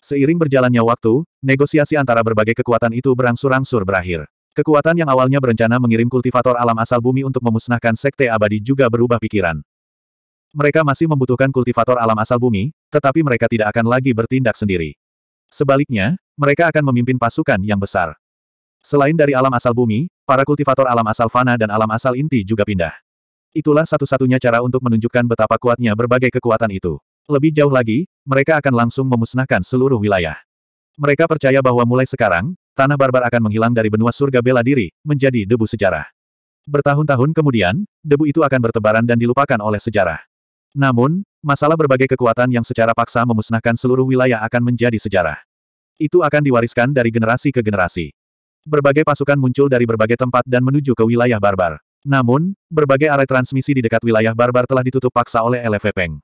Seiring berjalannya waktu, negosiasi antara berbagai kekuatan itu berangsur-angsur berakhir. Kekuatan yang awalnya berencana mengirim kultivator alam asal bumi untuk memusnahkan sekte abadi juga berubah pikiran. Mereka masih membutuhkan kultivator alam asal bumi, tetapi mereka tidak akan lagi bertindak sendiri. Sebaliknya, mereka akan memimpin pasukan yang besar. Selain dari alam asal bumi, para kultivator alam asal fana dan alam asal inti juga pindah. Itulah satu-satunya cara untuk menunjukkan betapa kuatnya berbagai kekuatan itu. Lebih jauh lagi, mereka akan langsung memusnahkan seluruh wilayah. Mereka percaya bahwa mulai sekarang, tanah barbar akan menghilang dari benua surga bela diri, menjadi debu sejarah. Bertahun-tahun kemudian, debu itu akan bertebaran dan dilupakan oleh sejarah. Namun, masalah berbagai kekuatan yang secara paksa memusnahkan seluruh wilayah akan menjadi sejarah. Itu akan diwariskan dari generasi ke generasi. Berbagai pasukan muncul dari berbagai tempat dan menuju ke wilayah barbar. Namun, berbagai arai transmisi di dekat wilayah barbar telah ditutup paksa oleh LVPeng.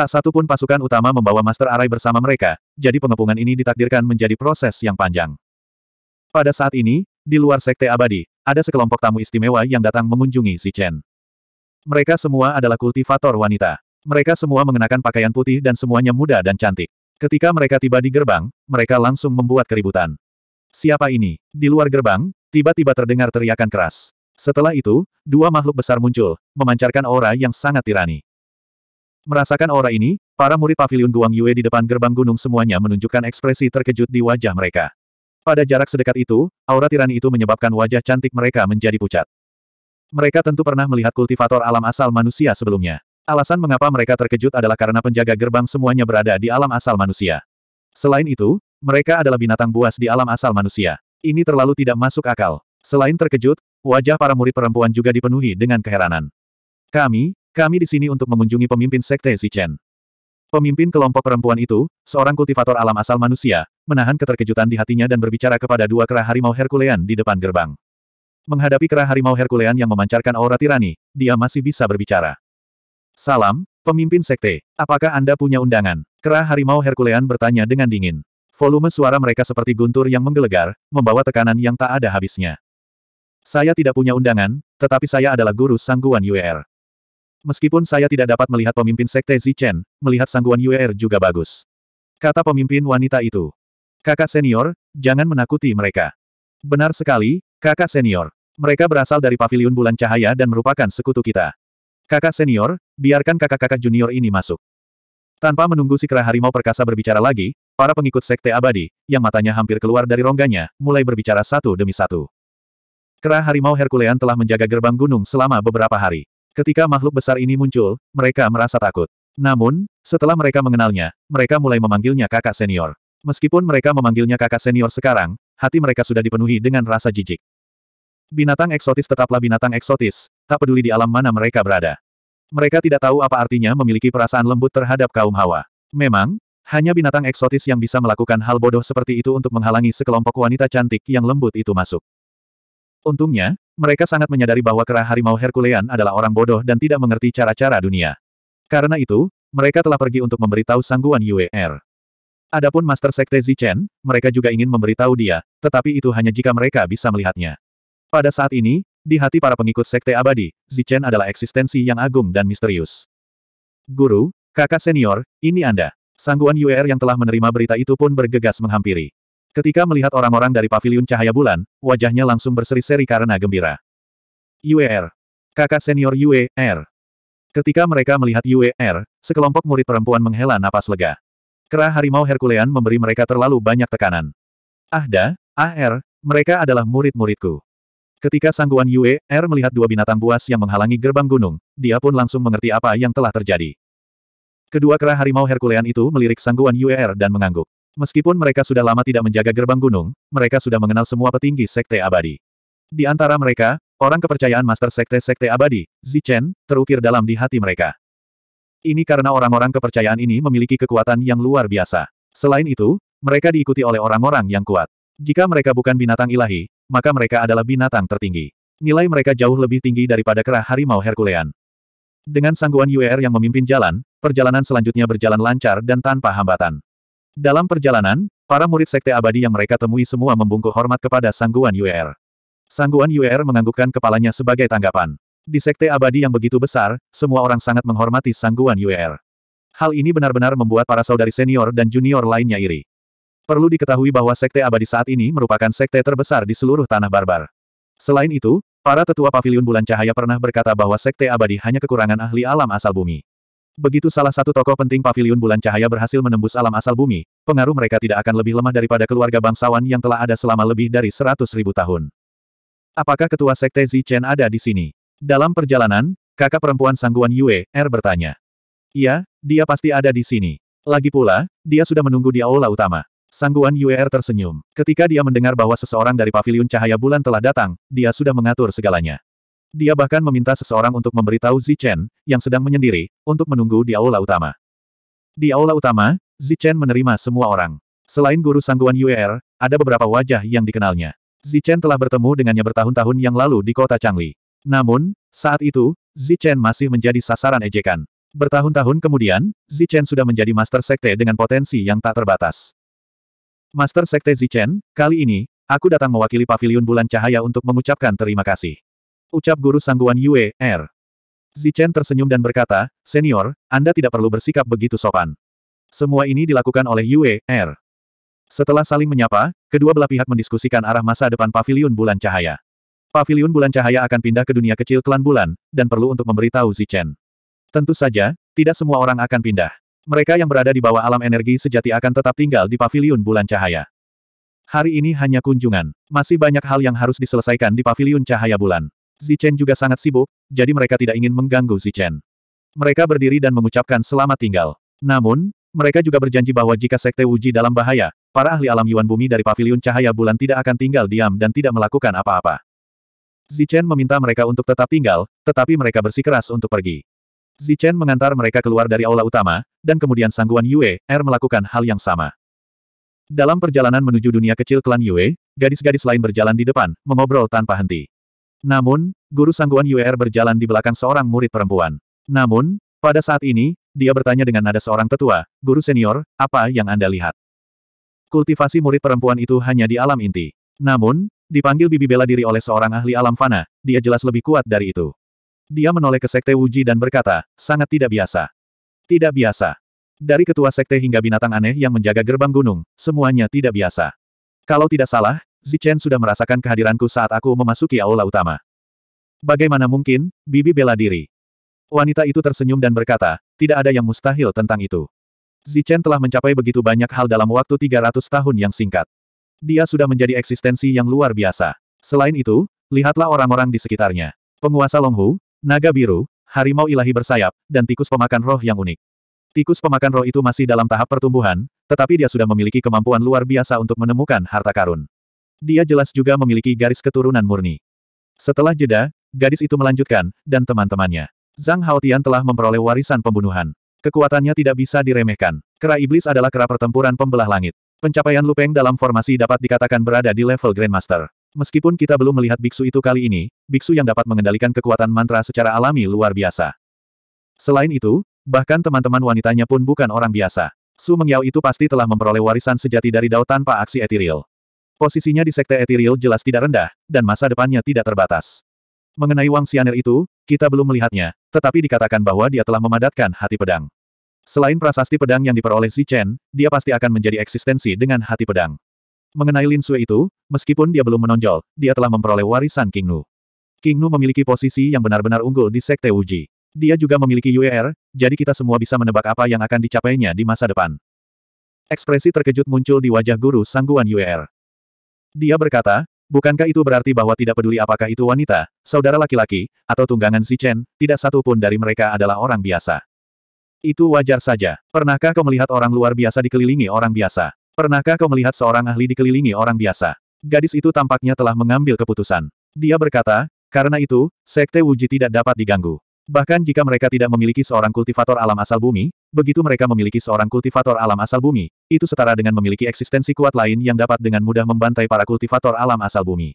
Tak satu pun pasukan utama membawa Master Arai bersama mereka, jadi pengepungan ini ditakdirkan menjadi proses yang panjang. Pada saat ini, di luar Sekte Abadi, ada sekelompok tamu istimewa yang datang mengunjungi si Chen. Mereka semua adalah kultivator wanita. Mereka semua mengenakan pakaian putih dan semuanya muda dan cantik. Ketika mereka tiba di gerbang, mereka langsung membuat keributan. Siapa ini? Di luar gerbang, tiba-tiba terdengar teriakan keras. Setelah itu, dua makhluk besar muncul, memancarkan aura yang sangat tirani. Merasakan aura ini, para murid pavilion Guang Yue di depan gerbang gunung semuanya menunjukkan ekspresi terkejut di wajah mereka. Pada jarak sedekat itu, aura tirani itu menyebabkan wajah cantik mereka menjadi pucat. Mereka tentu pernah melihat kultivator alam asal manusia sebelumnya. Alasan mengapa mereka terkejut adalah karena penjaga gerbang semuanya berada di alam asal manusia. Selain itu, mereka adalah binatang buas di alam asal manusia. Ini terlalu tidak masuk akal. Selain terkejut, wajah para murid perempuan juga dipenuhi dengan keheranan. Kami, kami di sini untuk mengunjungi pemimpin Sekte Zichen. Pemimpin kelompok perempuan itu, seorang kultivator alam asal manusia, menahan keterkejutan di hatinya dan berbicara kepada dua kera harimau Herkulean di depan gerbang. Menghadapi kera harimau Herkulean yang memancarkan aura tirani, dia masih bisa berbicara. Salam, pemimpin sekte. Apakah Anda punya undangan? Kera harimau Herkulean bertanya dengan dingin. Volume suara mereka seperti guntur yang menggelegar, membawa tekanan yang tak ada habisnya. Saya tidak punya undangan, tetapi saya adalah guru Sangguan UER. Meskipun saya tidak dapat melihat pemimpin sekte Zichen, melihat sangguan UER juga bagus. Kata pemimpin wanita itu. Kakak senior, jangan menakuti mereka. Benar sekali, kakak senior. Mereka berasal dari Paviliun bulan cahaya dan merupakan sekutu kita. Kakak senior, biarkan kakak-kakak junior ini masuk. Tanpa menunggu si kera harimau perkasa berbicara lagi, para pengikut sekte abadi, yang matanya hampir keluar dari rongganya, mulai berbicara satu demi satu. Kera harimau Herculean telah menjaga gerbang gunung selama beberapa hari. Ketika makhluk besar ini muncul, mereka merasa takut. Namun, setelah mereka mengenalnya, mereka mulai memanggilnya kakak senior. Meskipun mereka memanggilnya kakak senior sekarang, hati mereka sudah dipenuhi dengan rasa jijik. Binatang eksotis tetaplah binatang eksotis, tak peduli di alam mana mereka berada. Mereka tidak tahu apa artinya memiliki perasaan lembut terhadap kaum hawa. Memang, hanya binatang eksotis yang bisa melakukan hal bodoh seperti itu untuk menghalangi sekelompok wanita cantik yang lembut itu masuk. Untungnya, mereka sangat menyadari bahwa kera harimau Herculean adalah orang bodoh dan tidak mengerti cara-cara dunia. Karena itu, mereka telah pergi untuk memberitahu sangguan UER. Adapun Master Sekte Zichen, mereka juga ingin memberitahu dia, tetapi itu hanya jika mereka bisa melihatnya. Pada saat ini, di hati para pengikut Sekte Abadi, Zichen adalah eksistensi yang agung dan misterius. Guru, kakak senior, ini Anda. Sangguan UER yang telah menerima berita itu pun bergegas menghampiri. Ketika melihat orang-orang dari paviliun cahaya bulan, wajahnya langsung berseri-seri karena gembira. UER. Kakak senior UER. Ketika mereka melihat UER, sekelompok murid perempuan menghela napas lega. Kera harimau Herculean memberi mereka terlalu banyak tekanan. Ahda, AR, ah, er. mereka adalah murid-muridku. Ketika sangguan UER melihat dua binatang buas yang menghalangi gerbang gunung, dia pun langsung mengerti apa yang telah terjadi. Kedua kera harimau Herculean itu melirik sangguan UER dan mengangguk. Meskipun mereka sudah lama tidak menjaga gerbang gunung, mereka sudah mengenal semua petinggi Sekte Abadi. Di antara mereka, orang kepercayaan Master Sekte-Sekte Abadi, Zichen, terukir dalam di hati mereka. Ini karena orang-orang kepercayaan ini memiliki kekuatan yang luar biasa. Selain itu, mereka diikuti oleh orang-orang yang kuat. Jika mereka bukan binatang ilahi, maka mereka adalah binatang tertinggi. Nilai mereka jauh lebih tinggi daripada kerah harimau Herculean. Dengan sangguan UER yang memimpin jalan, perjalanan selanjutnya berjalan lancar dan tanpa hambatan. Dalam perjalanan, para murid sekte abadi yang mereka temui semua membungkuk hormat kepada Sangguan Yuer. Sangguan Yuer menganggukkan kepalanya sebagai tanggapan. Di sekte abadi yang begitu besar, semua orang sangat menghormati Sangguan Yuer. Hal ini benar-benar membuat para saudari senior dan junior lainnya iri. Perlu diketahui bahwa sekte abadi saat ini merupakan sekte terbesar di seluruh tanah barbar. Selain itu, para tetua pavilion bulan cahaya pernah berkata bahwa sekte abadi hanya kekurangan ahli alam asal bumi. Begitu salah satu tokoh penting pavilion bulan cahaya berhasil menembus alam asal bumi, pengaruh mereka tidak akan lebih lemah daripada keluarga bangsawan yang telah ada selama lebih dari seratus ribu tahun. Apakah ketua sekte Zichen ada di sini? Dalam perjalanan, kakak perempuan Sangguan Yue, Er bertanya. Iya, dia pasti ada di sini. Lagi pula, dia sudah menunggu di aula utama. Sangguan Yue Er tersenyum. Ketika dia mendengar bahwa seseorang dari pavilion cahaya bulan telah datang, dia sudah mengatur segalanya. Dia bahkan meminta seseorang untuk memberitahu Zichen, yang sedang menyendiri, untuk menunggu di aula utama. Di aula utama, Zichen menerima semua orang. Selain guru sangguan UER, ada beberapa wajah yang dikenalnya. Zichen telah bertemu dengannya bertahun-tahun yang lalu di kota Changli. Namun, saat itu, Zichen masih menjadi sasaran ejekan. Bertahun-tahun kemudian, Zichen sudah menjadi master sekte dengan potensi yang tak terbatas. Master sekte Zichen, kali ini, aku datang mewakili Paviliun bulan cahaya untuk mengucapkan terima kasih. Ucap guru sangguan Yue, R. Er. Zichen tersenyum dan berkata, Senior, Anda tidak perlu bersikap begitu sopan. Semua ini dilakukan oleh Yue, R. Er. Setelah saling menyapa, kedua belah pihak mendiskusikan arah masa depan Paviliun Bulan Cahaya. Paviliun Bulan Cahaya akan pindah ke dunia kecil klan Bulan, dan perlu untuk memberitahu Zichen. Tentu saja, tidak semua orang akan pindah. Mereka yang berada di bawah alam energi sejati akan tetap tinggal di Paviliun Bulan Cahaya. Hari ini hanya kunjungan. Masih banyak hal yang harus diselesaikan di Paviliun Cahaya Bulan. Zichen juga sangat sibuk, jadi mereka tidak ingin mengganggu Zichen. Mereka berdiri dan mengucapkan selamat tinggal. Namun, mereka juga berjanji bahwa jika Sekte Wuji dalam bahaya, para ahli alam Yuan Bumi dari Paviliun Cahaya Bulan tidak akan tinggal diam dan tidak melakukan apa-apa. Zichen meminta mereka untuk tetap tinggal, tetapi mereka bersikeras untuk pergi. Zichen mengantar mereka keluar dari aula utama, dan kemudian sangguan Yue, Er melakukan hal yang sama. Dalam perjalanan menuju dunia kecil klan Yue, gadis-gadis lain berjalan di depan, mengobrol tanpa henti. Namun, guru sangguan UR berjalan di belakang seorang murid perempuan. Namun, pada saat ini, dia bertanya dengan nada seorang tetua, guru senior, apa yang Anda lihat? Kultivasi murid perempuan itu hanya di alam inti. Namun, dipanggil bibi bela diri oleh seorang ahli alam fana, dia jelas lebih kuat dari itu. Dia menoleh ke Sekte Wuji dan berkata, sangat tidak biasa. Tidak biasa. Dari ketua sekte hingga binatang aneh yang menjaga gerbang gunung, semuanya tidak biasa. Kalau tidak salah, Zichen sudah merasakan kehadiranku saat aku memasuki aula utama. Bagaimana mungkin, Bibi bela diri. Wanita itu tersenyum dan berkata, tidak ada yang mustahil tentang itu. Zichen telah mencapai begitu banyak hal dalam waktu 300 tahun yang singkat. Dia sudah menjadi eksistensi yang luar biasa. Selain itu, lihatlah orang-orang di sekitarnya. Penguasa Longhu, naga biru, harimau ilahi bersayap, dan tikus pemakan roh yang unik. Tikus pemakan roh itu masih dalam tahap pertumbuhan, tetapi dia sudah memiliki kemampuan luar biasa untuk menemukan harta karun. Dia jelas juga memiliki garis keturunan murni. Setelah jeda, gadis itu melanjutkan, dan teman-temannya. Zhang Haotian telah memperoleh warisan pembunuhan. Kekuatannya tidak bisa diremehkan. Kera iblis adalah kera pertempuran pembelah langit. Pencapaian Lupeng dalam formasi dapat dikatakan berada di level Grandmaster. Meskipun kita belum melihat biksu itu kali ini, biksu yang dapat mengendalikan kekuatan mantra secara alami luar biasa. Selain itu, bahkan teman-teman wanitanya pun bukan orang biasa. Su Mengyao itu pasti telah memperoleh warisan sejati dari Dao tanpa aksi etiril. Posisinya di Sekte Ethereal jelas tidak rendah, dan masa depannya tidak terbatas. Mengenai Wang Xianer itu, kita belum melihatnya, tetapi dikatakan bahwa dia telah memadatkan hati pedang. Selain prasasti pedang yang diperoleh Si Chen, dia pasti akan menjadi eksistensi dengan hati pedang. Mengenai Lin Sui itu, meskipun dia belum menonjol, dia telah memperoleh warisan King Nu. King Nu memiliki posisi yang benar-benar unggul di Sekte Wuji. Dia juga memiliki UER, jadi kita semua bisa menebak apa yang akan dicapainya di masa depan. Ekspresi terkejut muncul di wajah guru sangguan UER. Dia berkata, bukankah itu berarti bahwa tidak peduli apakah itu wanita, saudara laki-laki, atau tunggangan si Chen, tidak satu pun dari mereka adalah orang biasa. Itu wajar saja. Pernahkah kau melihat orang luar biasa dikelilingi orang biasa? Pernahkah kau melihat seorang ahli dikelilingi orang biasa? Gadis itu tampaknya telah mengambil keputusan. Dia berkata, karena itu, Sekte Wuji tidak dapat diganggu. Bahkan jika mereka tidak memiliki seorang kultivator alam asal bumi, begitu mereka memiliki seorang kultivator alam asal bumi, itu setara dengan memiliki eksistensi kuat lain yang dapat dengan mudah membantai para kultivator alam asal bumi.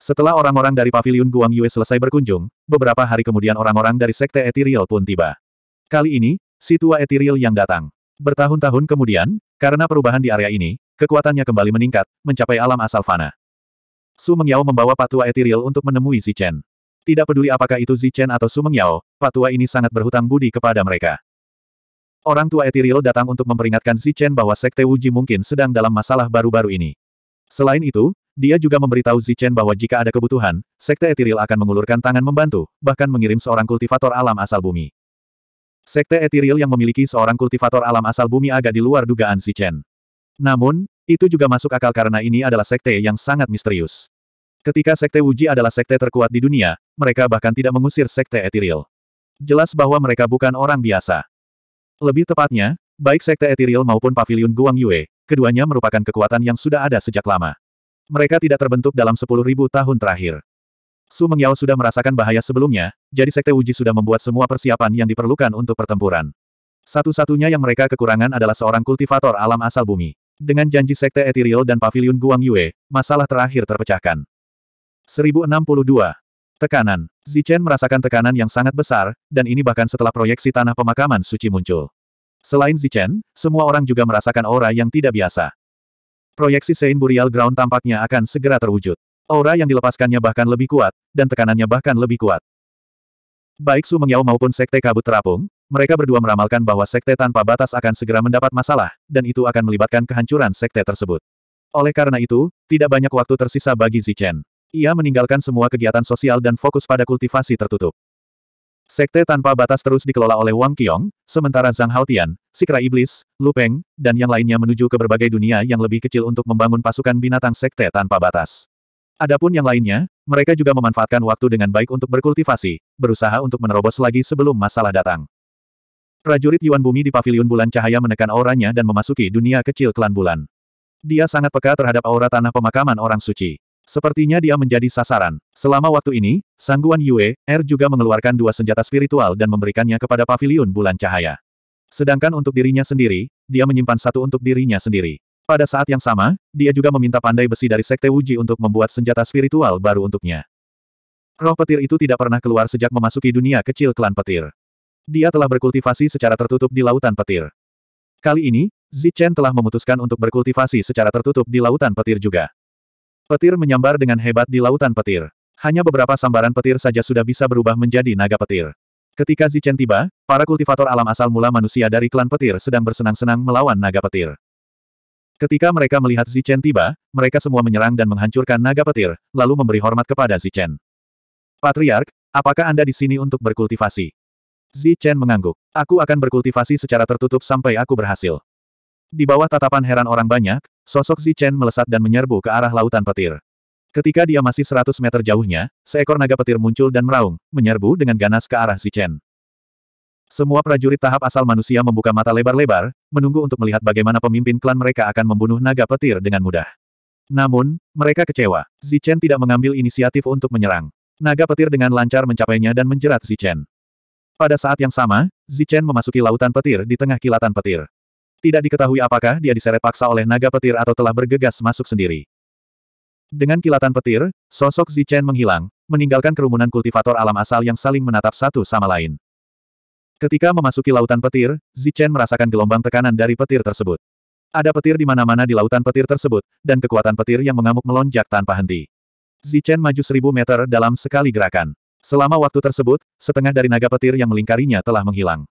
Setelah orang-orang dari Paviliun Guang Yue selesai berkunjung, beberapa hari kemudian orang-orang dari Sekte Ethereal pun tiba. Kali ini, si tua Ethereal yang datang. Bertahun-tahun kemudian, karena perubahan di area ini, kekuatannya kembali meningkat, mencapai alam asal fana. Su Mengyao membawa patua Ethereal untuk menemui Si Chen. Tidak peduli apakah itu Zichen atau Sumeng Yao, patua ini sangat berhutang budi kepada mereka. Orang tua Ethereal datang untuk memperingatkan Zichen bahwa Sekte Wuji mungkin sedang dalam masalah baru-baru ini. Selain itu, dia juga memberitahu Zichen bahwa jika ada kebutuhan, Sekte Ethereal akan mengulurkan tangan membantu, bahkan mengirim seorang kultivator alam asal bumi. Sekte Ethereal yang memiliki seorang kultivator alam asal bumi agak di luar dugaan Zichen. Namun, itu juga masuk akal karena ini adalah sekte yang sangat misterius. Ketika sekte Wuji adalah sekte terkuat di dunia, mereka bahkan tidak mengusir sekte Ethereal. Jelas bahwa mereka bukan orang biasa. Lebih tepatnya, baik sekte Ethereal maupun pavilion Guang Yue, keduanya merupakan kekuatan yang sudah ada sejak lama. Mereka tidak terbentuk dalam 10.000 tahun terakhir. Su Mengyao sudah merasakan bahaya sebelumnya, jadi sekte Wuji sudah membuat semua persiapan yang diperlukan untuk pertempuran. Satu-satunya yang mereka kekurangan adalah seorang kultivator alam asal bumi. Dengan janji sekte Ethereal dan pavilion Guang Yue, masalah terakhir terpecahkan. 1062. Tekanan. Zichen merasakan tekanan yang sangat besar, dan ini bahkan setelah proyeksi tanah pemakaman suci muncul. Selain Zichen, semua orang juga merasakan aura yang tidak biasa. Proyeksi Sein Burial Ground tampaknya akan segera terwujud. Aura yang dilepaskannya bahkan lebih kuat, dan tekanannya bahkan lebih kuat. Baik Su Mengyao maupun Sekte Kabut Terapung, mereka berdua meramalkan bahwa Sekte Tanpa Batas akan segera mendapat masalah, dan itu akan melibatkan kehancuran Sekte tersebut. Oleh karena itu, tidak banyak waktu tersisa bagi Zichen. Ia meninggalkan semua kegiatan sosial dan fokus pada kultivasi tertutup. Sekte tanpa batas terus dikelola oleh Wang Qiong, sementara Zhang Haotian, Sikra Iblis, Lu Peng, dan yang lainnya menuju ke berbagai dunia yang lebih kecil untuk membangun pasukan binatang sekte tanpa batas. Adapun yang lainnya, mereka juga memanfaatkan waktu dengan baik untuk berkultivasi, berusaha untuk menerobos lagi sebelum masalah datang. Prajurit Yuan Bumi di Paviliun Bulan Cahaya menekan auranya dan memasuki dunia kecil klan bulan. Dia sangat peka terhadap aura tanah pemakaman orang suci. Sepertinya dia menjadi sasaran. Selama waktu ini, Sangguan Yue, Er juga mengeluarkan dua senjata spiritual dan memberikannya kepada Paviliun bulan cahaya. Sedangkan untuk dirinya sendiri, dia menyimpan satu untuk dirinya sendiri. Pada saat yang sama, dia juga meminta pandai besi dari Sekte Wuji untuk membuat senjata spiritual baru untuknya. Roh petir itu tidak pernah keluar sejak memasuki dunia kecil klan petir. Dia telah berkultivasi secara tertutup di lautan petir. Kali ini, Zichen telah memutuskan untuk berkultivasi secara tertutup di lautan petir juga. Petir menyambar dengan hebat di lautan petir. Hanya beberapa sambaran petir saja sudah bisa berubah menjadi naga petir. Ketika Zichen tiba, para kultivator alam asal mula manusia dari klan petir sedang bersenang-senang melawan naga petir. Ketika mereka melihat Zichen tiba, mereka semua menyerang dan menghancurkan naga petir, lalu memberi hormat kepada Zichen. Patriark, apakah Anda di sini untuk berkultivasi? Zichen mengangguk. Aku akan berkultivasi secara tertutup sampai aku berhasil. Di bawah tatapan heran orang banyak, Sosok Zichen melesat dan menyerbu ke arah lautan petir. Ketika dia masih 100 meter jauhnya, seekor naga petir muncul dan meraung, menyerbu dengan ganas ke arah Zichen. Semua prajurit tahap asal manusia membuka mata lebar-lebar, menunggu untuk melihat bagaimana pemimpin klan mereka akan membunuh naga petir dengan mudah. Namun, mereka kecewa. Zichen tidak mengambil inisiatif untuk menyerang. Naga petir dengan lancar mencapainya dan menjerat Zichen. Pada saat yang sama, Zichen memasuki lautan petir di tengah kilatan petir. Tidak diketahui apakah dia diseret paksa oleh naga petir atau telah bergegas masuk sendiri. Dengan kilatan petir, sosok Zichen menghilang, meninggalkan kerumunan kultivator alam asal yang saling menatap satu sama lain. Ketika memasuki lautan petir, Zichen merasakan gelombang tekanan dari petir tersebut. Ada petir di mana-mana di lautan petir tersebut, dan kekuatan petir yang mengamuk melonjak tanpa henti. Zichen maju seribu meter dalam sekali gerakan. Selama waktu tersebut, setengah dari naga petir yang melingkarinya telah menghilang.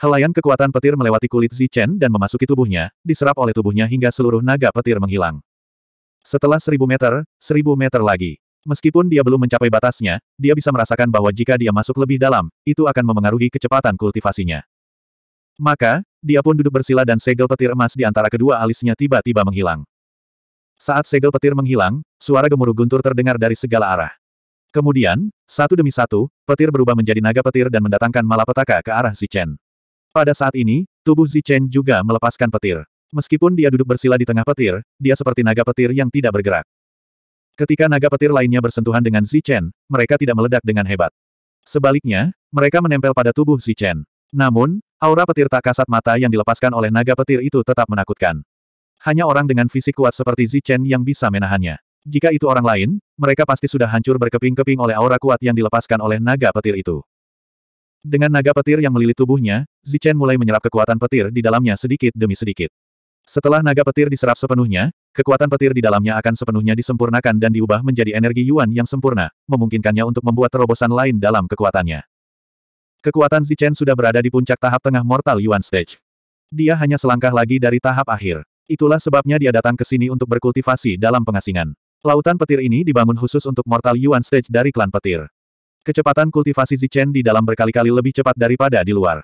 Helaian kekuatan petir melewati kulit Zichen dan memasuki tubuhnya, diserap oleh tubuhnya hingga seluruh naga petir menghilang. Setelah seribu meter, seribu meter lagi. Meskipun dia belum mencapai batasnya, dia bisa merasakan bahwa jika dia masuk lebih dalam, itu akan memengaruhi kecepatan kultivasinya. Maka, dia pun duduk bersila dan segel petir emas di antara kedua alisnya tiba-tiba menghilang. Saat segel petir menghilang, suara gemuruh guntur terdengar dari segala arah. Kemudian, satu demi satu, petir berubah menjadi naga petir dan mendatangkan malapetaka ke arah si pada saat ini, tubuh Zichen juga melepaskan petir. Meskipun dia duduk bersila di tengah petir, dia seperti naga petir yang tidak bergerak. Ketika naga petir lainnya bersentuhan dengan Zichen, mereka tidak meledak dengan hebat. Sebaliknya, mereka menempel pada tubuh Zichen. Namun, aura petir tak kasat mata yang dilepaskan oleh naga petir itu tetap menakutkan. Hanya orang dengan fisik kuat seperti Zichen yang bisa menahannya. Jika itu orang lain, mereka pasti sudah hancur berkeping-keping oleh aura kuat yang dilepaskan oleh naga petir itu. Dengan naga petir yang melilit tubuhnya, Zichen mulai menyerap kekuatan petir di dalamnya sedikit demi sedikit. Setelah naga petir diserap sepenuhnya, kekuatan petir di dalamnya akan sepenuhnya disempurnakan dan diubah menjadi energi Yuan yang sempurna, memungkinkannya untuk membuat terobosan lain dalam kekuatannya. Kekuatan Zichen sudah berada di puncak tahap tengah Mortal Yuan Stage. Dia hanya selangkah lagi dari tahap akhir. Itulah sebabnya dia datang ke sini untuk berkultivasi dalam pengasingan. Lautan petir ini dibangun khusus untuk Mortal Yuan Stage dari klan petir. Kecepatan kultivasi Zichen di dalam berkali-kali lebih cepat daripada di luar.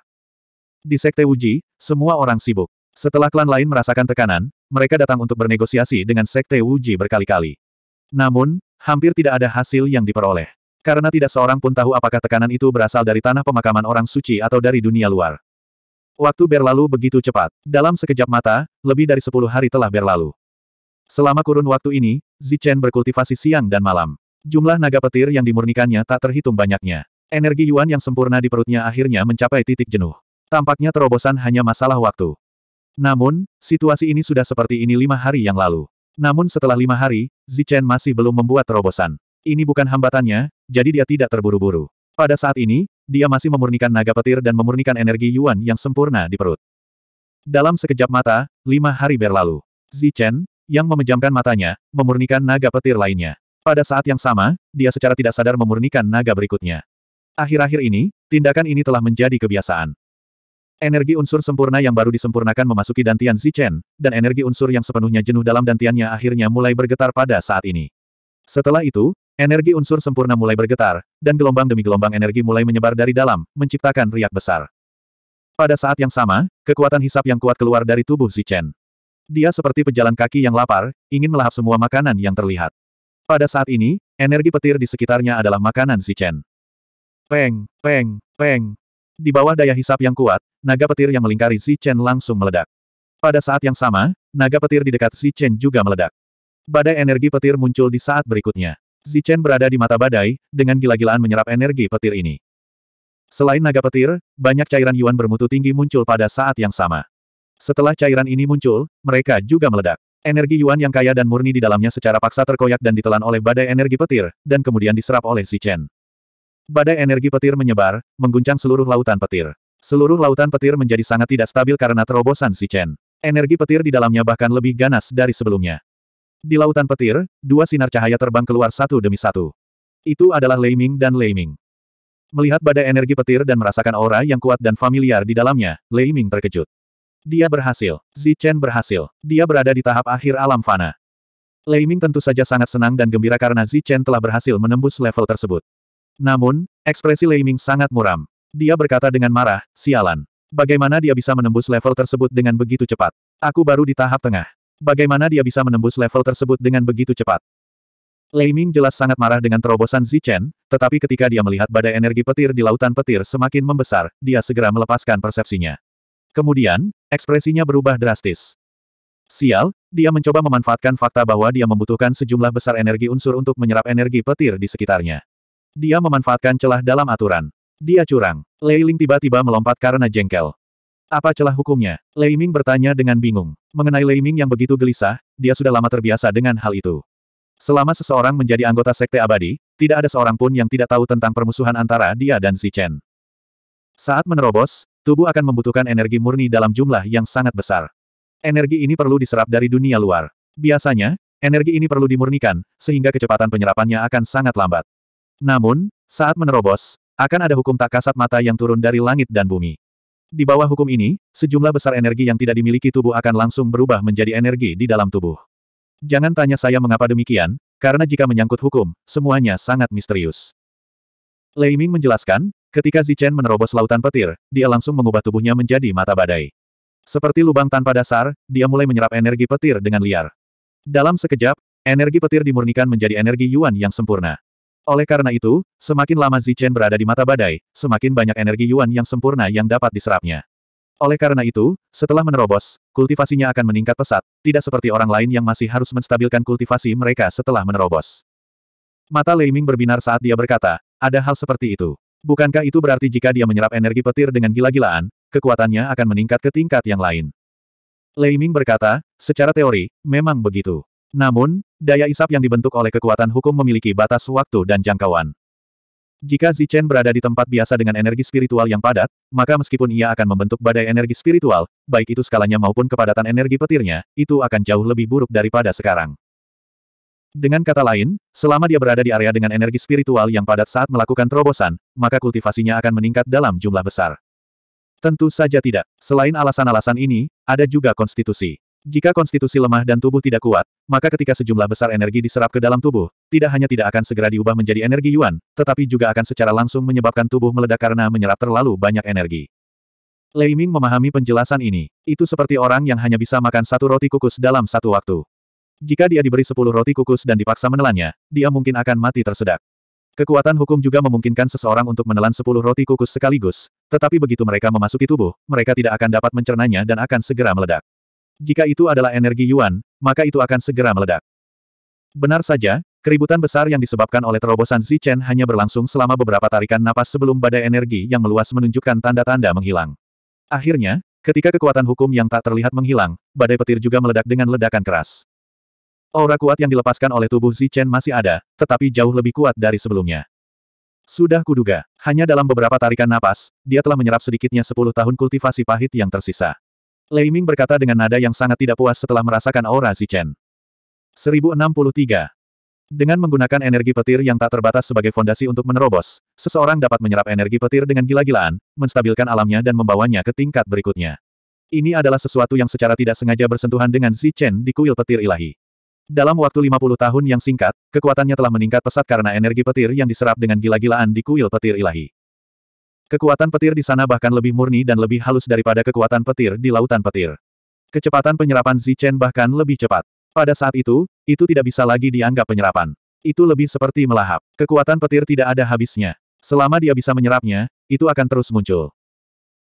Di Sekte Wuji, semua orang sibuk. Setelah klan lain merasakan tekanan, mereka datang untuk bernegosiasi dengan Sekte Wuji berkali-kali. Namun, hampir tidak ada hasil yang diperoleh. Karena tidak seorang pun tahu apakah tekanan itu berasal dari tanah pemakaman orang suci atau dari dunia luar. Waktu berlalu begitu cepat. Dalam sekejap mata, lebih dari sepuluh hari telah berlalu. Selama kurun waktu ini, Zichen berkultivasi siang dan malam. Jumlah naga petir yang dimurnikannya tak terhitung banyaknya. Energi Yuan yang sempurna di perutnya akhirnya mencapai titik jenuh. Tampaknya terobosan hanya masalah waktu. Namun, situasi ini sudah seperti ini lima hari yang lalu. Namun setelah lima hari, Zichen masih belum membuat terobosan. Ini bukan hambatannya, jadi dia tidak terburu-buru. Pada saat ini, dia masih memurnikan naga petir dan memurnikan energi Yuan yang sempurna di perut. Dalam sekejap mata, lima hari berlalu. Zichen, yang memejamkan matanya, memurnikan naga petir lainnya. Pada saat yang sama, dia secara tidak sadar memurnikan naga berikutnya. Akhir-akhir ini, tindakan ini telah menjadi kebiasaan. Energi unsur sempurna yang baru disempurnakan memasuki dantian Zichen, dan energi unsur yang sepenuhnya jenuh dalam dantiannya akhirnya mulai bergetar pada saat ini. Setelah itu, energi unsur sempurna mulai bergetar, dan gelombang demi gelombang energi mulai menyebar dari dalam, menciptakan riak besar. Pada saat yang sama, kekuatan hisap yang kuat keluar dari tubuh Zichen. Dia seperti pejalan kaki yang lapar, ingin melahap semua makanan yang terlihat. Pada saat ini, energi petir di sekitarnya adalah makanan si Chen. Peng, peng, peng. Di bawah daya hisap yang kuat, naga petir yang melingkari si Chen langsung meledak. Pada saat yang sama, naga petir di dekat si Chen juga meledak. Badai energi petir muncul di saat berikutnya. Si Chen berada di mata badai, dengan gila-gilaan menyerap energi petir ini. Selain naga petir, banyak cairan yuan bermutu tinggi muncul pada saat yang sama. Setelah cairan ini muncul, mereka juga meledak. Energi Yuan yang kaya dan murni di dalamnya secara paksa terkoyak dan ditelan oleh badai energi petir, dan kemudian diserap oleh Si Chen. Badai energi petir menyebar, mengguncang seluruh lautan petir. Seluruh lautan petir menjadi sangat tidak stabil karena terobosan Si Chen. Energi petir di dalamnya bahkan lebih ganas dari sebelumnya. Di lautan petir, dua sinar cahaya terbang keluar satu demi satu. Itu adalah Lei Ming dan Lei Ming. Melihat badai energi petir dan merasakan aura yang kuat dan familiar di dalamnya, Lei Ming terkejut. Dia berhasil. Zichen berhasil. Dia berada di tahap akhir alam fana. Lei Ming tentu saja sangat senang dan gembira karena Zichen telah berhasil menembus level tersebut. Namun, ekspresi Lei Ming sangat muram. Dia berkata dengan marah, sialan. Bagaimana dia bisa menembus level tersebut dengan begitu cepat? Aku baru di tahap tengah. Bagaimana dia bisa menembus level tersebut dengan begitu cepat? Lei Ming jelas sangat marah dengan terobosan Zichen, tetapi ketika dia melihat badai energi petir di lautan petir semakin membesar, dia segera melepaskan persepsinya. Kemudian, ekspresinya berubah drastis. Sial, dia mencoba memanfaatkan fakta bahwa dia membutuhkan sejumlah besar energi unsur untuk menyerap energi petir di sekitarnya. Dia memanfaatkan celah dalam aturan. Dia curang. Lei Ling tiba-tiba melompat karena jengkel. Apa celah hukumnya? Lei Ming bertanya dengan bingung. Mengenai Lei Ming yang begitu gelisah, dia sudah lama terbiasa dengan hal itu. Selama seseorang menjadi anggota sekte abadi, tidak ada seorang pun yang tidak tahu tentang permusuhan antara dia dan si Chen. Saat menerobos, tubuh akan membutuhkan energi murni dalam jumlah yang sangat besar. Energi ini perlu diserap dari dunia luar. Biasanya, energi ini perlu dimurnikan, sehingga kecepatan penyerapannya akan sangat lambat. Namun, saat menerobos, akan ada hukum tak kasat mata yang turun dari langit dan bumi. Di bawah hukum ini, sejumlah besar energi yang tidak dimiliki tubuh akan langsung berubah menjadi energi di dalam tubuh. Jangan tanya saya mengapa demikian, karena jika menyangkut hukum, semuanya sangat misterius. Lei Ming menjelaskan, Ketika Zichen menerobos lautan petir, dia langsung mengubah tubuhnya menjadi mata badai. Seperti lubang tanpa dasar, dia mulai menyerap energi petir dengan liar. Dalam sekejap, energi petir dimurnikan menjadi energi Yuan yang sempurna. Oleh karena itu, semakin lama Zichen berada di mata badai, semakin banyak energi Yuan yang sempurna yang dapat diserapnya. Oleh karena itu, setelah menerobos, kultivasinya akan meningkat pesat, tidak seperti orang lain yang masih harus menstabilkan kultivasi mereka setelah menerobos. Mata Lei Ming berbinar saat dia berkata, ada hal seperti itu. Bukankah itu berarti jika dia menyerap energi petir dengan gila-gilaan, kekuatannya akan meningkat ke tingkat yang lain? Lei Ming berkata, secara teori, memang begitu. Namun, daya isap yang dibentuk oleh kekuatan hukum memiliki batas waktu dan jangkauan. Jika Zichen berada di tempat biasa dengan energi spiritual yang padat, maka meskipun ia akan membentuk badai energi spiritual, baik itu skalanya maupun kepadatan energi petirnya, itu akan jauh lebih buruk daripada sekarang. Dengan kata lain, selama dia berada di area dengan energi spiritual yang padat saat melakukan terobosan, maka kultivasinya akan meningkat dalam jumlah besar. Tentu saja tidak. Selain alasan-alasan ini, ada juga konstitusi. Jika konstitusi lemah dan tubuh tidak kuat, maka ketika sejumlah besar energi diserap ke dalam tubuh, tidak hanya tidak akan segera diubah menjadi energi yuan, tetapi juga akan secara langsung menyebabkan tubuh meledak karena menyerap terlalu banyak energi. Lei Ming memahami penjelasan ini. Itu seperti orang yang hanya bisa makan satu roti kukus dalam satu waktu. Jika dia diberi sepuluh roti kukus dan dipaksa menelannya, dia mungkin akan mati tersedak. Kekuatan hukum juga memungkinkan seseorang untuk menelan sepuluh roti kukus sekaligus, tetapi begitu mereka memasuki tubuh, mereka tidak akan dapat mencernanya dan akan segera meledak. Jika itu adalah energi Yuan, maka itu akan segera meledak. Benar saja, keributan besar yang disebabkan oleh terobosan Zichen hanya berlangsung selama beberapa tarikan napas sebelum badai energi yang meluas menunjukkan tanda-tanda menghilang. Akhirnya, ketika kekuatan hukum yang tak terlihat menghilang, badai petir juga meledak dengan ledakan keras. Aura kuat yang dilepaskan oleh tubuh Zichen masih ada, tetapi jauh lebih kuat dari sebelumnya. Sudah kuduga, hanya dalam beberapa tarikan napas, dia telah menyerap sedikitnya sepuluh tahun kultivasi pahit yang tersisa. Lei Ming berkata dengan nada yang sangat tidak puas setelah merasakan aura Zichen. 1063. Dengan menggunakan energi petir yang tak terbatas sebagai fondasi untuk menerobos, seseorang dapat menyerap energi petir dengan gila-gilaan, menstabilkan alamnya dan membawanya ke tingkat berikutnya. Ini adalah sesuatu yang secara tidak sengaja bersentuhan dengan Zichen di kuil petir ilahi. Dalam waktu 50 tahun yang singkat, kekuatannya telah meningkat pesat karena energi petir yang diserap dengan gila-gilaan di kuil petir ilahi. Kekuatan petir di sana bahkan lebih murni dan lebih halus daripada kekuatan petir di lautan petir. Kecepatan penyerapan Zichen bahkan lebih cepat. Pada saat itu, itu tidak bisa lagi dianggap penyerapan. Itu lebih seperti melahap. Kekuatan petir tidak ada habisnya. Selama dia bisa menyerapnya, itu akan terus muncul.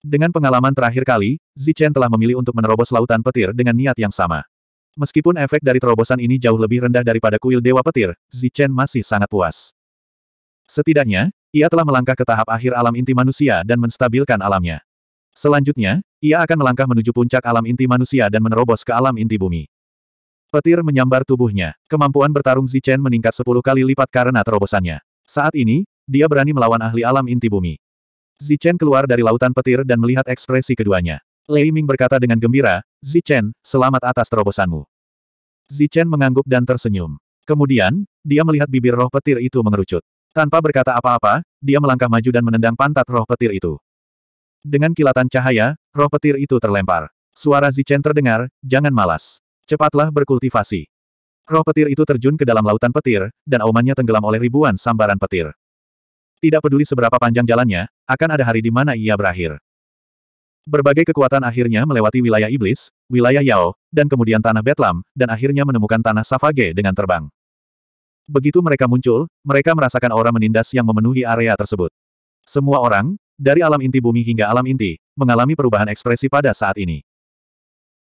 Dengan pengalaman terakhir kali, Zichen telah memilih untuk menerobos lautan petir dengan niat yang sama. Meskipun efek dari terobosan ini jauh lebih rendah daripada kuil Dewa Petir, Zichen masih sangat puas. Setidaknya, ia telah melangkah ke tahap akhir alam inti manusia dan menstabilkan alamnya. Selanjutnya, ia akan melangkah menuju puncak alam inti manusia dan menerobos ke alam inti bumi. Petir menyambar tubuhnya. Kemampuan bertarung Zichen meningkat 10 kali lipat karena terobosannya. Saat ini, dia berani melawan ahli alam inti bumi. Zichen keluar dari lautan petir dan melihat ekspresi keduanya. Lei Ming berkata dengan gembira, Zichen, selamat atas terobosanmu. Zichen mengangguk dan tersenyum. Kemudian, dia melihat bibir roh petir itu mengerucut. Tanpa berkata apa-apa, dia melangkah maju dan menendang pantat roh petir itu. Dengan kilatan cahaya, roh petir itu terlempar. Suara Zichen terdengar, jangan malas. Cepatlah berkultivasi. Roh petir itu terjun ke dalam lautan petir, dan aumannya tenggelam oleh ribuan sambaran petir. Tidak peduli seberapa panjang jalannya, akan ada hari di mana ia berakhir. Berbagai kekuatan akhirnya melewati wilayah iblis, wilayah Yao, dan kemudian tanah Betlam, dan akhirnya menemukan tanah Savage dengan terbang. Begitu mereka muncul, mereka merasakan aura menindas yang memenuhi area tersebut. Semua orang, dari alam inti bumi hingga alam inti, mengalami perubahan ekspresi pada saat ini.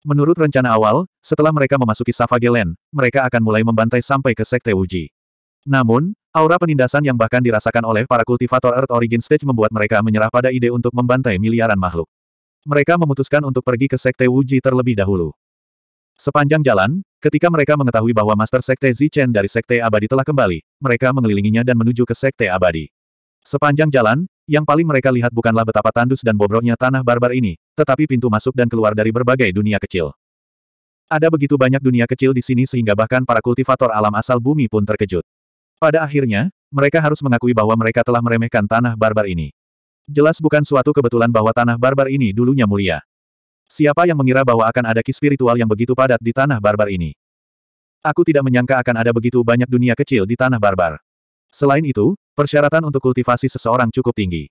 Menurut rencana awal, setelah mereka memasuki Savage Land, mereka akan mulai membantai sampai ke Sekte Wuji. Namun, aura penindasan yang bahkan dirasakan oleh para kultivator Earth Origin Stage membuat mereka menyerah pada ide untuk membantai miliaran makhluk. Mereka memutuskan untuk pergi ke Sekte Wuji terlebih dahulu. Sepanjang jalan, ketika mereka mengetahui bahwa Master Sekte Zichen dari Sekte Abadi telah kembali, mereka mengelilinginya dan menuju ke Sekte Abadi. Sepanjang jalan, yang paling mereka lihat bukanlah betapa tandus dan bobroknya tanah barbar ini, tetapi pintu masuk dan keluar dari berbagai dunia kecil. Ada begitu banyak dunia kecil di sini sehingga bahkan para kultivator alam asal bumi pun terkejut. Pada akhirnya, mereka harus mengakui bahwa mereka telah meremehkan tanah barbar ini. Jelas bukan suatu kebetulan bahwa tanah barbar ini dulunya mulia. Siapa yang mengira bahwa akan ada ki spiritual yang begitu padat di tanah barbar ini? Aku tidak menyangka akan ada begitu banyak dunia kecil di tanah barbar. Selain itu, persyaratan untuk kultivasi seseorang cukup tinggi.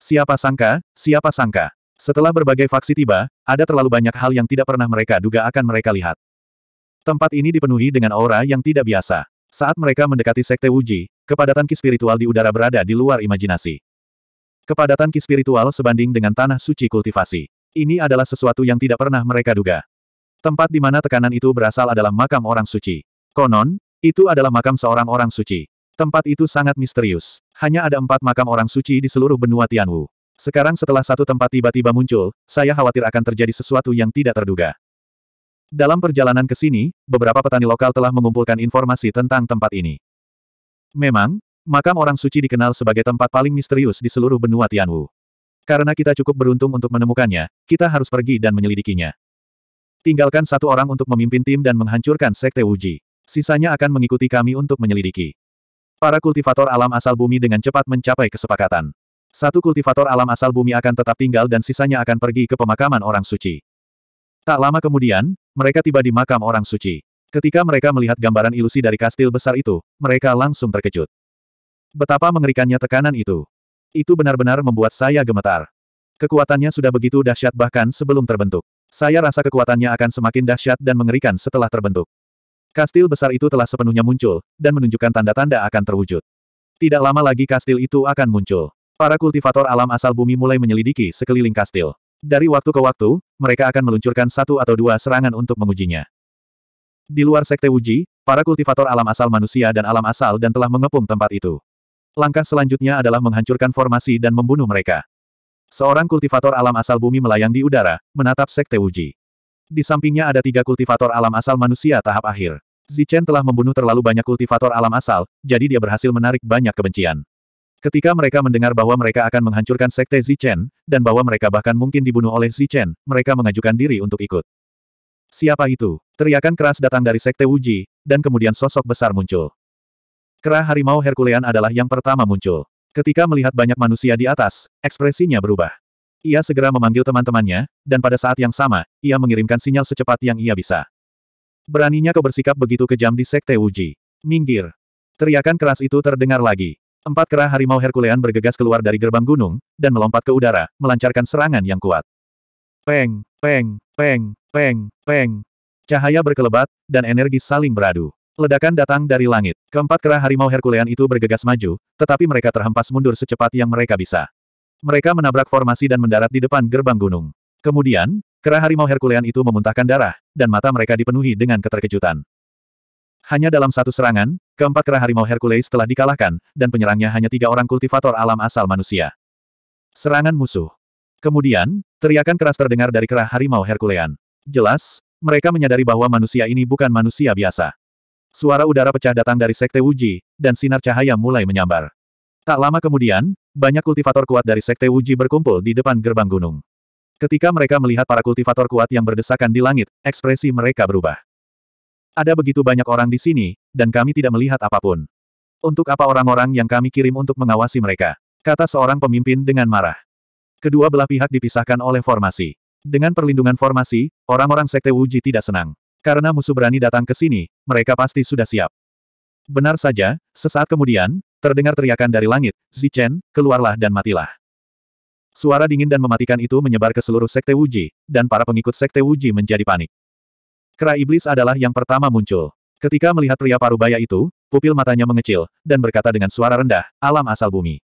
Siapa sangka, siapa sangka. Setelah berbagai faksi tiba, ada terlalu banyak hal yang tidak pernah mereka duga akan mereka lihat. Tempat ini dipenuhi dengan aura yang tidak biasa. Saat mereka mendekati Sekte Wuji, kepadatan ki spiritual di udara berada di luar imajinasi. Kepadatan ki spiritual sebanding dengan tanah suci kultivasi. Ini adalah sesuatu yang tidak pernah mereka duga. Tempat di mana tekanan itu berasal adalah makam orang suci. Konon, itu adalah makam seorang orang suci. Tempat itu sangat misterius. Hanya ada empat makam orang suci di seluruh benua Tianwu. Sekarang setelah satu tempat tiba-tiba muncul, saya khawatir akan terjadi sesuatu yang tidak terduga. Dalam perjalanan ke sini, beberapa petani lokal telah mengumpulkan informasi tentang tempat ini. Memang, Makam orang suci dikenal sebagai tempat paling misterius di seluruh benua Tianwu. Karena kita cukup beruntung untuk menemukannya, kita harus pergi dan menyelidikinya. Tinggalkan satu orang untuk memimpin tim dan menghancurkan Sekte Wuji. Sisanya akan mengikuti kami untuk menyelidiki. Para kultivator alam asal bumi dengan cepat mencapai kesepakatan. Satu kultivator alam asal bumi akan tetap tinggal dan sisanya akan pergi ke pemakaman orang suci. Tak lama kemudian, mereka tiba di makam orang suci. Ketika mereka melihat gambaran ilusi dari kastil besar itu, mereka langsung terkejut. Betapa mengerikannya tekanan itu. Itu benar-benar membuat saya gemetar. Kekuatannya sudah begitu dahsyat bahkan sebelum terbentuk. Saya rasa kekuatannya akan semakin dahsyat dan mengerikan setelah terbentuk. Kastil besar itu telah sepenuhnya muncul, dan menunjukkan tanda-tanda akan terwujud. Tidak lama lagi kastil itu akan muncul. Para kultivator alam asal bumi mulai menyelidiki sekeliling kastil. Dari waktu ke waktu, mereka akan meluncurkan satu atau dua serangan untuk mengujinya. Di luar sekte Wuji, para kultivator alam asal manusia dan alam asal dan telah mengepung tempat itu. Langkah selanjutnya adalah menghancurkan formasi dan membunuh mereka. Seorang kultivator alam asal bumi melayang di udara, menatap Sekte Wuji. Di sampingnya ada tiga kultivator alam asal manusia tahap akhir. Zichen telah membunuh terlalu banyak kultivator alam asal, jadi dia berhasil menarik banyak kebencian. Ketika mereka mendengar bahwa mereka akan menghancurkan sekte Zichen, dan bahwa mereka bahkan mungkin dibunuh oleh Zichen, mereka mengajukan diri untuk ikut. Siapa itu? Teriakan keras datang dari sekte Wuji, dan kemudian sosok besar muncul. Kera harimau Herculean adalah yang pertama muncul. Ketika melihat banyak manusia di atas, ekspresinya berubah. Ia segera memanggil teman-temannya, dan pada saat yang sama, ia mengirimkan sinyal secepat yang ia bisa. Beraninya kau bersikap begitu kejam di Sekte Uji, Minggir. Teriakan keras itu terdengar lagi. Empat kera harimau Herculean bergegas keluar dari gerbang gunung, dan melompat ke udara, melancarkan serangan yang kuat. Peng, peng, peng, peng, peng. Cahaya berkelebat, dan energi saling beradu. Ledakan datang dari langit. Keempat kera harimau Herkulean itu bergegas maju, tetapi mereka terhempas mundur secepat yang mereka bisa. Mereka menabrak formasi dan mendarat di depan gerbang gunung. Kemudian, kera harimau Herkulean itu memuntahkan darah, dan mata mereka dipenuhi dengan keterkejutan. Hanya dalam satu serangan, keempat kera harimau Hercules telah dikalahkan, dan penyerangnya hanya tiga orang kultivator alam asal manusia. Serangan musuh. Kemudian, teriakan keras terdengar dari kera harimau Herkulean. Jelas, mereka menyadari bahwa manusia ini bukan manusia biasa. Suara udara pecah datang dari Sekte Wuji, dan sinar cahaya mulai menyambar. Tak lama kemudian, banyak kultivator kuat dari Sekte Wuji berkumpul di depan gerbang gunung. Ketika mereka melihat para kultivator kuat yang berdesakan di langit, ekspresi mereka berubah. Ada begitu banyak orang di sini, dan kami tidak melihat apapun. Untuk apa orang-orang yang kami kirim untuk mengawasi mereka? Kata seorang pemimpin dengan marah. Kedua belah pihak dipisahkan oleh formasi. Dengan perlindungan formasi, orang-orang Sekte Wuji tidak senang. Karena musuh berani datang ke sini, mereka pasti sudah siap. Benar saja, sesaat kemudian, terdengar teriakan dari langit, Zichen, keluarlah dan matilah. Suara dingin dan mematikan itu menyebar ke seluruh Sekte Wuji, dan para pengikut Sekte Wuji menjadi panik. Kera Iblis adalah yang pertama muncul. Ketika melihat pria parubaya itu, pupil matanya mengecil, dan berkata dengan suara rendah, alam asal bumi.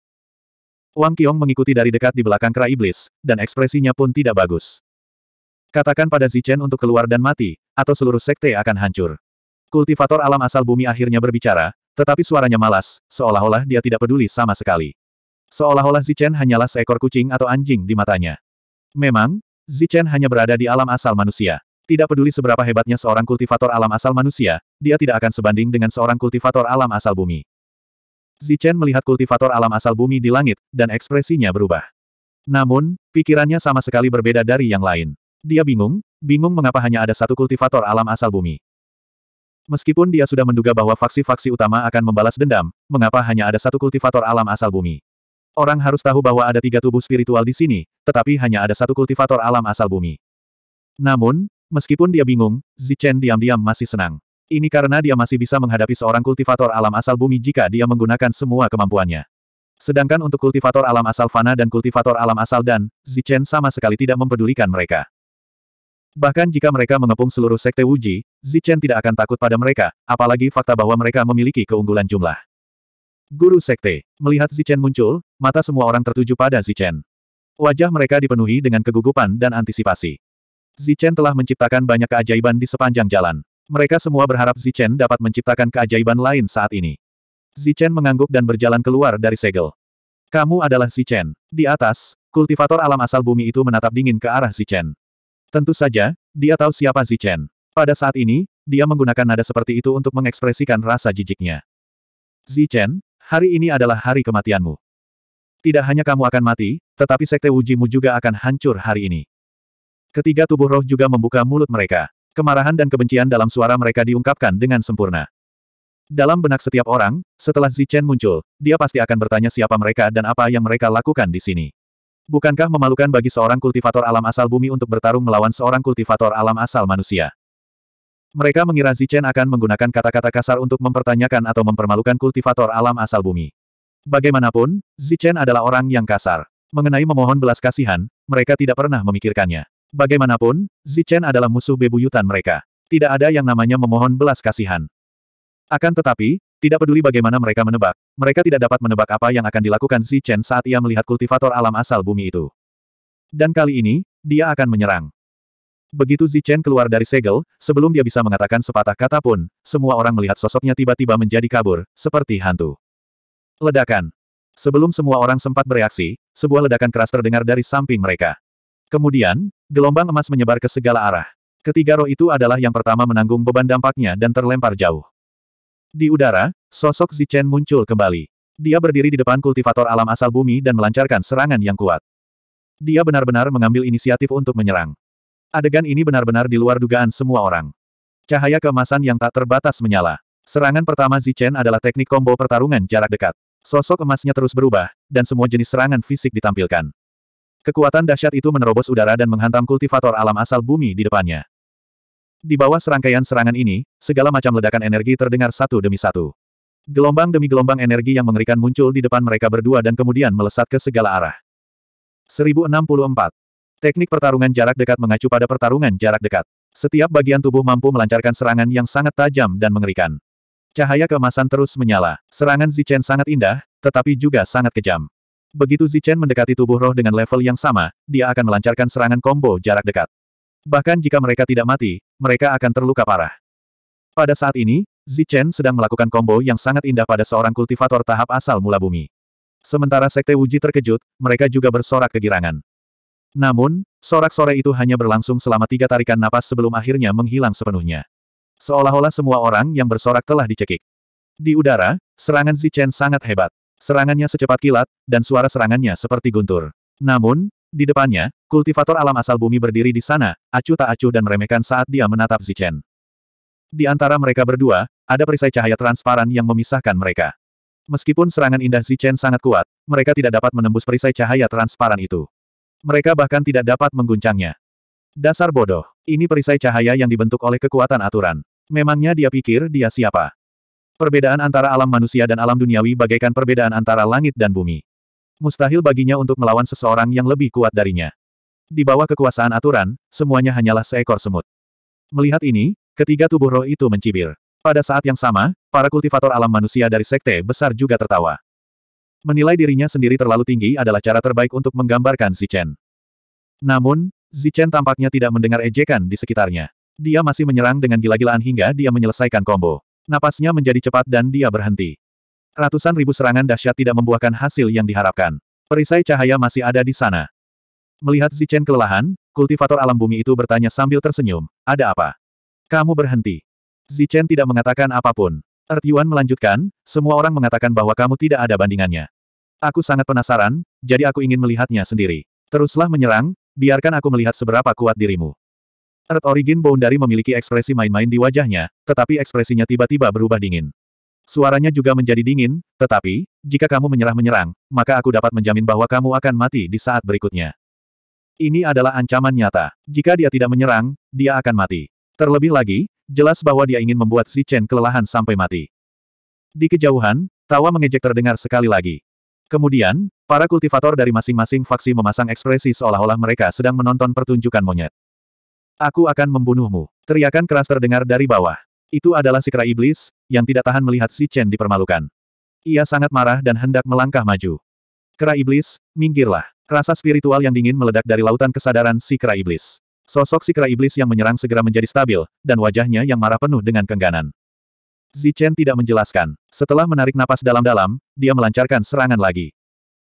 Wang Qiong mengikuti dari dekat di belakang kera iblis, dan ekspresinya pun tidak bagus. Katakan pada Zichen untuk keluar dan mati, atau seluruh sekte akan hancur. Kultivator alam asal bumi akhirnya berbicara, tetapi suaranya malas, seolah-olah dia tidak peduli sama sekali. Seolah-olah Zichen hanyalah seekor kucing atau anjing di matanya. Memang, Zichen hanya berada di alam asal manusia. Tidak peduli seberapa hebatnya seorang kultivator alam asal manusia, dia tidak akan sebanding dengan seorang kultivator alam asal bumi. Zichen melihat kultivator alam asal bumi di langit, dan ekspresinya berubah. Namun, pikirannya sama sekali berbeda dari yang lain. Dia bingung, bingung mengapa hanya ada satu kultivator alam asal bumi. Meskipun dia sudah menduga bahwa faksi-faksi utama akan membalas dendam, mengapa hanya ada satu kultivator alam asal bumi? Orang harus tahu bahwa ada tiga tubuh spiritual di sini, tetapi hanya ada satu kultivator alam asal bumi. Namun, meskipun dia bingung, Zichen diam-diam masih senang. Ini karena dia masih bisa menghadapi seorang kultivator alam asal bumi jika dia menggunakan semua kemampuannya. Sedangkan untuk kultivator alam asal fana dan kultivator alam asal dan, Zichen sama sekali tidak mempedulikan mereka. Bahkan jika mereka mengepung seluruh sekte Wuji, Zichen tidak akan takut pada mereka, apalagi fakta bahwa mereka memiliki keunggulan jumlah. Guru sekte, melihat Zichen muncul, mata semua orang tertuju pada Zichen. Wajah mereka dipenuhi dengan kegugupan dan antisipasi. Zichen telah menciptakan banyak keajaiban di sepanjang jalan. Mereka semua berharap Zichen dapat menciptakan keajaiban lain saat ini. Zichen mengangguk dan berjalan keluar dari segel. Kamu adalah Zichen. Di atas, kultivator alam asal bumi itu menatap dingin ke arah Zichen. Tentu saja, dia tahu siapa Zichen. Pada saat ini, dia menggunakan nada seperti itu untuk mengekspresikan rasa jijiknya. Zichen, hari ini adalah hari kematianmu. Tidak hanya kamu akan mati, tetapi sekte Wujimu juga akan hancur hari ini. Ketiga tubuh roh juga membuka mulut mereka. Kemarahan dan kebencian dalam suara mereka diungkapkan dengan sempurna. Dalam benak setiap orang, setelah Zichen muncul, dia pasti akan bertanya siapa mereka dan apa yang mereka lakukan di sini. Bukankah memalukan bagi seorang kultivator alam asal bumi untuk bertarung melawan seorang kultivator alam asal manusia? Mereka mengira Zichen akan menggunakan kata-kata kasar untuk mempertanyakan atau mempermalukan kultivator alam asal bumi. Bagaimanapun, Zichen adalah orang yang kasar. Mengenai memohon belas kasihan, mereka tidak pernah memikirkannya. Bagaimanapun, Zichen adalah musuh bebuyutan mereka. Tidak ada yang namanya memohon belas kasihan. Akan tetapi, tidak peduli bagaimana mereka menebak, mereka tidak dapat menebak apa yang akan dilakukan Xi Chen saat ia melihat kultivator alam asal bumi itu. Dan kali ini, dia akan menyerang. Begitu Xi Chen keluar dari segel, sebelum dia bisa mengatakan sepatah kata pun, semua orang melihat sosoknya tiba-tiba menjadi kabur, seperti hantu. Ledakan. Sebelum semua orang sempat bereaksi, sebuah ledakan keras terdengar dari samping mereka. Kemudian, gelombang emas menyebar ke segala arah. Ketiga roh itu adalah yang pertama menanggung beban dampaknya dan terlempar jauh. Di udara, sosok Zichen muncul kembali. Dia berdiri di depan kultivator alam asal bumi dan melancarkan serangan yang kuat. Dia benar-benar mengambil inisiatif untuk menyerang. Adegan ini benar-benar di luar dugaan semua orang. Cahaya keemasan yang tak terbatas menyala. Serangan pertama Zichen adalah teknik combo pertarungan jarak dekat. Sosok emasnya terus berubah, dan semua jenis serangan fisik ditampilkan. Kekuatan dahsyat itu menerobos udara dan menghantam kultivator alam asal bumi di depannya. Di bawah serangkaian serangan ini, segala macam ledakan energi terdengar satu demi satu. Gelombang demi gelombang energi yang mengerikan muncul di depan mereka berdua dan kemudian melesat ke segala arah. 1064. Teknik pertarungan jarak dekat mengacu pada pertarungan jarak dekat. Setiap bagian tubuh mampu melancarkan serangan yang sangat tajam dan mengerikan. Cahaya keemasan terus menyala. Serangan Zichen sangat indah, tetapi juga sangat kejam. Begitu Zichen mendekati tubuh roh dengan level yang sama, dia akan melancarkan serangan combo jarak dekat. Bahkan jika mereka tidak mati, mereka akan terluka parah. Pada saat ini, Zichen sedang melakukan kombo yang sangat indah pada seorang kultivator tahap asal mula bumi. Sementara Sekte Wuji terkejut, mereka juga bersorak kegirangan. Namun, sorak-sore itu hanya berlangsung selama tiga tarikan napas sebelum akhirnya menghilang sepenuhnya. Seolah-olah semua orang yang bersorak telah dicekik. Di udara, serangan Zichen sangat hebat. Serangannya secepat kilat, dan suara serangannya seperti guntur. Namun, di depannya, kultivator alam asal bumi berdiri di sana, acuh tak acuh dan meremehkan saat dia menatap Zichen. Di antara mereka berdua, ada perisai cahaya transparan yang memisahkan mereka. Meskipun serangan indah Zichen sangat kuat, mereka tidak dapat menembus perisai cahaya transparan itu. Mereka bahkan tidak dapat mengguncangnya. Dasar bodoh, ini perisai cahaya yang dibentuk oleh kekuatan aturan. Memangnya dia pikir dia siapa? Perbedaan antara alam manusia dan alam duniawi bagaikan perbedaan antara langit dan bumi. Mustahil baginya untuk melawan seseorang yang lebih kuat darinya. Di bawah kekuasaan aturan, semuanya hanyalah seekor semut. Melihat ini, ketiga tubuh roh itu mencibir. Pada saat yang sama, para kultivator alam manusia dari sekte besar juga tertawa. Menilai dirinya sendiri terlalu tinggi adalah cara terbaik untuk menggambarkan Zichen. Namun, Zichen tampaknya tidak mendengar ejekan di sekitarnya. Dia masih menyerang dengan gila-gilaan hingga dia menyelesaikan kombo. Napasnya menjadi cepat dan dia berhenti. Ratusan ribu serangan dahsyat tidak membuahkan hasil yang diharapkan. Perisai cahaya masih ada di sana. Melihat Zichen kelelahan, kultivator alam bumi itu bertanya sambil tersenyum, ada apa? Kamu berhenti. Zichen tidak mengatakan apapun. Earth Yuan melanjutkan, semua orang mengatakan bahwa kamu tidak ada bandingannya. Aku sangat penasaran, jadi aku ingin melihatnya sendiri. Teruslah menyerang, biarkan aku melihat seberapa kuat dirimu. Earth Origin Boundary memiliki ekspresi main-main di wajahnya, tetapi ekspresinya tiba-tiba berubah dingin. Suaranya juga menjadi dingin, tetapi, jika kamu menyerah-menyerang, maka aku dapat menjamin bahwa kamu akan mati di saat berikutnya. Ini adalah ancaman nyata. Jika dia tidak menyerang, dia akan mati. Terlebih lagi, jelas bahwa dia ingin membuat si Chen kelelahan sampai mati. Di kejauhan, tawa mengejek terdengar sekali lagi. Kemudian, para kultivator dari masing-masing faksi memasang ekspresi seolah-olah mereka sedang menonton pertunjukan monyet. Aku akan membunuhmu. Teriakan keras terdengar dari bawah. Itu adalah si kera iblis, yang tidak tahan melihat si Chen dipermalukan. Ia sangat marah dan hendak melangkah maju. Kera iblis, minggirlah. Rasa spiritual yang dingin meledak dari lautan kesadaran si kera iblis. Sosok si kera iblis yang menyerang segera menjadi stabil, dan wajahnya yang marah penuh dengan kengganan. Chen tidak menjelaskan. Setelah menarik napas dalam-dalam, dia melancarkan serangan lagi.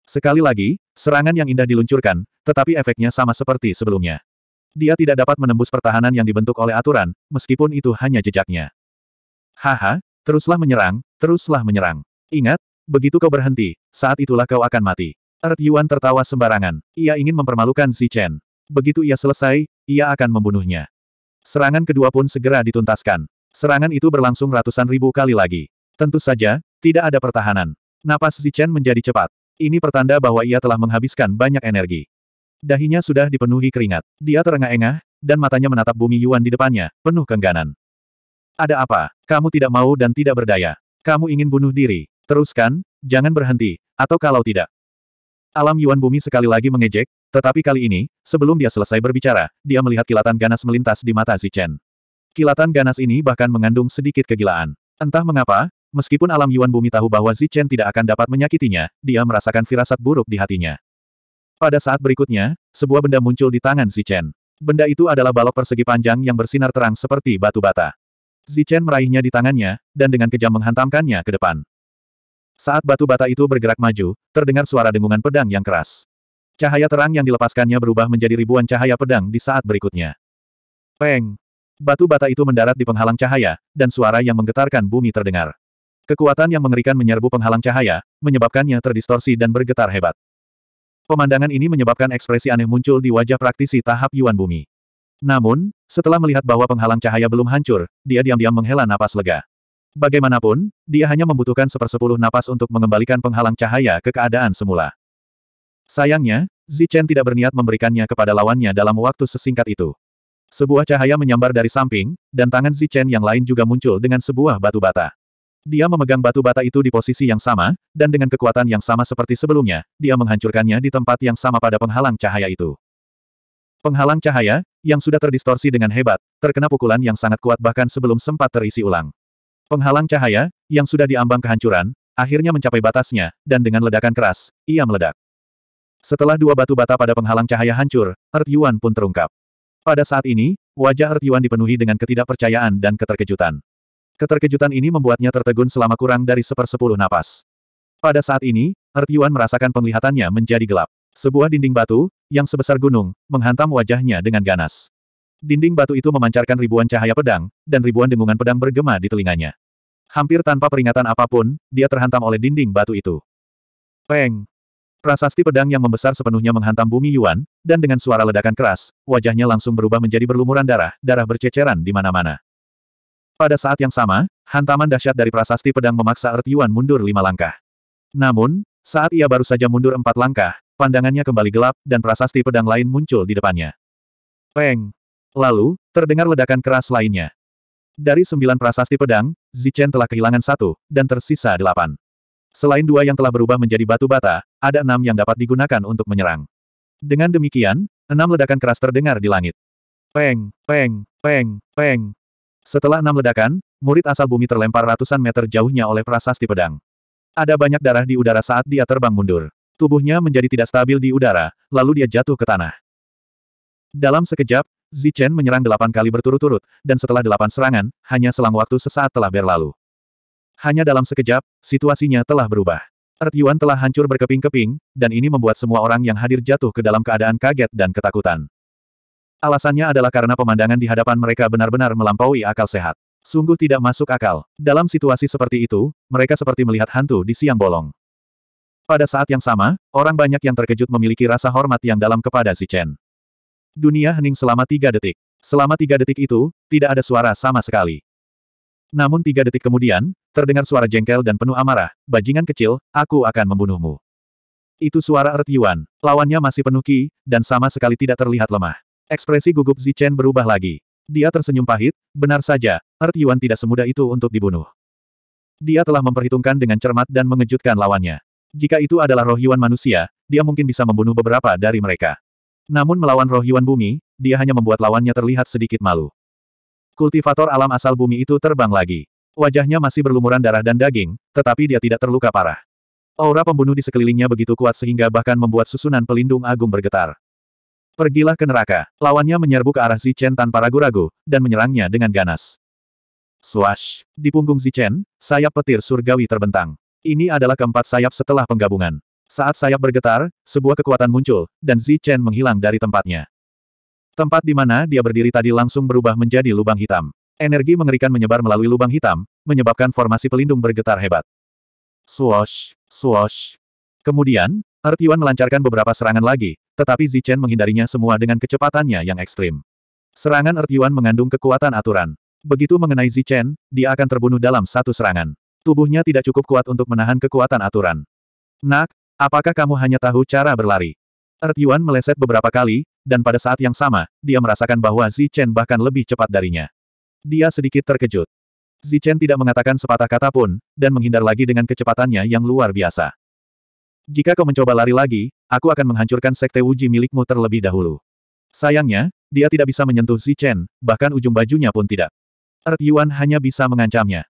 Sekali lagi, serangan yang indah diluncurkan, tetapi efeknya sama seperti sebelumnya. Dia tidak dapat menembus pertahanan yang dibentuk oleh aturan, meskipun itu hanya jejaknya. Haha, teruslah menyerang, teruslah menyerang. Ingat, begitu kau berhenti, saat itulah kau akan mati. Earth Yuan tertawa sembarangan. Ia ingin mempermalukan si Chen. Begitu ia selesai, ia akan membunuhnya. Serangan kedua pun segera dituntaskan. Serangan itu berlangsung ratusan ribu kali lagi. Tentu saja, tidak ada pertahanan. Napas si Chen menjadi cepat. Ini pertanda bahwa ia telah menghabiskan banyak energi. Dahinya sudah dipenuhi keringat. Dia terengah-engah, dan matanya menatap bumi Yuan di depannya, penuh kengganan. Ada apa? Kamu tidak mau dan tidak berdaya. Kamu ingin bunuh diri. Teruskan, jangan berhenti, atau kalau tidak. Alam Yuan Bumi sekali lagi mengejek, tetapi kali ini, sebelum dia selesai berbicara, dia melihat kilatan ganas melintas di mata Zichen. Kilatan ganas ini bahkan mengandung sedikit kegilaan. Entah mengapa, meskipun alam Yuan Bumi tahu bahwa Zichen tidak akan dapat menyakitinya, dia merasakan firasat buruk di hatinya. Pada saat berikutnya, sebuah benda muncul di tangan Zichen. Benda itu adalah balok persegi panjang yang bersinar terang seperti batu bata. Zichen meraihnya di tangannya, dan dengan kejam menghantamkannya ke depan. Saat batu bata itu bergerak maju, terdengar suara dengungan pedang yang keras. Cahaya terang yang dilepaskannya berubah menjadi ribuan cahaya pedang di saat berikutnya. Peng! Batu bata itu mendarat di penghalang cahaya, dan suara yang menggetarkan bumi terdengar. Kekuatan yang mengerikan menyerbu penghalang cahaya, menyebabkannya terdistorsi dan bergetar hebat. Pemandangan ini menyebabkan ekspresi aneh muncul di wajah praktisi tahap Yuan Bumi. Namun, setelah melihat bahwa penghalang cahaya belum hancur, dia diam-diam menghela napas lega. Bagaimanapun, dia hanya membutuhkan sepersepuluh napas untuk mengembalikan penghalang cahaya ke keadaan semula. Sayangnya, Zichen tidak berniat memberikannya kepada lawannya dalam waktu sesingkat itu. Sebuah cahaya menyambar dari samping, dan tangan Zichen yang lain juga muncul dengan sebuah batu bata. Dia memegang batu bata itu di posisi yang sama, dan dengan kekuatan yang sama seperti sebelumnya, dia menghancurkannya di tempat yang sama pada penghalang cahaya itu. Penghalang cahaya, yang sudah terdistorsi dengan hebat, terkena pukulan yang sangat kuat bahkan sebelum sempat terisi ulang. Penghalang cahaya, yang sudah diambang kehancuran, akhirnya mencapai batasnya, dan dengan ledakan keras, ia meledak. Setelah dua batu bata pada penghalang cahaya hancur, Earth Yuan pun terungkap. Pada saat ini, wajah Earth Yuan dipenuhi dengan ketidakpercayaan dan keterkejutan. Keterkejutan ini membuatnya tertegun selama kurang dari sepersepuluh napas. Pada saat ini, Earth Yuan merasakan penglihatannya menjadi gelap. Sebuah dinding batu, yang sebesar gunung, menghantam wajahnya dengan ganas. Dinding batu itu memancarkan ribuan cahaya pedang, dan ribuan dengungan pedang bergema di telinganya. Hampir tanpa peringatan apapun, dia terhantam oleh dinding batu itu. Peng! Prasasti pedang yang membesar sepenuhnya menghantam bumi Yuan, dan dengan suara ledakan keras, wajahnya langsung berubah menjadi berlumuran darah, darah berceceran di mana-mana. Pada saat yang sama, hantaman dahsyat dari prasasti pedang memaksa Er Yuan mundur lima langkah. Namun, saat ia baru saja mundur empat langkah, pandangannya kembali gelap, dan prasasti pedang lain muncul di depannya. Peng! Lalu, terdengar ledakan keras lainnya. Dari sembilan prasasti pedang, Zichen telah kehilangan satu, dan tersisa delapan. Selain dua yang telah berubah menjadi batu bata, ada enam yang dapat digunakan untuk menyerang. Dengan demikian, enam ledakan keras terdengar di langit. Peng, peng, peng, peng, setelah enam ledakan, murid asal bumi terlempar ratusan meter jauhnya oleh prasasti pedang. Ada banyak darah di udara saat dia terbang mundur. Tubuhnya menjadi tidak stabil di udara, lalu dia jatuh ke tanah. Dalam sekejap, Zichen menyerang delapan kali berturut-turut, dan setelah delapan serangan, hanya selang waktu sesaat telah berlalu. Hanya dalam sekejap, situasinya telah berubah. Earth Yuan telah hancur berkeping-keping, dan ini membuat semua orang yang hadir jatuh ke dalam keadaan kaget dan ketakutan. Alasannya adalah karena pemandangan di hadapan mereka benar-benar melampaui akal sehat. Sungguh tidak masuk akal. Dalam situasi seperti itu, mereka seperti melihat hantu di siang bolong. Pada saat yang sama, orang banyak yang terkejut memiliki rasa hormat yang dalam kepada si Chen. Dunia hening selama tiga detik. Selama tiga detik itu, tidak ada suara sama sekali. Namun tiga detik kemudian, terdengar suara jengkel dan penuh amarah, bajingan kecil, aku akan membunuhmu. Itu suara Earth Yuan, lawannya masih penuh ki, dan sama sekali tidak terlihat lemah. Ekspresi gugup Zichen berubah lagi. Dia tersenyum pahit, benar saja, Art Yuan tidak semudah itu untuk dibunuh. Dia telah memperhitungkan dengan cermat dan mengejutkan lawannya. Jika itu adalah roh Yuan manusia, dia mungkin bisa membunuh beberapa dari mereka. Namun melawan roh Yuan bumi, dia hanya membuat lawannya terlihat sedikit malu. Kultivator alam asal bumi itu terbang lagi. Wajahnya masih berlumuran darah dan daging, tetapi dia tidak terluka parah. Aura pembunuh di sekelilingnya begitu kuat sehingga bahkan membuat susunan pelindung agung bergetar. Pergilah ke neraka. Lawannya menyerbu ke arah Zichen tanpa ragu-ragu, dan menyerangnya dengan ganas. Swash! Di punggung Zichen, sayap petir surgawi terbentang. Ini adalah keempat sayap setelah penggabungan. Saat sayap bergetar, sebuah kekuatan muncul, dan Zichen menghilang dari tempatnya. Tempat di mana dia berdiri tadi langsung berubah menjadi lubang hitam. Energi mengerikan menyebar melalui lubang hitam, menyebabkan formasi pelindung bergetar hebat. Swash! Swash! Kemudian, Earth melancarkan beberapa serangan lagi, tetapi Zichen menghindarinya semua dengan kecepatannya yang ekstrim. Serangan Earth Yuan mengandung kekuatan aturan. Begitu mengenai Zichen, dia akan terbunuh dalam satu serangan. Tubuhnya tidak cukup kuat untuk menahan kekuatan aturan. Nak, apakah kamu hanya tahu cara berlari? Earth Yuan meleset beberapa kali, dan pada saat yang sama, dia merasakan bahwa Zichen bahkan lebih cepat darinya. Dia sedikit terkejut. Zichen tidak mengatakan sepatah kata pun, dan menghindar lagi dengan kecepatannya yang luar biasa. Jika kau mencoba lari lagi, aku akan menghancurkan sekte Wuji milikmu terlebih dahulu. Sayangnya, dia tidak bisa menyentuh Xi Chen, bahkan ujung bajunya pun tidak. Earth Yuan hanya bisa mengancamnya.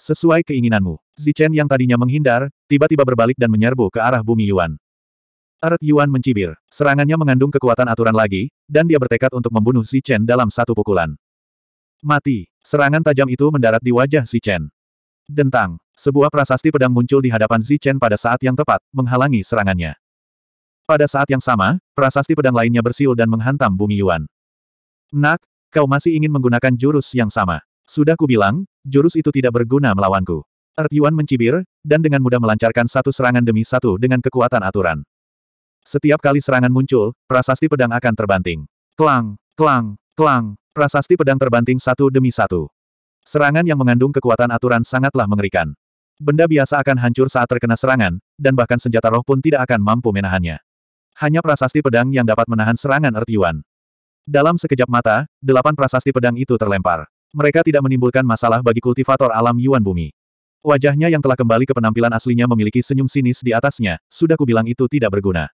Sesuai keinginanmu, Xi Chen yang tadinya menghindar, tiba-tiba berbalik dan menyerbu ke arah bumi Yuan. Earth Yuan mencibir, serangannya mengandung kekuatan aturan lagi, dan dia bertekad untuk membunuh Xi Chen dalam satu pukulan. Mati, serangan tajam itu mendarat di wajah Xi Chen. Dentang, sebuah prasasti pedang muncul di hadapan Zichen pada saat yang tepat, menghalangi serangannya. Pada saat yang sama, prasasti pedang lainnya bersiul dan menghantam bumi Yuan. Nak, kau masih ingin menggunakan jurus yang sama. Sudah kubilang, jurus itu tidak berguna melawanku. Earth Yuan mencibir, dan dengan mudah melancarkan satu serangan demi satu dengan kekuatan aturan. Setiap kali serangan muncul, prasasti pedang akan terbanting. Klang, klang, klang, prasasti pedang terbanting satu demi satu. Serangan yang mengandung kekuatan aturan sangatlah mengerikan. Benda biasa akan hancur saat terkena serangan, dan bahkan senjata roh pun tidak akan mampu menahannya. Hanya prasasti pedang yang dapat menahan serangan Earth Yuan. Dalam sekejap mata, delapan prasasti pedang itu terlempar. Mereka tidak menimbulkan masalah bagi kultivator alam Yuan Bumi. Wajahnya yang telah kembali ke penampilan aslinya memiliki senyum sinis di atasnya, sudah kubilang itu tidak berguna.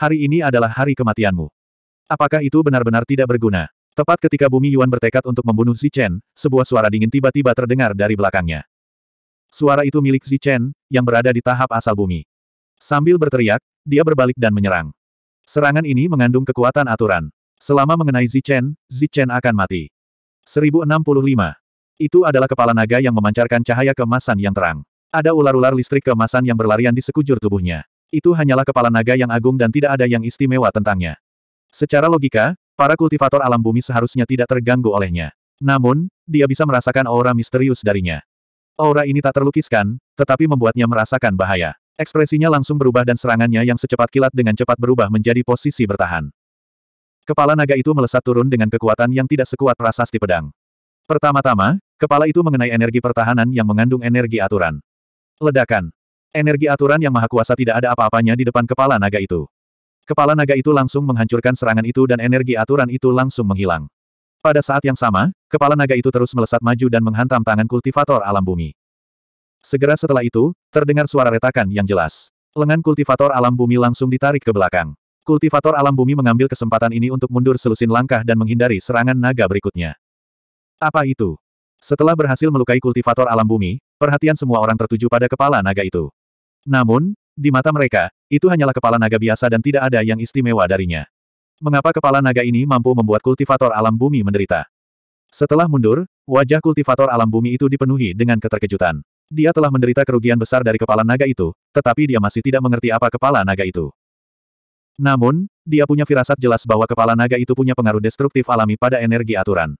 Hari ini adalah hari kematianmu. Apakah itu benar-benar tidak berguna? Tepat ketika Bumi Yuan bertekad untuk membunuh Chen, sebuah suara dingin tiba-tiba terdengar dari belakangnya. Suara itu milik Chen, yang berada di tahap asal bumi. Sambil berteriak, dia berbalik dan menyerang. Serangan ini mengandung kekuatan aturan. Selama mengenai Chen, Zichen, Chen akan mati. 1065. Itu adalah kepala naga yang memancarkan cahaya kemasan yang terang. Ada ular-ular listrik kemasan yang berlarian di sekujur tubuhnya. Itu hanyalah kepala naga yang agung dan tidak ada yang istimewa tentangnya. Secara logika, Para kultivator alam bumi seharusnya tidak terganggu olehnya. Namun, dia bisa merasakan aura misterius darinya. Aura ini tak terlukiskan, tetapi membuatnya merasakan bahaya. Ekspresinya langsung berubah dan serangannya yang secepat kilat dengan cepat berubah menjadi posisi bertahan. Kepala naga itu melesat turun dengan kekuatan yang tidak sekuat prasasti pedang. Pertama-tama, kepala itu mengenai energi pertahanan yang mengandung energi aturan. Ledakan. Energi aturan yang maha kuasa tidak ada apa-apanya di depan kepala naga itu. Kepala naga itu langsung menghancurkan serangan itu dan energi aturan itu langsung menghilang. Pada saat yang sama, kepala naga itu terus melesat maju dan menghantam tangan kultivator alam bumi. Segera setelah itu, terdengar suara retakan yang jelas. Lengan kultivator alam bumi langsung ditarik ke belakang. Kultivator alam bumi mengambil kesempatan ini untuk mundur selusin langkah dan menghindari serangan naga berikutnya. Apa itu? Setelah berhasil melukai kultivator alam bumi, perhatian semua orang tertuju pada kepala naga itu. Namun, di mata mereka, itu hanyalah kepala naga biasa dan tidak ada yang istimewa darinya. Mengapa kepala naga ini mampu membuat kultivator alam bumi menderita? Setelah mundur, wajah kultivator alam bumi itu dipenuhi dengan keterkejutan. Dia telah menderita kerugian besar dari kepala naga itu, tetapi dia masih tidak mengerti apa kepala naga itu. Namun, dia punya firasat jelas bahwa kepala naga itu punya pengaruh destruktif alami pada energi aturan.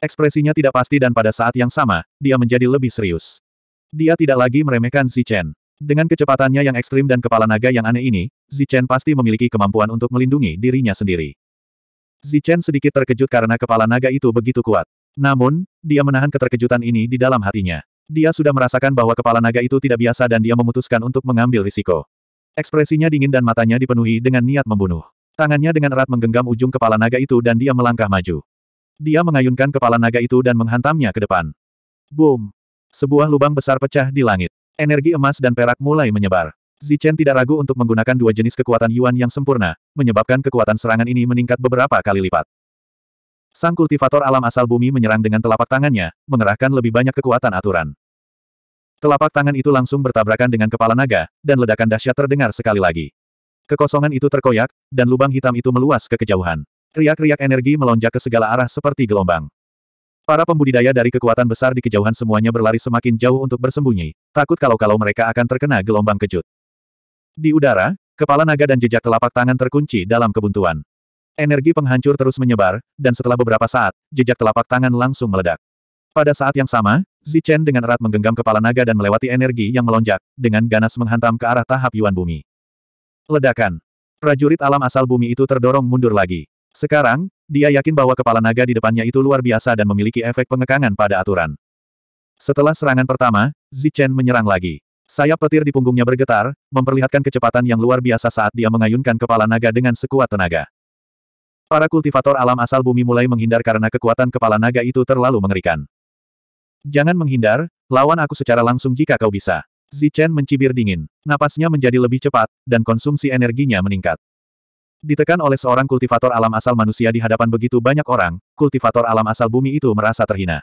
Ekspresinya tidak pasti dan pada saat yang sama, dia menjadi lebih serius. Dia tidak lagi meremehkan Si Chen. Dengan kecepatannya yang ekstrim dan kepala naga yang aneh ini, Zichen pasti memiliki kemampuan untuk melindungi dirinya sendiri. Zichen sedikit terkejut karena kepala naga itu begitu kuat. Namun, dia menahan keterkejutan ini di dalam hatinya. Dia sudah merasakan bahwa kepala naga itu tidak biasa dan dia memutuskan untuk mengambil risiko. Ekspresinya dingin dan matanya dipenuhi dengan niat membunuh. Tangannya dengan erat menggenggam ujung kepala naga itu dan dia melangkah maju. Dia mengayunkan kepala naga itu dan menghantamnya ke depan. Boom! Sebuah lubang besar pecah di langit. Energi emas dan perak mulai menyebar. Zichen tidak ragu untuk menggunakan dua jenis kekuatan Yuan yang sempurna, menyebabkan kekuatan serangan ini meningkat beberapa kali lipat. Sang kultivator alam asal bumi menyerang dengan telapak tangannya, mengerahkan lebih banyak kekuatan aturan. Telapak tangan itu langsung bertabrakan dengan kepala naga, dan ledakan dahsyat terdengar sekali lagi. Kekosongan itu terkoyak, dan lubang hitam itu meluas ke kejauhan. Riak-riak energi melonjak ke segala arah seperti gelombang. Para pembudidaya dari kekuatan besar di kejauhan semuanya berlari semakin jauh untuk bersembunyi, takut kalau-kalau mereka akan terkena gelombang kejut. Di udara, kepala naga dan jejak telapak tangan terkunci dalam kebuntuan. Energi penghancur terus menyebar, dan setelah beberapa saat, jejak telapak tangan langsung meledak. Pada saat yang sama, Zichen dengan erat menggenggam kepala naga dan melewati energi yang melonjak, dengan ganas menghantam ke arah tahap Yuan Bumi. Ledakan. Prajurit alam asal bumi itu terdorong mundur lagi. Sekarang, dia yakin bahwa kepala naga di depannya itu luar biasa dan memiliki efek pengekangan pada aturan. Setelah serangan pertama, Zichen menyerang lagi. Sayap petir di punggungnya bergetar, memperlihatkan kecepatan yang luar biasa saat dia mengayunkan kepala naga dengan sekuat tenaga. Para kultivator alam asal bumi mulai menghindar karena kekuatan kepala naga itu terlalu mengerikan. Jangan menghindar, lawan aku secara langsung jika kau bisa. Zichen mencibir dingin. Napasnya menjadi lebih cepat, dan konsumsi energinya meningkat. Ditekan oleh seorang kultivator alam asal manusia di hadapan begitu banyak orang, kultivator alam asal bumi itu merasa terhina.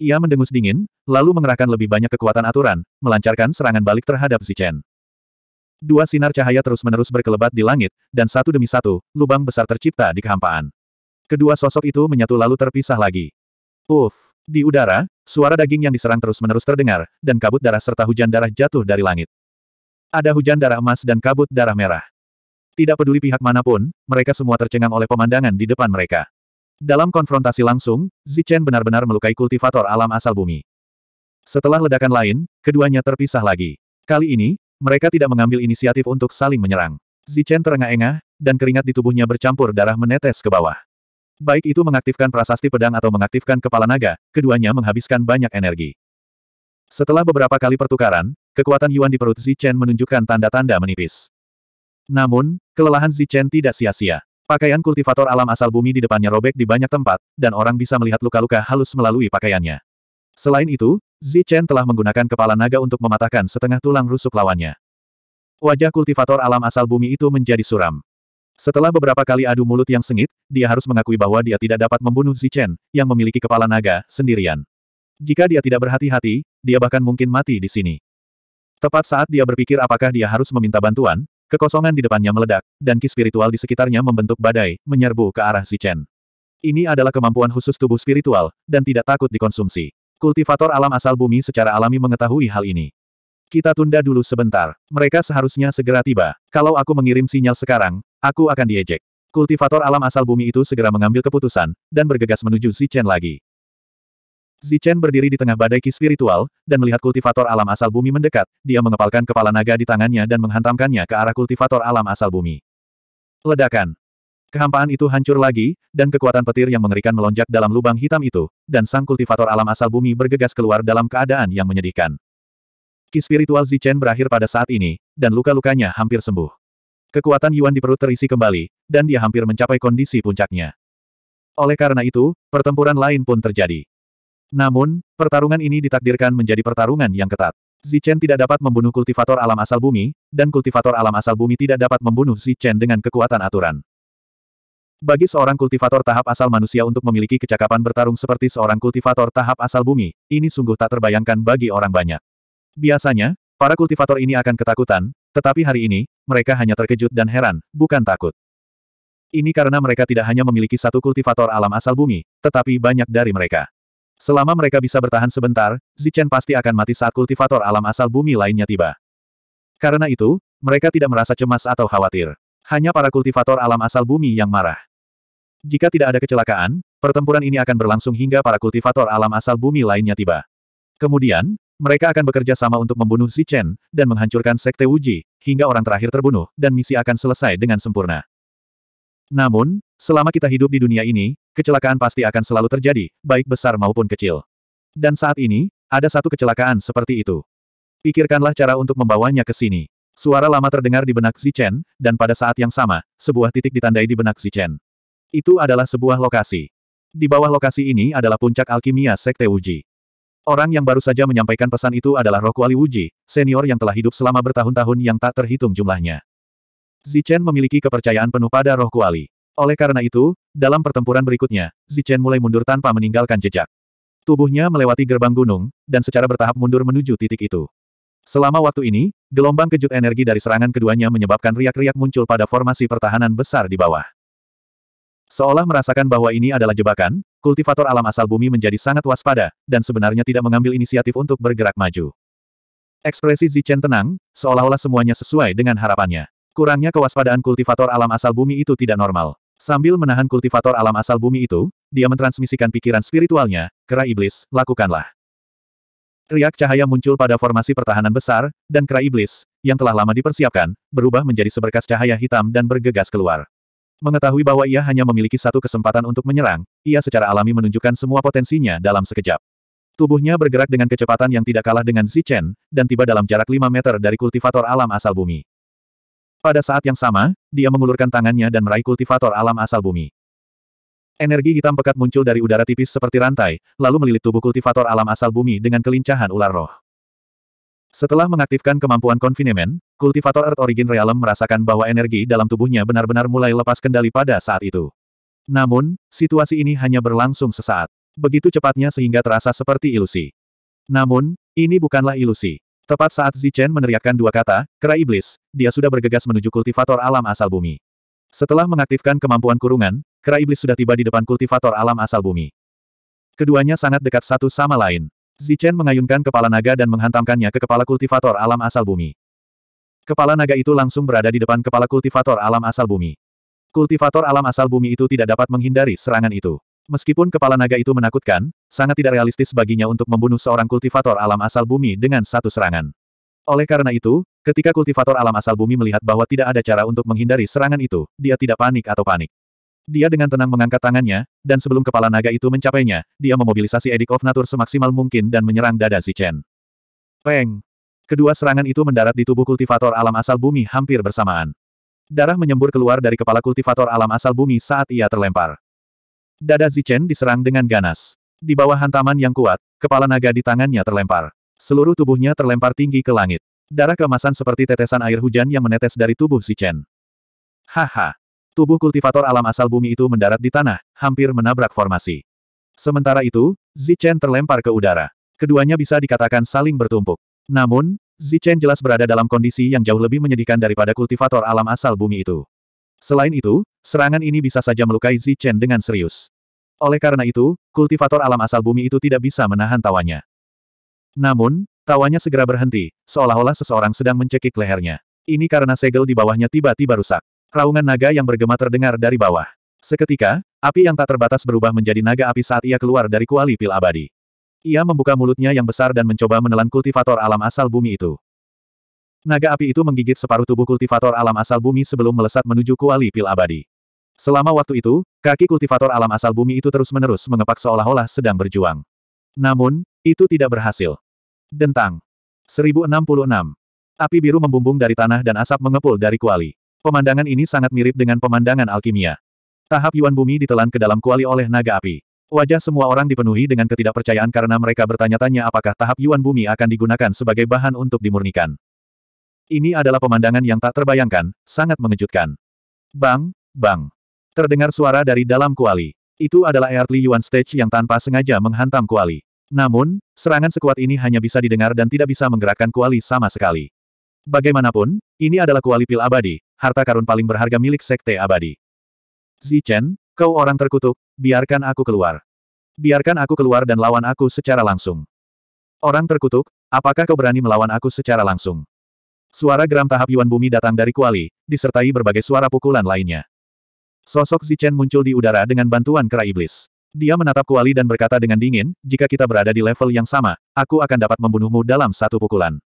Ia mendengus dingin, lalu mengerahkan lebih banyak kekuatan aturan, melancarkan serangan balik terhadap Zichen. Dua sinar cahaya terus-menerus berkelebat di langit, dan satu demi satu, lubang besar tercipta di kehampaan. Kedua sosok itu menyatu lalu terpisah lagi. Uff! Di udara, suara daging yang diserang terus-menerus terdengar, dan kabut darah serta hujan darah jatuh dari langit. Ada hujan darah emas dan kabut darah merah. Tidak peduli pihak manapun, mereka semua tercengang oleh pemandangan di depan mereka. Dalam konfrontasi langsung, Zichen benar-benar melukai kultivator alam asal bumi. Setelah ledakan lain, keduanya terpisah lagi. Kali ini, mereka tidak mengambil inisiatif untuk saling menyerang. Zichen terengah-engah, dan keringat di tubuhnya bercampur darah menetes ke bawah. Baik itu mengaktifkan prasasti pedang atau mengaktifkan kepala naga, keduanya menghabiskan banyak energi. Setelah beberapa kali pertukaran, kekuatan Yuan di perut Zichen menunjukkan tanda-tanda menipis. Namun, kelelahan Zichen tidak sia-sia. Pakaian kultivator alam asal bumi di depannya robek di banyak tempat, dan orang bisa melihat luka-luka halus melalui pakaiannya. Selain itu, Zichen telah menggunakan kepala naga untuk mematahkan setengah tulang rusuk lawannya. Wajah kultivator alam asal bumi itu menjadi suram. Setelah beberapa kali adu mulut yang sengit, dia harus mengakui bahwa dia tidak dapat membunuh Zichen, yang memiliki kepala naga, sendirian. Jika dia tidak berhati-hati, dia bahkan mungkin mati di sini. Tepat saat dia berpikir apakah dia harus meminta bantuan, Kekosongan di depannya meledak, dan ki spiritual di sekitarnya membentuk badai, menyerbu ke arah Zichen. Ini adalah kemampuan khusus tubuh spiritual, dan tidak takut dikonsumsi. Kultivator alam asal bumi secara alami mengetahui hal ini. Kita tunda dulu sebentar. Mereka seharusnya segera tiba. Kalau aku mengirim sinyal sekarang, aku akan diejek. Kultivator alam asal bumi itu segera mengambil keputusan, dan bergegas menuju Zichen lagi. Zichen berdiri di tengah badai ki spiritual, dan melihat kultivator alam asal bumi mendekat, dia mengepalkan kepala naga di tangannya dan menghantamkannya ke arah kultivator alam asal bumi. Ledakan. Kehampaan itu hancur lagi, dan kekuatan petir yang mengerikan melonjak dalam lubang hitam itu, dan sang kultivator alam asal bumi bergegas keluar dalam keadaan yang menyedihkan. Ki spiritual Zichen berakhir pada saat ini, dan luka-lukanya hampir sembuh. Kekuatan Yuan di perut terisi kembali, dan dia hampir mencapai kondisi puncaknya. Oleh karena itu, pertempuran lain pun terjadi. Namun, pertarungan ini ditakdirkan menjadi pertarungan yang ketat. Zichen tidak dapat membunuh kultivator alam asal bumi, dan kultivator alam asal bumi tidak dapat membunuh Zichen dengan kekuatan aturan. Bagi seorang kultivator tahap asal manusia untuk memiliki kecakapan bertarung seperti seorang kultivator tahap asal bumi, ini sungguh tak terbayangkan bagi orang banyak. Biasanya, para kultivator ini akan ketakutan, tetapi hari ini, mereka hanya terkejut dan heran, bukan takut. Ini karena mereka tidak hanya memiliki satu kultivator alam asal bumi, tetapi banyak dari mereka. Selama mereka bisa bertahan sebentar, Zichen pasti akan mati saat kultivator alam asal bumi lainnya tiba. Karena itu, mereka tidak merasa cemas atau khawatir. Hanya para kultivator alam asal bumi yang marah. Jika tidak ada kecelakaan, pertempuran ini akan berlangsung hingga para kultivator alam asal bumi lainnya tiba. Kemudian, mereka akan bekerja sama untuk membunuh Zichen, dan menghancurkan Sekte Wuji, hingga orang terakhir terbunuh, dan misi akan selesai dengan sempurna. Namun, selama kita hidup di dunia ini, Kecelakaan pasti akan selalu terjadi, baik besar maupun kecil. Dan saat ini, ada satu kecelakaan seperti itu. Pikirkanlah cara untuk membawanya ke sini. Suara lama terdengar di benak Zichen, dan pada saat yang sama, sebuah titik ditandai di benak Zichen. Itu adalah sebuah lokasi. Di bawah lokasi ini adalah puncak alkimia Sekte Wuji. Orang yang baru saja menyampaikan pesan itu adalah Rokuali Wuji, senior yang telah hidup selama bertahun-tahun yang tak terhitung jumlahnya. Zichen memiliki kepercayaan penuh pada Roh Kuali. Oleh karena itu, dalam pertempuran berikutnya, Zichen mulai mundur tanpa meninggalkan jejak. Tubuhnya melewati gerbang gunung, dan secara bertahap mundur menuju titik itu. Selama waktu ini, gelombang kejut energi dari serangan keduanya menyebabkan riak-riak muncul pada formasi pertahanan besar di bawah. Seolah merasakan bahwa ini adalah jebakan, kultivator alam asal bumi menjadi sangat waspada, dan sebenarnya tidak mengambil inisiatif untuk bergerak maju. Ekspresi Zichen tenang, seolah-olah semuanya sesuai dengan harapannya. Kurangnya kewaspadaan kultivator alam asal bumi itu tidak normal. Sambil menahan kultivator alam asal bumi itu, dia mentransmisikan pikiran spiritualnya, kera iblis, lakukanlah. Riak cahaya muncul pada formasi pertahanan besar, dan kera iblis, yang telah lama dipersiapkan, berubah menjadi seberkas cahaya hitam dan bergegas keluar. Mengetahui bahwa ia hanya memiliki satu kesempatan untuk menyerang, ia secara alami menunjukkan semua potensinya dalam sekejap. Tubuhnya bergerak dengan kecepatan yang tidak kalah dengan Zichen, dan tiba dalam jarak 5 meter dari kultivator alam asal bumi. Pada saat yang sama, dia mengulurkan tangannya dan meraih kultivator alam asal bumi. Energi hitam pekat muncul dari udara tipis seperti rantai, lalu melilit tubuh kultivator alam asal bumi dengan kelincahan ular roh. Setelah mengaktifkan kemampuan konfinemen, kultivator Earth Origin Realm merasakan bahwa energi dalam tubuhnya benar-benar mulai lepas kendali pada saat itu. Namun, situasi ini hanya berlangsung sesaat. Begitu cepatnya sehingga terasa seperti ilusi. Namun, ini bukanlah ilusi. Tepat saat Zichen meneriakkan dua kata, kera iblis, dia sudah bergegas menuju kultivator alam asal bumi. Setelah mengaktifkan kemampuan kurungan, kera iblis sudah tiba di depan kultivator alam asal bumi. Keduanya sangat dekat satu sama lain. Zichen mengayunkan kepala naga dan menghantamkannya ke kepala kultivator alam asal bumi. Kepala naga itu langsung berada di depan kepala kultivator alam asal bumi. Kultivator alam asal bumi itu tidak dapat menghindari serangan itu. Meskipun kepala naga itu menakutkan, sangat tidak realistis baginya untuk membunuh seorang kultivator alam asal bumi dengan satu serangan. Oleh karena itu, ketika kultivator alam asal bumi melihat bahwa tidak ada cara untuk menghindari serangan itu, dia tidak panik atau panik. Dia dengan tenang mengangkat tangannya, dan sebelum kepala naga itu mencapainya, dia memobilisasi edik of Nature semaksimal mungkin dan menyerang dada Zichen. Peng! Kedua serangan itu mendarat di tubuh kultivator alam asal bumi hampir bersamaan. Darah menyembur keluar dari kepala kultivator alam asal bumi saat ia terlempar. Dada Zichen diserang dengan ganas. Di bawah hantaman yang kuat, kepala naga di tangannya terlempar. Seluruh tubuhnya terlempar tinggi ke langit. Darah kemasan seperti tetesan air hujan yang menetes dari tubuh Zichen. Haha. Tubuh kultivator alam asal bumi itu mendarat di tanah, hampir menabrak formasi. Sementara itu, Zichen terlempar ke udara. Keduanya bisa dikatakan saling bertumpuk. Namun, Zichen jelas berada dalam kondisi yang jauh lebih menyedihkan daripada kultivator alam asal bumi itu. Selain itu, serangan ini bisa saja melukai Zi Chen dengan serius. Oleh karena itu, kultivator alam asal bumi itu tidak bisa menahan tawanya. Namun, tawanya segera berhenti, seolah-olah seseorang sedang mencekik lehernya. Ini karena segel di bawahnya tiba-tiba rusak. Raungan naga yang bergema terdengar dari bawah. Seketika, api yang tak terbatas berubah menjadi naga api saat ia keluar dari kuali pil abadi. Ia membuka mulutnya yang besar dan mencoba menelan kultivator alam asal bumi itu. Naga api itu menggigit separuh tubuh kultivator alam asal bumi sebelum melesat menuju kuali pil abadi. Selama waktu itu, kaki kultivator alam asal bumi itu terus-menerus mengepak seolah-olah sedang berjuang. Namun, itu tidak berhasil. Dentang. 1066. Api biru membumbung dari tanah dan asap mengepul dari kuali. Pemandangan ini sangat mirip dengan pemandangan alkimia. Tahap Yuan Bumi ditelan ke dalam kuali oleh naga api. Wajah semua orang dipenuhi dengan ketidakpercayaan karena mereka bertanya-tanya apakah tahap Yuan Bumi akan digunakan sebagai bahan untuk dimurnikan. Ini adalah pemandangan yang tak terbayangkan, sangat mengejutkan. Bang, bang. Terdengar suara dari dalam kuali. Itu adalah Earthly Yuan Stage yang tanpa sengaja menghantam kuali. Namun, serangan sekuat ini hanya bisa didengar dan tidak bisa menggerakkan kuali sama sekali. Bagaimanapun, ini adalah kuali pil abadi, harta karun paling berharga milik sekte abadi. Zichen, kau orang terkutuk, biarkan aku keluar. Biarkan aku keluar dan lawan aku secara langsung. Orang terkutuk, apakah kau berani melawan aku secara langsung? Suara geram tahap Yuan Bumi datang dari Kuali, disertai berbagai suara pukulan lainnya. Sosok Zichen muncul di udara dengan bantuan kera iblis. Dia menatap Kuali dan berkata dengan dingin, jika kita berada di level yang sama, aku akan dapat membunuhmu dalam satu pukulan.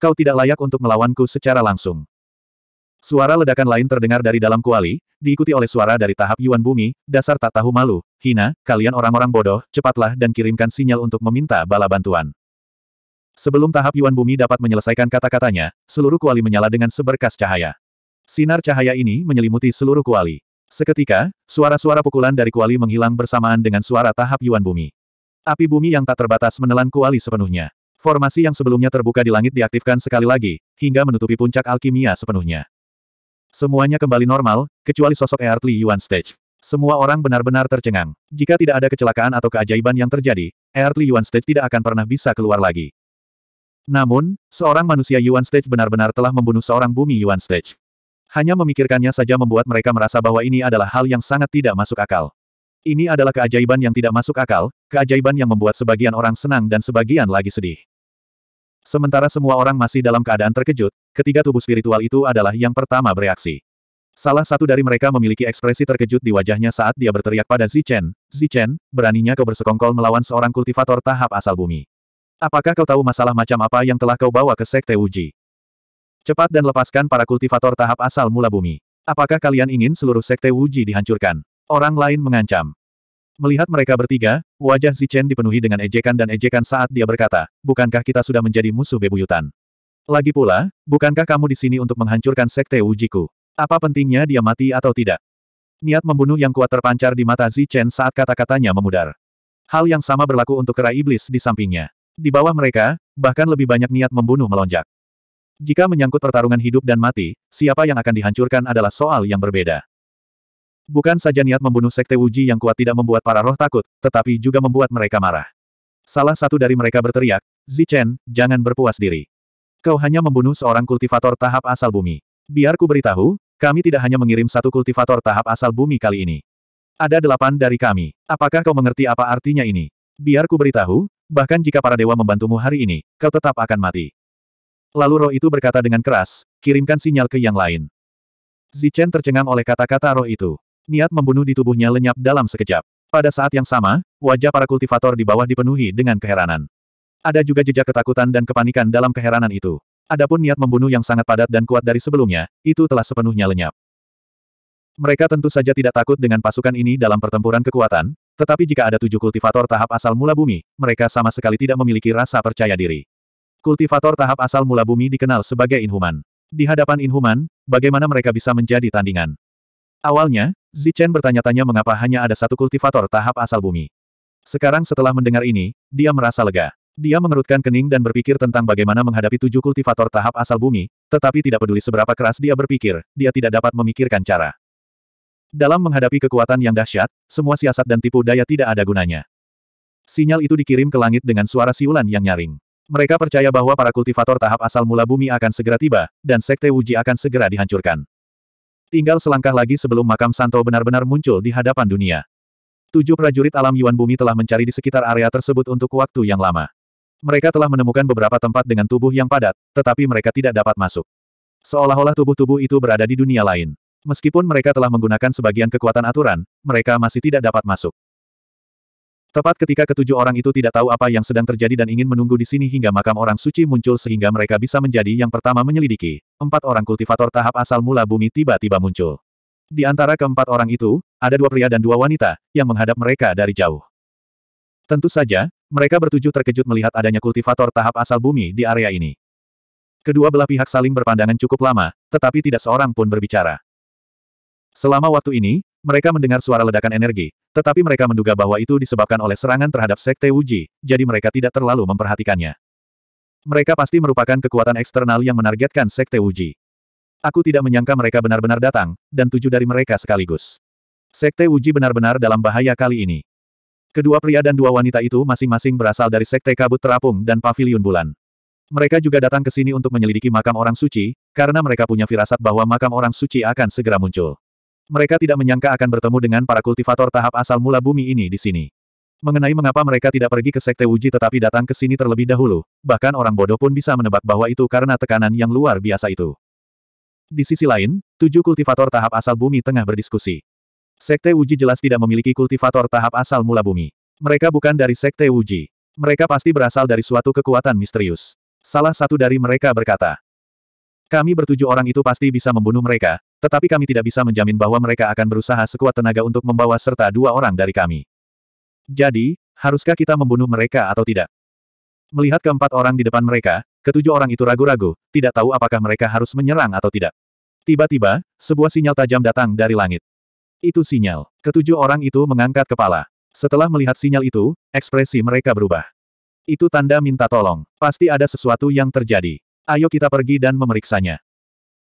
Kau tidak layak untuk melawanku secara langsung. Suara ledakan lain terdengar dari dalam Kuali, diikuti oleh suara dari tahap Yuan Bumi, dasar tak tahu malu, hina, kalian orang-orang bodoh, cepatlah dan kirimkan sinyal untuk meminta bala bantuan. Sebelum tahap Yuan Bumi dapat menyelesaikan kata-katanya, seluruh kuali menyala dengan seberkas cahaya. Sinar cahaya ini menyelimuti seluruh kuali. Seketika, suara-suara pukulan dari kuali menghilang bersamaan dengan suara tahap Yuan Bumi. Api bumi yang tak terbatas menelan kuali sepenuhnya. Formasi yang sebelumnya terbuka di langit diaktifkan sekali lagi, hingga menutupi puncak alkimia sepenuhnya. Semuanya kembali normal, kecuali sosok Li Yuan Stage. Semua orang benar-benar tercengang. Jika tidak ada kecelakaan atau keajaiban yang terjadi, Li Yuan Stage tidak akan pernah bisa keluar lagi. Namun, seorang manusia Yuan Stage benar-benar telah membunuh seorang bumi Yuan Stage. Hanya memikirkannya saja membuat mereka merasa bahwa ini adalah hal yang sangat tidak masuk akal. Ini adalah keajaiban yang tidak masuk akal, keajaiban yang membuat sebagian orang senang dan sebagian lagi sedih. Sementara semua orang masih dalam keadaan terkejut, ketiga tubuh spiritual itu adalah yang pertama bereaksi. Salah satu dari mereka memiliki ekspresi terkejut di wajahnya saat dia berteriak pada Zichen, Zichen, beraninya kau bersekongkol melawan seorang kultivator tahap asal bumi. Apakah kau tahu masalah macam apa yang telah kau bawa ke Sekte Uji? Cepat dan lepaskan para kultivator tahap asal mula bumi. Apakah kalian ingin seluruh Sekte Uji dihancurkan? Orang lain mengancam. Melihat mereka bertiga, wajah Zichen dipenuhi dengan ejekan dan ejekan saat dia berkata, bukankah kita sudah menjadi musuh bebuyutan? Lagi pula, bukankah kamu di sini untuk menghancurkan Sekte Ujiku? Apa pentingnya dia mati atau tidak? Niat membunuh yang kuat terpancar di mata Zichen saat kata-katanya memudar. Hal yang sama berlaku untuk kera iblis di sampingnya. Di bawah mereka, bahkan lebih banyak niat membunuh melonjak. Jika menyangkut pertarungan hidup dan mati, siapa yang akan dihancurkan adalah soal yang berbeda. Bukan saja niat membunuh Sekte Wuji yang kuat tidak membuat para roh takut, tetapi juga membuat mereka marah. Salah satu dari mereka berteriak, Zichen, jangan berpuas diri. Kau hanya membunuh seorang kultivator tahap asal bumi. Biar ku beritahu, kami tidak hanya mengirim satu kultivator tahap asal bumi kali ini. Ada delapan dari kami. Apakah kau mengerti apa artinya ini? Biar ku beritahu, Bahkan jika para dewa membantumu hari ini, kau tetap akan mati. Lalu roh itu berkata dengan keras, kirimkan sinyal ke yang lain. Zichen tercengang oleh kata-kata roh itu. Niat membunuh di tubuhnya lenyap dalam sekejap. Pada saat yang sama, wajah para kultivator di bawah dipenuhi dengan keheranan. Ada juga jejak ketakutan dan kepanikan dalam keheranan itu. Adapun niat membunuh yang sangat padat dan kuat dari sebelumnya, itu telah sepenuhnya lenyap. Mereka tentu saja tidak takut dengan pasukan ini dalam pertempuran kekuatan, tetapi jika ada tujuh kultivator tahap asal mula bumi, mereka sama sekali tidak memiliki rasa percaya diri. Kultivator tahap asal mula bumi dikenal sebagai inhuman. Di hadapan inhuman, bagaimana mereka bisa menjadi tandingan? Awalnya, Zichen bertanya-tanya mengapa hanya ada satu kultivator tahap asal bumi. Sekarang setelah mendengar ini, dia merasa lega. Dia mengerutkan kening dan berpikir tentang bagaimana menghadapi tujuh kultivator tahap asal bumi, tetapi tidak peduli seberapa keras dia berpikir, dia tidak dapat memikirkan cara. Dalam menghadapi kekuatan yang dahsyat, semua siasat dan tipu daya tidak ada gunanya. Sinyal itu dikirim ke langit dengan suara siulan yang nyaring. Mereka percaya bahwa para kultivator tahap asal mula bumi akan segera tiba, dan Sekte Wuji akan segera dihancurkan. Tinggal selangkah lagi sebelum makam Santo benar-benar muncul di hadapan dunia. Tujuh prajurit alam Yuan Bumi telah mencari di sekitar area tersebut untuk waktu yang lama. Mereka telah menemukan beberapa tempat dengan tubuh yang padat, tetapi mereka tidak dapat masuk. Seolah-olah tubuh-tubuh itu berada di dunia lain. Meskipun mereka telah menggunakan sebagian kekuatan aturan, mereka masih tidak dapat masuk. Tepat ketika ketujuh orang itu tidak tahu apa yang sedang terjadi dan ingin menunggu di sini hingga makam orang suci muncul sehingga mereka bisa menjadi yang pertama menyelidiki, empat orang kultivator tahap asal mula bumi tiba-tiba muncul. Di antara keempat orang itu, ada dua pria dan dua wanita, yang menghadap mereka dari jauh. Tentu saja, mereka bertujuh terkejut melihat adanya kultivator tahap asal bumi di area ini. Kedua belah pihak saling berpandangan cukup lama, tetapi tidak seorang pun berbicara. Selama waktu ini, mereka mendengar suara ledakan energi, tetapi mereka menduga bahwa itu disebabkan oleh serangan terhadap Sekte Wuji, jadi mereka tidak terlalu memperhatikannya. Mereka pasti merupakan kekuatan eksternal yang menargetkan Sekte Wuji. Aku tidak menyangka mereka benar-benar datang, dan tujuh dari mereka sekaligus. Sekte Wuji benar-benar dalam bahaya kali ini. Kedua pria dan dua wanita itu masing-masing berasal dari Sekte Kabut Terapung dan Paviliun Bulan. Mereka juga datang ke sini untuk menyelidiki makam orang suci, karena mereka punya firasat bahwa makam orang suci akan segera muncul. Mereka tidak menyangka akan bertemu dengan para kultivator tahap asal mula bumi ini di sini. Mengenai mengapa mereka tidak pergi ke Sekte Uji tetapi datang ke sini terlebih dahulu, bahkan orang bodoh pun bisa menebak bahwa itu karena tekanan yang luar biasa itu. Di sisi lain, tujuh kultivator tahap asal bumi tengah berdiskusi. Sekte Uji jelas tidak memiliki kultivator tahap asal mula bumi. Mereka bukan dari Sekte Uji. Mereka pasti berasal dari suatu kekuatan misterius. Salah satu dari mereka berkata, kami bertujuh orang itu pasti bisa membunuh mereka, tetapi kami tidak bisa menjamin bahwa mereka akan berusaha sekuat tenaga untuk membawa serta dua orang dari kami. Jadi, haruskah kita membunuh mereka atau tidak? Melihat keempat orang di depan mereka, ketujuh orang itu ragu-ragu, tidak tahu apakah mereka harus menyerang atau tidak. Tiba-tiba, sebuah sinyal tajam datang dari langit. Itu sinyal. Ketujuh orang itu mengangkat kepala. Setelah melihat sinyal itu, ekspresi mereka berubah. Itu tanda minta tolong. Pasti ada sesuatu yang terjadi. Ayo kita pergi dan memeriksanya.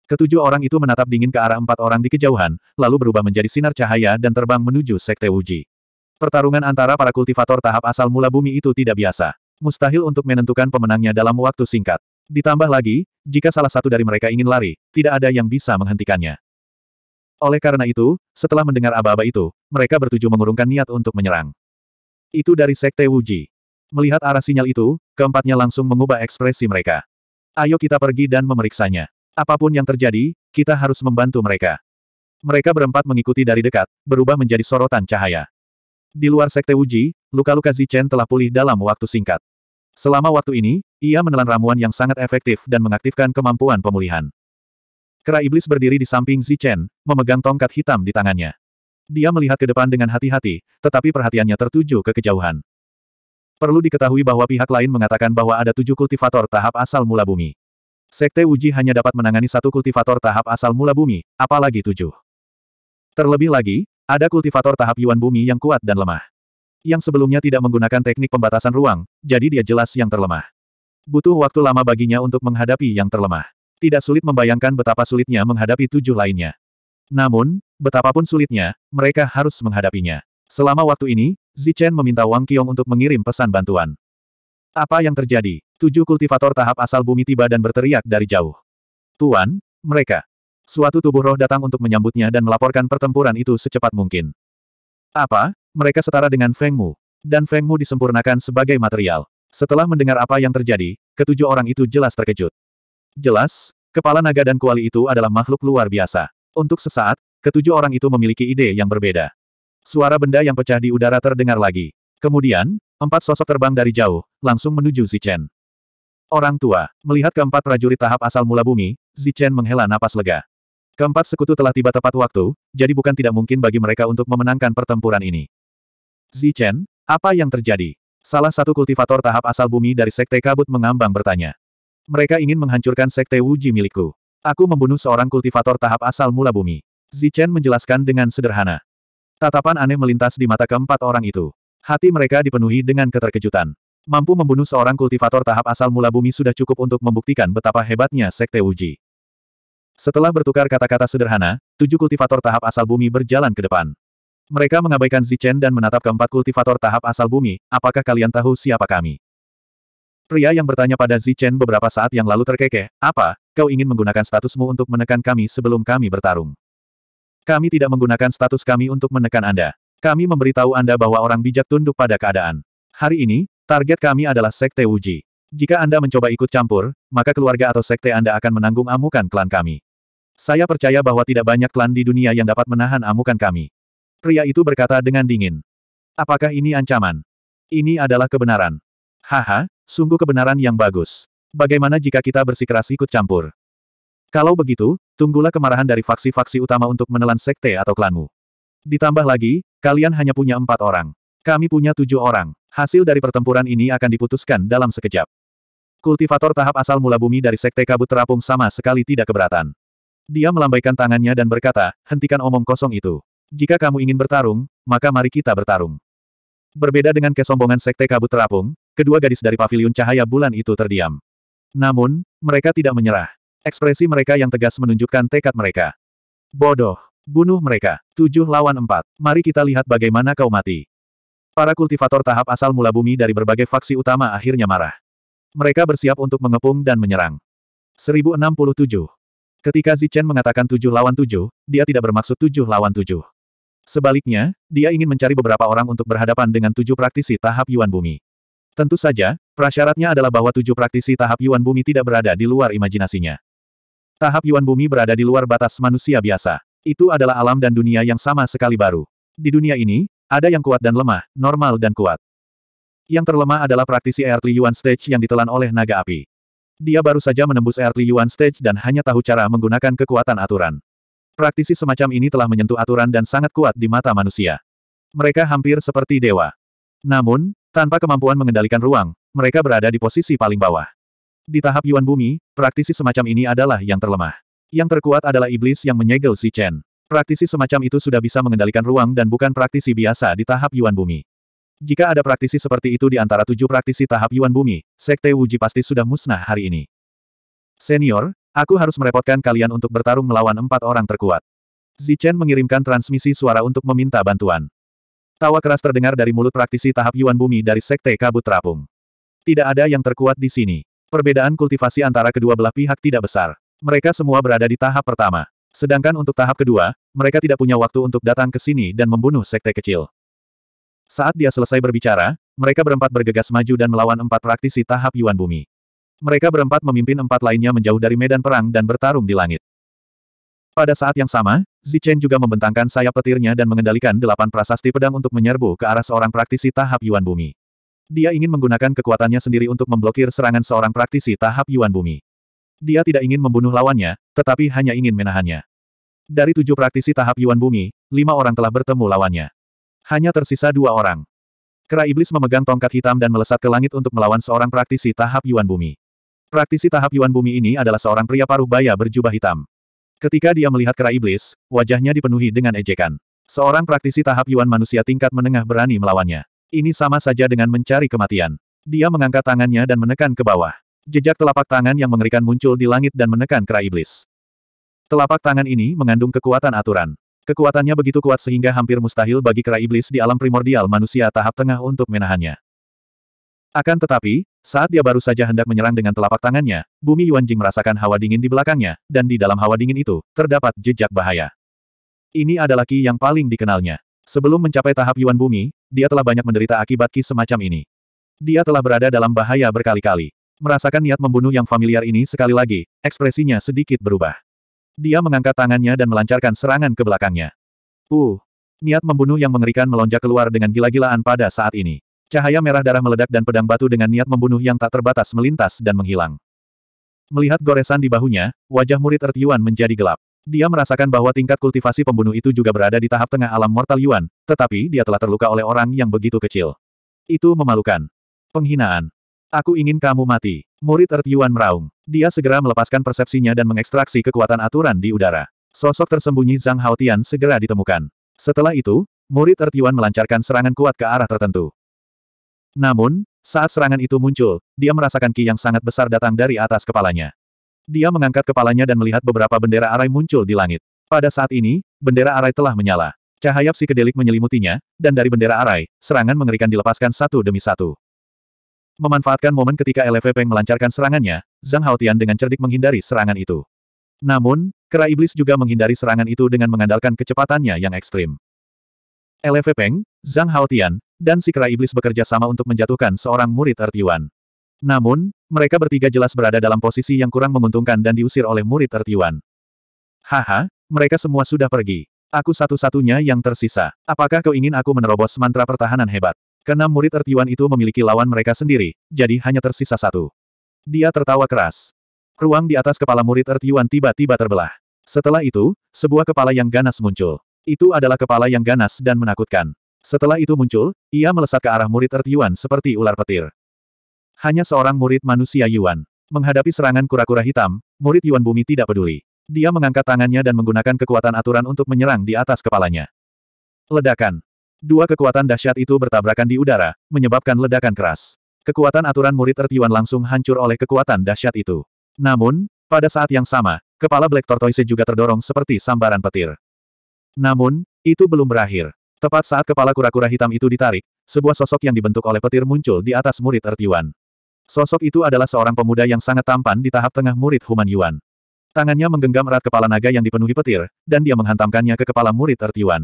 Ketujuh orang itu menatap dingin ke arah empat orang di kejauhan, lalu berubah menjadi sinar cahaya dan terbang menuju Sekte Wuji. Pertarungan antara para kultivator tahap asal mula bumi itu tidak biasa. Mustahil untuk menentukan pemenangnya dalam waktu singkat. Ditambah lagi, jika salah satu dari mereka ingin lari, tidak ada yang bisa menghentikannya. Oleh karena itu, setelah mendengar aba-aba itu, mereka bertujuh mengurungkan niat untuk menyerang. Itu dari Sekte Wuji. Melihat arah sinyal itu, keempatnya langsung mengubah ekspresi mereka. Ayo kita pergi dan memeriksanya. Apapun yang terjadi, kita harus membantu mereka. Mereka berempat mengikuti dari dekat, berubah menjadi sorotan cahaya. Di luar sekte Wuji, luka-luka Zichen telah pulih dalam waktu singkat. Selama waktu ini, ia menelan ramuan yang sangat efektif dan mengaktifkan kemampuan pemulihan. Kera iblis berdiri di samping Zichen, memegang tongkat hitam di tangannya. Dia melihat ke depan dengan hati-hati, tetapi perhatiannya tertuju ke kejauhan. Perlu diketahui bahwa pihak lain mengatakan bahwa ada tujuh kultivator tahap asal mula bumi. Sekte Uji hanya dapat menangani satu kultivator tahap asal mula bumi, apalagi tujuh. Terlebih lagi, ada kultivator tahap Yuan bumi yang kuat dan lemah. Yang sebelumnya tidak menggunakan teknik pembatasan ruang, jadi dia jelas yang terlemah. Butuh waktu lama baginya untuk menghadapi yang terlemah. Tidak sulit membayangkan betapa sulitnya menghadapi tujuh lainnya. Namun, betapapun sulitnya, mereka harus menghadapinya. Selama waktu ini, Zichen meminta Wang Qiong untuk mengirim pesan bantuan. Apa yang terjadi? Tujuh kultivator tahap asal bumi tiba dan berteriak dari jauh. Tuan, mereka. Suatu tubuh roh datang untuk menyambutnya dan melaporkan pertempuran itu secepat mungkin. Apa? Mereka setara dengan Feng Mu. Dan Feng Mu disempurnakan sebagai material. Setelah mendengar apa yang terjadi, ketujuh orang itu jelas terkejut. Jelas, kepala naga dan kuali itu adalah makhluk luar biasa. Untuk sesaat, ketujuh orang itu memiliki ide yang berbeda. Suara benda yang pecah di udara terdengar lagi. Kemudian, empat sosok terbang dari jauh, langsung menuju Zichen. Orang tua, melihat keempat prajurit tahap asal mula bumi, Zichen menghela napas lega. Keempat sekutu telah tiba tepat waktu, jadi bukan tidak mungkin bagi mereka untuk memenangkan pertempuran ini. Zichen, apa yang terjadi? Salah satu kultivator tahap asal bumi dari Sekte Kabut mengambang bertanya. Mereka ingin menghancurkan Sekte Wuji milikku. Aku membunuh seorang kultivator tahap asal mula bumi. Zichen menjelaskan dengan sederhana. Tatapan aneh melintas di mata keempat orang itu. Hati mereka dipenuhi dengan keterkejutan. Mampu membunuh seorang kultivator tahap asal mula bumi sudah cukup untuk membuktikan betapa hebatnya Sekte Uji. Setelah bertukar kata-kata sederhana, tujuh kultivator tahap asal bumi berjalan ke depan. Mereka mengabaikan Zichen dan menatap keempat kultivator tahap asal bumi, apakah kalian tahu siapa kami? Pria yang bertanya pada Zichen beberapa saat yang lalu terkekeh, apa, kau ingin menggunakan statusmu untuk menekan kami sebelum kami bertarung? Kami tidak menggunakan status kami untuk menekan Anda. Kami memberitahu Anda bahwa orang bijak tunduk pada keadaan. Hari ini, target kami adalah Sekte Wuji. Jika Anda mencoba ikut campur, maka keluarga atau sekte Anda akan menanggung amukan klan kami. Saya percaya bahwa tidak banyak klan di dunia yang dapat menahan amukan kami. Pria itu berkata dengan dingin. Apakah ini ancaman? Ini adalah kebenaran. Haha, sungguh kebenaran yang bagus. Bagaimana jika kita bersikeras ikut campur? Kalau begitu, tunggulah kemarahan dari faksi-faksi utama untuk menelan sekte atau klanmu. Ditambah lagi, Kalian hanya punya empat orang. Kami punya tujuh orang. Hasil dari pertempuran ini akan diputuskan dalam sekejap. Kultivator tahap asal mula bumi dari Sekte Kabut Terapung sama sekali tidak keberatan. Dia melambaikan tangannya dan berkata, hentikan omong kosong itu. Jika kamu ingin bertarung, maka mari kita bertarung. Berbeda dengan kesombongan Sekte Kabut Terapung, kedua gadis dari pavilion cahaya bulan itu terdiam. Namun, mereka tidak menyerah. Ekspresi mereka yang tegas menunjukkan tekad mereka. Bodoh. Bunuh mereka. Tujuh lawan empat. Mari kita lihat bagaimana kau mati. Para kultivator tahap asal mula bumi dari berbagai faksi utama akhirnya marah. Mereka bersiap untuk mengepung dan menyerang. 1067. Ketika Zichen mengatakan tujuh lawan tujuh, dia tidak bermaksud tujuh lawan tujuh. Sebaliknya, dia ingin mencari beberapa orang untuk berhadapan dengan tujuh praktisi tahap Yuan Bumi. Tentu saja, prasyaratnya adalah bahwa tujuh praktisi tahap Yuan Bumi tidak berada di luar imajinasinya. Tahap Yuan Bumi berada di luar batas manusia biasa. Itu adalah alam dan dunia yang sama sekali baru. Di dunia ini, ada yang kuat dan lemah, normal dan kuat. Yang terlemah adalah praktisi Earthly Yuan Stage yang ditelan oleh naga api. Dia baru saja menembus Earthly Yuan Stage dan hanya tahu cara menggunakan kekuatan aturan. Praktisi semacam ini telah menyentuh aturan dan sangat kuat di mata manusia. Mereka hampir seperti dewa. Namun, tanpa kemampuan mengendalikan ruang, mereka berada di posisi paling bawah. Di tahap Yuan Bumi, praktisi semacam ini adalah yang terlemah. Yang terkuat adalah iblis yang menyegel si Chen. Praktisi semacam itu sudah bisa mengendalikan ruang dan bukan praktisi biasa di tahap Yuan Bumi. Jika ada praktisi seperti itu di antara tujuh praktisi tahap Yuan Bumi, Sekte Wuji pasti sudah musnah hari ini. Senior, aku harus merepotkan kalian untuk bertarung melawan empat orang terkuat. Zichen mengirimkan transmisi suara untuk meminta bantuan. Tawa keras terdengar dari mulut praktisi tahap Yuan Bumi dari Sekte Kabut Terapung. Tidak ada yang terkuat di sini. Perbedaan kultivasi antara kedua belah pihak tidak besar. Mereka semua berada di tahap pertama. Sedangkan untuk tahap kedua, mereka tidak punya waktu untuk datang ke sini dan membunuh sekte kecil. Saat dia selesai berbicara, mereka berempat bergegas maju dan melawan empat praktisi tahap Yuan Bumi. Mereka berempat memimpin empat lainnya menjauh dari medan perang dan bertarung di langit. Pada saat yang sama, Zichen juga membentangkan sayap petirnya dan mengendalikan delapan prasasti pedang untuk menyerbu ke arah seorang praktisi tahap Yuan Bumi. Dia ingin menggunakan kekuatannya sendiri untuk memblokir serangan seorang praktisi tahap Yuan Bumi. Dia tidak ingin membunuh lawannya, tetapi hanya ingin menahannya. Dari tujuh praktisi tahap Yuan Bumi, lima orang telah bertemu lawannya. Hanya tersisa dua orang. Kera Iblis memegang tongkat hitam dan melesat ke langit untuk melawan seorang praktisi tahap Yuan Bumi. Praktisi tahap Yuan Bumi ini adalah seorang pria paruh baya berjubah hitam. Ketika dia melihat Kera Iblis, wajahnya dipenuhi dengan ejekan. Seorang praktisi tahap Yuan manusia tingkat menengah berani melawannya. Ini sama saja dengan mencari kematian. Dia mengangkat tangannya dan menekan ke bawah. Jejak telapak tangan yang mengerikan muncul di langit dan menekan kera iblis. Telapak tangan ini mengandung kekuatan aturan. Kekuatannya begitu kuat sehingga hampir mustahil bagi kera iblis di alam primordial manusia tahap tengah untuk menahannya. Akan tetapi, saat dia baru saja hendak menyerang dengan telapak tangannya, bumi Yuanjing merasakan hawa dingin di belakangnya, dan di dalam hawa dingin itu, terdapat jejak bahaya. Ini adalah Ki yang paling dikenalnya. Sebelum mencapai tahap Yuan Bumi, dia telah banyak menderita akibat Ki semacam ini. Dia telah berada dalam bahaya berkali-kali. Merasakan niat membunuh yang familiar ini sekali lagi, ekspresinya sedikit berubah. Dia mengangkat tangannya dan melancarkan serangan ke belakangnya. Uh! Niat membunuh yang mengerikan melonjak keluar dengan gila-gilaan pada saat ini. Cahaya merah darah meledak dan pedang batu dengan niat membunuh yang tak terbatas melintas dan menghilang. Melihat goresan di bahunya, wajah murid Earth Yuan menjadi gelap. Dia merasakan bahwa tingkat kultivasi pembunuh itu juga berada di tahap tengah alam mortal Yuan, tetapi dia telah terluka oleh orang yang begitu kecil. Itu memalukan. Penghinaan. Aku ingin kamu mati. Murid Earth Yuan meraung. Dia segera melepaskan persepsinya dan mengekstraksi kekuatan aturan di udara. Sosok tersembunyi Zhang Haotian segera ditemukan. Setelah itu, murid Earth Yuan melancarkan serangan kuat ke arah tertentu. Namun, saat serangan itu muncul, dia merasakan ki yang sangat besar datang dari atas kepalanya. Dia mengangkat kepalanya dan melihat beberapa bendera arai muncul di langit. Pada saat ini, bendera arai telah menyala. Cahaya psikedelik menyelimutinya, dan dari bendera arai, serangan mengerikan dilepaskan satu demi satu. Memanfaatkan momen ketika Peng melancarkan serangannya, Zhang Haotian dengan cerdik menghindari serangan itu. Namun, Kera Iblis juga menghindari serangan itu dengan mengandalkan kecepatannya yang ekstrim. LV Peng, Zhang Haotian, dan si Kera Iblis bekerja sama untuk menjatuhkan seorang murid Earth Yuan. Namun, mereka bertiga jelas berada dalam posisi yang kurang menguntungkan dan diusir oleh murid Earth Yuan. Haha, mereka semua sudah pergi. Aku satu-satunya yang tersisa. Apakah kau ingin aku menerobos mantra pertahanan hebat? Karena murid ertiwan itu memiliki lawan mereka sendiri, jadi hanya tersisa satu. Dia tertawa keras. Ruang di atas kepala murid ertiwan tiba-tiba terbelah. Setelah itu, sebuah kepala yang ganas muncul. Itu adalah kepala yang ganas dan menakutkan. Setelah itu muncul, ia melesat ke arah murid ertiwan seperti ular petir. Hanya seorang murid manusia Yuan. Menghadapi serangan kura-kura hitam, murid Yuan Bumi tidak peduli. Dia mengangkat tangannya dan menggunakan kekuatan aturan untuk menyerang di atas kepalanya. Ledakan. Dua kekuatan dahsyat itu bertabrakan di udara, menyebabkan ledakan keras. Kekuatan aturan murid Earth Yuan langsung hancur oleh kekuatan dahsyat itu. Namun, pada saat yang sama, kepala Black Tortoise juga terdorong seperti sambaran petir. Namun, itu belum berakhir. Tepat saat kepala kura-kura hitam itu ditarik, sebuah sosok yang dibentuk oleh petir muncul di atas murid Earth Yuan. Sosok itu adalah seorang pemuda yang sangat tampan di tahap tengah murid Human Yuan. Tangannya menggenggam erat kepala naga yang dipenuhi petir, dan dia menghantamkannya ke kepala murid Earth Yuan.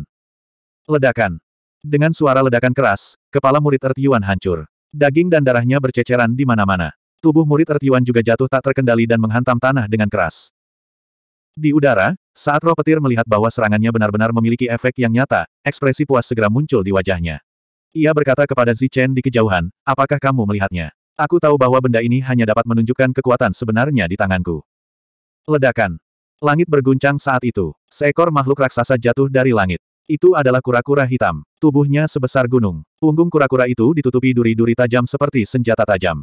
Ledakan. Dengan suara ledakan keras, kepala murid Earth Yuan hancur. Daging dan darahnya berceceran di mana-mana. Tubuh murid Earth Yuan juga jatuh tak terkendali dan menghantam tanah dengan keras. Di udara, saat roh petir melihat bahwa serangannya benar-benar memiliki efek yang nyata, ekspresi puas segera muncul di wajahnya. Ia berkata kepada Zichen di kejauhan, apakah kamu melihatnya? Aku tahu bahwa benda ini hanya dapat menunjukkan kekuatan sebenarnya di tanganku. Ledakan. Langit berguncang saat itu. Seekor makhluk raksasa jatuh dari langit. Itu adalah kura-kura hitam. Tubuhnya sebesar gunung. Punggung kura-kura itu ditutupi duri-duri tajam seperti senjata tajam.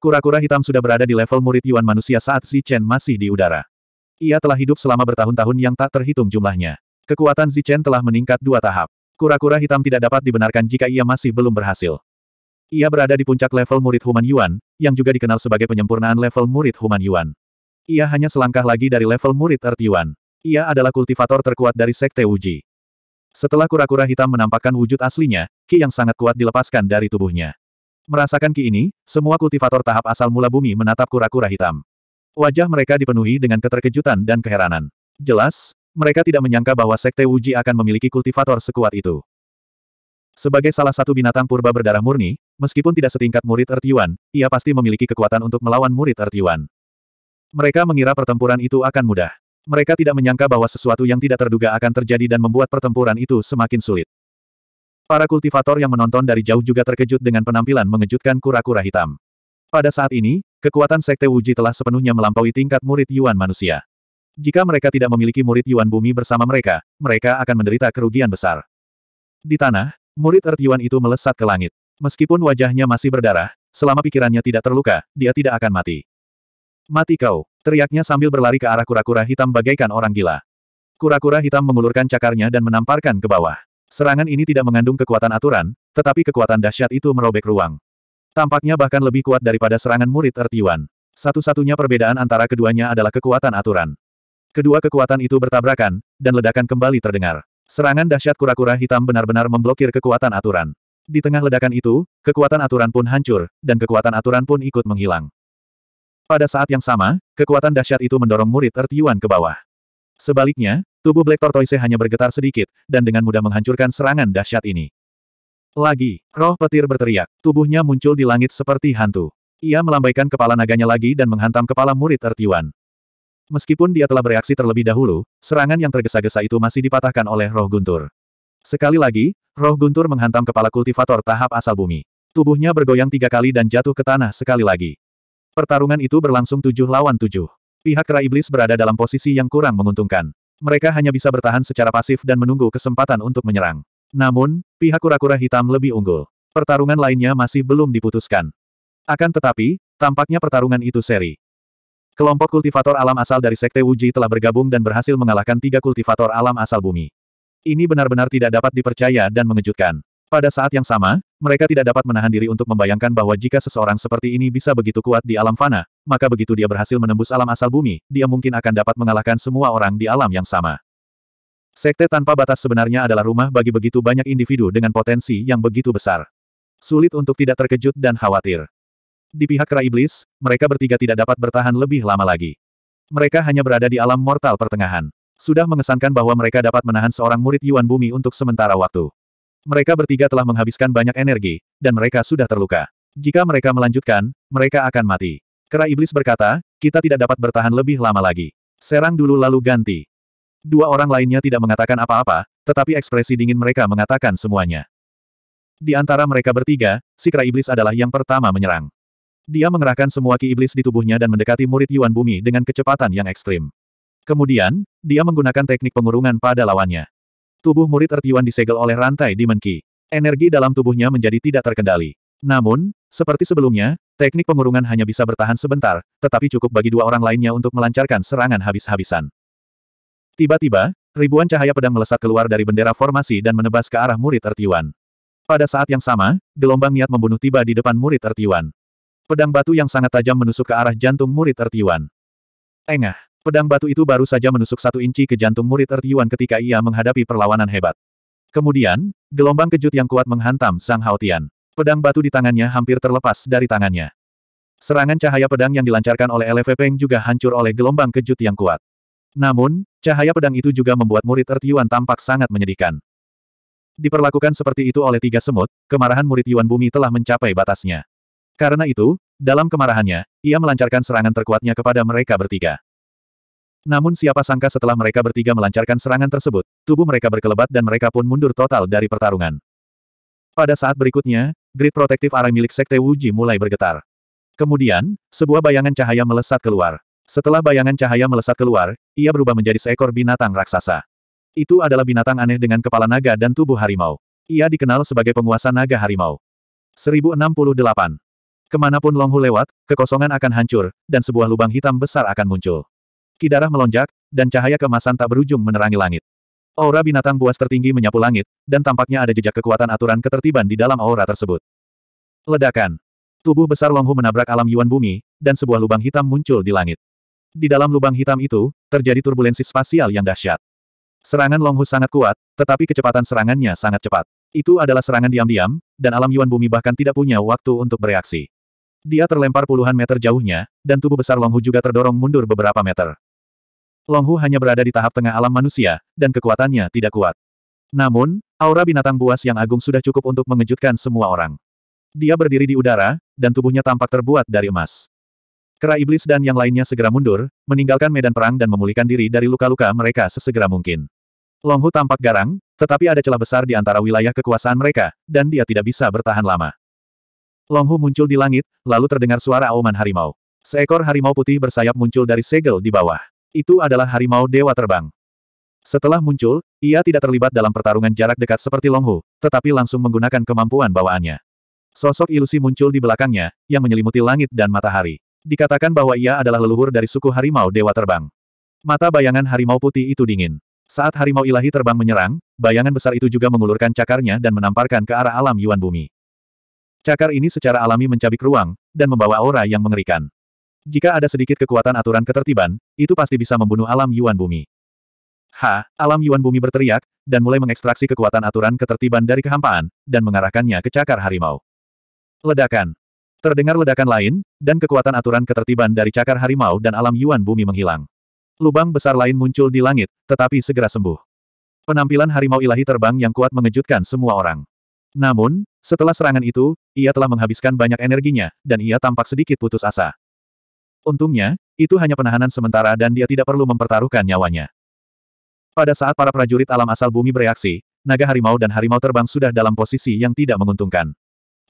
Kura-kura hitam sudah berada di level murid Yuan manusia saat Chen masih di udara. Ia telah hidup selama bertahun-tahun yang tak terhitung jumlahnya. Kekuatan Chen telah meningkat dua tahap. Kura-kura hitam tidak dapat dibenarkan jika ia masih belum berhasil. Ia berada di puncak level murid Human Yuan, yang juga dikenal sebagai penyempurnaan level murid Human Yuan. Ia hanya selangkah lagi dari level murid Earth Yuan. Ia adalah kultivator terkuat dari Sekte Wuji. Setelah kura-kura hitam menampakkan wujud aslinya, ki yang sangat kuat dilepaskan dari tubuhnya. Merasakan ki ini, semua kultivator tahap asal mula bumi menatap kura-kura hitam. Wajah mereka dipenuhi dengan keterkejutan dan keheranan. Jelas, mereka tidak menyangka bahwa Sekte Wuji akan memiliki kultivator sekuat itu. Sebagai salah satu binatang purba berdarah murni, meskipun tidak setingkat murid Earth Yuan, ia pasti memiliki kekuatan untuk melawan murid Earth Yuan. Mereka mengira pertempuran itu akan mudah. Mereka tidak menyangka bahwa sesuatu yang tidak terduga akan terjadi dan membuat pertempuran itu semakin sulit. Para kultivator yang menonton dari jauh juga terkejut dengan penampilan mengejutkan kura-kura hitam. Pada saat ini, kekuatan Sekte Wuji telah sepenuhnya melampaui tingkat murid Yuan manusia. Jika mereka tidak memiliki murid Yuan bumi bersama mereka, mereka akan menderita kerugian besar. Di tanah, murid Earth Yuan itu melesat ke langit. Meskipun wajahnya masih berdarah, selama pikirannya tidak terluka, dia tidak akan mati. Mati kau. Teriaknya sambil berlari ke arah kura-kura hitam bagaikan orang gila. Kura-kura hitam mengulurkan cakarnya dan menamparkan ke bawah. Serangan ini tidak mengandung kekuatan aturan, tetapi kekuatan dahsyat itu merobek ruang. Tampaknya bahkan lebih kuat daripada serangan murid Ertiwan. Satu-satunya perbedaan antara keduanya adalah kekuatan aturan. Kedua kekuatan itu bertabrakan, dan ledakan kembali terdengar. Serangan dahsyat kura-kura hitam benar-benar memblokir kekuatan aturan. Di tengah ledakan itu, kekuatan aturan pun hancur, dan kekuatan aturan pun ikut menghilang. Pada saat yang sama, kekuatan dahsyat itu mendorong murid Earth Yuan ke bawah. Sebaliknya, tubuh Black Tortoise hanya bergetar sedikit, dan dengan mudah menghancurkan serangan dahsyat ini. Lagi, roh petir berteriak, tubuhnya muncul di langit seperti hantu. Ia melambaikan kepala naganya lagi dan menghantam kepala murid Earth Yuan. Meskipun dia telah bereaksi terlebih dahulu, serangan yang tergesa-gesa itu masih dipatahkan oleh roh guntur. Sekali lagi, roh guntur menghantam kepala kultivator tahap asal bumi. Tubuhnya bergoyang tiga kali dan jatuh ke tanah sekali lagi. Pertarungan itu berlangsung tujuh lawan tujuh. Pihak kera Iblis berada dalam posisi yang kurang menguntungkan. Mereka hanya bisa bertahan secara pasif dan menunggu kesempatan untuk menyerang. Namun, pihak kura-kura hitam lebih unggul. Pertarungan lainnya masih belum diputuskan. Akan tetapi, tampaknya pertarungan itu seri. Kelompok kultivator alam asal dari Sekte Wuji telah bergabung dan berhasil mengalahkan tiga kultivator alam asal bumi. Ini benar-benar tidak dapat dipercaya dan mengejutkan. Pada saat yang sama, mereka tidak dapat menahan diri untuk membayangkan bahwa jika seseorang seperti ini bisa begitu kuat di alam fana, maka begitu dia berhasil menembus alam asal bumi, dia mungkin akan dapat mengalahkan semua orang di alam yang sama. Sekte tanpa batas sebenarnya adalah rumah bagi begitu banyak individu dengan potensi yang begitu besar. Sulit untuk tidak terkejut dan khawatir. Di pihak Kera Iblis, mereka bertiga tidak dapat bertahan lebih lama lagi. Mereka hanya berada di alam mortal pertengahan. Sudah mengesankan bahwa mereka dapat menahan seorang murid Yuan Bumi untuk sementara waktu. Mereka bertiga telah menghabiskan banyak energi, dan mereka sudah terluka. Jika mereka melanjutkan, mereka akan mati. Kera Iblis berkata, kita tidak dapat bertahan lebih lama lagi. Serang dulu lalu ganti. Dua orang lainnya tidak mengatakan apa-apa, tetapi ekspresi dingin mereka mengatakan semuanya. Di antara mereka bertiga, si Kera Iblis adalah yang pertama menyerang. Dia mengerahkan semua ki iblis di tubuhnya dan mendekati murid Yuan Bumi dengan kecepatan yang ekstrim. Kemudian, dia menggunakan teknik pengurungan pada lawannya. Tubuh murid Earth Yuan disegel oleh rantai Demon Ki. Energi dalam tubuhnya menjadi tidak terkendali. Namun, seperti sebelumnya, teknik pengurungan hanya bisa bertahan sebentar, tetapi cukup bagi dua orang lainnya untuk melancarkan serangan habis-habisan. Tiba-tiba, ribuan cahaya pedang melesat keluar dari bendera formasi dan menebas ke arah murid Earth Yuan. Pada saat yang sama, gelombang niat membunuh tiba di depan murid Earth Yuan. Pedang batu yang sangat tajam menusuk ke arah jantung murid Earth Yuan. Engah! Pedang batu itu baru saja menusuk satu inci ke jantung murid Earth ketika ia menghadapi perlawanan hebat. Kemudian, gelombang kejut yang kuat menghantam Sang Haotian. Pedang batu di tangannya hampir terlepas dari tangannya. Serangan cahaya pedang yang dilancarkan oleh LV Peng juga hancur oleh gelombang kejut yang kuat. Namun, cahaya pedang itu juga membuat murid Earth tampak sangat menyedihkan. Diperlakukan seperti itu oleh tiga semut, kemarahan murid Yuan Bumi telah mencapai batasnya. Karena itu, dalam kemarahannya, ia melancarkan serangan terkuatnya kepada mereka bertiga. Namun siapa sangka setelah mereka bertiga melancarkan serangan tersebut, tubuh mereka berkelebat dan mereka pun mundur total dari pertarungan. Pada saat berikutnya, grid protektif arah milik Sekte Wuji mulai bergetar. Kemudian, sebuah bayangan cahaya melesat keluar. Setelah bayangan cahaya melesat keluar, ia berubah menjadi seekor binatang raksasa. Itu adalah binatang aneh dengan kepala naga dan tubuh harimau. Ia dikenal sebagai penguasa naga harimau. 1068. Kemanapun Longhu lewat, kekosongan akan hancur, dan sebuah lubang hitam besar akan muncul darah melonjak, dan cahaya kemasan tak berujung menerangi langit. Aura binatang buas tertinggi menyapu langit, dan tampaknya ada jejak kekuatan aturan ketertiban di dalam aura tersebut. Ledakan. Tubuh besar Longhu menabrak alam Yuan bumi, dan sebuah lubang hitam muncul di langit. Di dalam lubang hitam itu, terjadi turbulensi spasial yang dahsyat. Serangan Longhu sangat kuat, tetapi kecepatan serangannya sangat cepat. Itu adalah serangan diam-diam, dan alam Yuan bumi bahkan tidak punya waktu untuk bereaksi. Dia terlempar puluhan meter jauhnya, dan tubuh besar Longhu juga terdorong mundur beberapa meter. Longhu hanya berada di tahap tengah alam manusia, dan kekuatannya tidak kuat. Namun, aura binatang buas yang agung sudah cukup untuk mengejutkan semua orang. Dia berdiri di udara, dan tubuhnya tampak terbuat dari emas. Kera iblis dan yang lainnya segera mundur, meninggalkan medan perang dan memulihkan diri dari luka-luka mereka sesegera mungkin. Longhu tampak garang, tetapi ada celah besar di antara wilayah kekuasaan mereka, dan dia tidak bisa bertahan lama. Longhu muncul di langit, lalu terdengar suara auman harimau. Seekor harimau putih bersayap muncul dari segel di bawah. Itu adalah harimau dewa terbang. Setelah muncul, ia tidak terlibat dalam pertarungan jarak dekat seperti Longhu, tetapi langsung menggunakan kemampuan bawaannya. Sosok ilusi muncul di belakangnya, yang menyelimuti langit dan matahari. Dikatakan bahwa ia adalah leluhur dari suku harimau dewa terbang. Mata bayangan harimau putih itu dingin. Saat harimau ilahi terbang menyerang, bayangan besar itu juga mengulurkan cakarnya dan menamparkan ke arah alam Yuan Bumi. Cakar ini secara alami mencabik ruang, dan membawa aura yang mengerikan. Jika ada sedikit kekuatan aturan ketertiban, itu pasti bisa membunuh alam Yuan Bumi. Ha, alam Yuan Bumi berteriak, dan mulai mengekstraksi kekuatan aturan ketertiban dari kehampaan, dan mengarahkannya ke cakar harimau. Ledakan. Terdengar ledakan lain, dan kekuatan aturan ketertiban dari cakar harimau dan alam Yuan Bumi menghilang. Lubang besar lain muncul di langit, tetapi segera sembuh. Penampilan harimau ilahi terbang yang kuat mengejutkan semua orang. Namun, setelah serangan itu, ia telah menghabiskan banyak energinya, dan ia tampak sedikit putus asa. Untungnya, itu hanya penahanan sementara dan dia tidak perlu mempertaruhkan nyawanya. Pada saat para prajurit alam asal bumi bereaksi, naga harimau dan harimau terbang sudah dalam posisi yang tidak menguntungkan.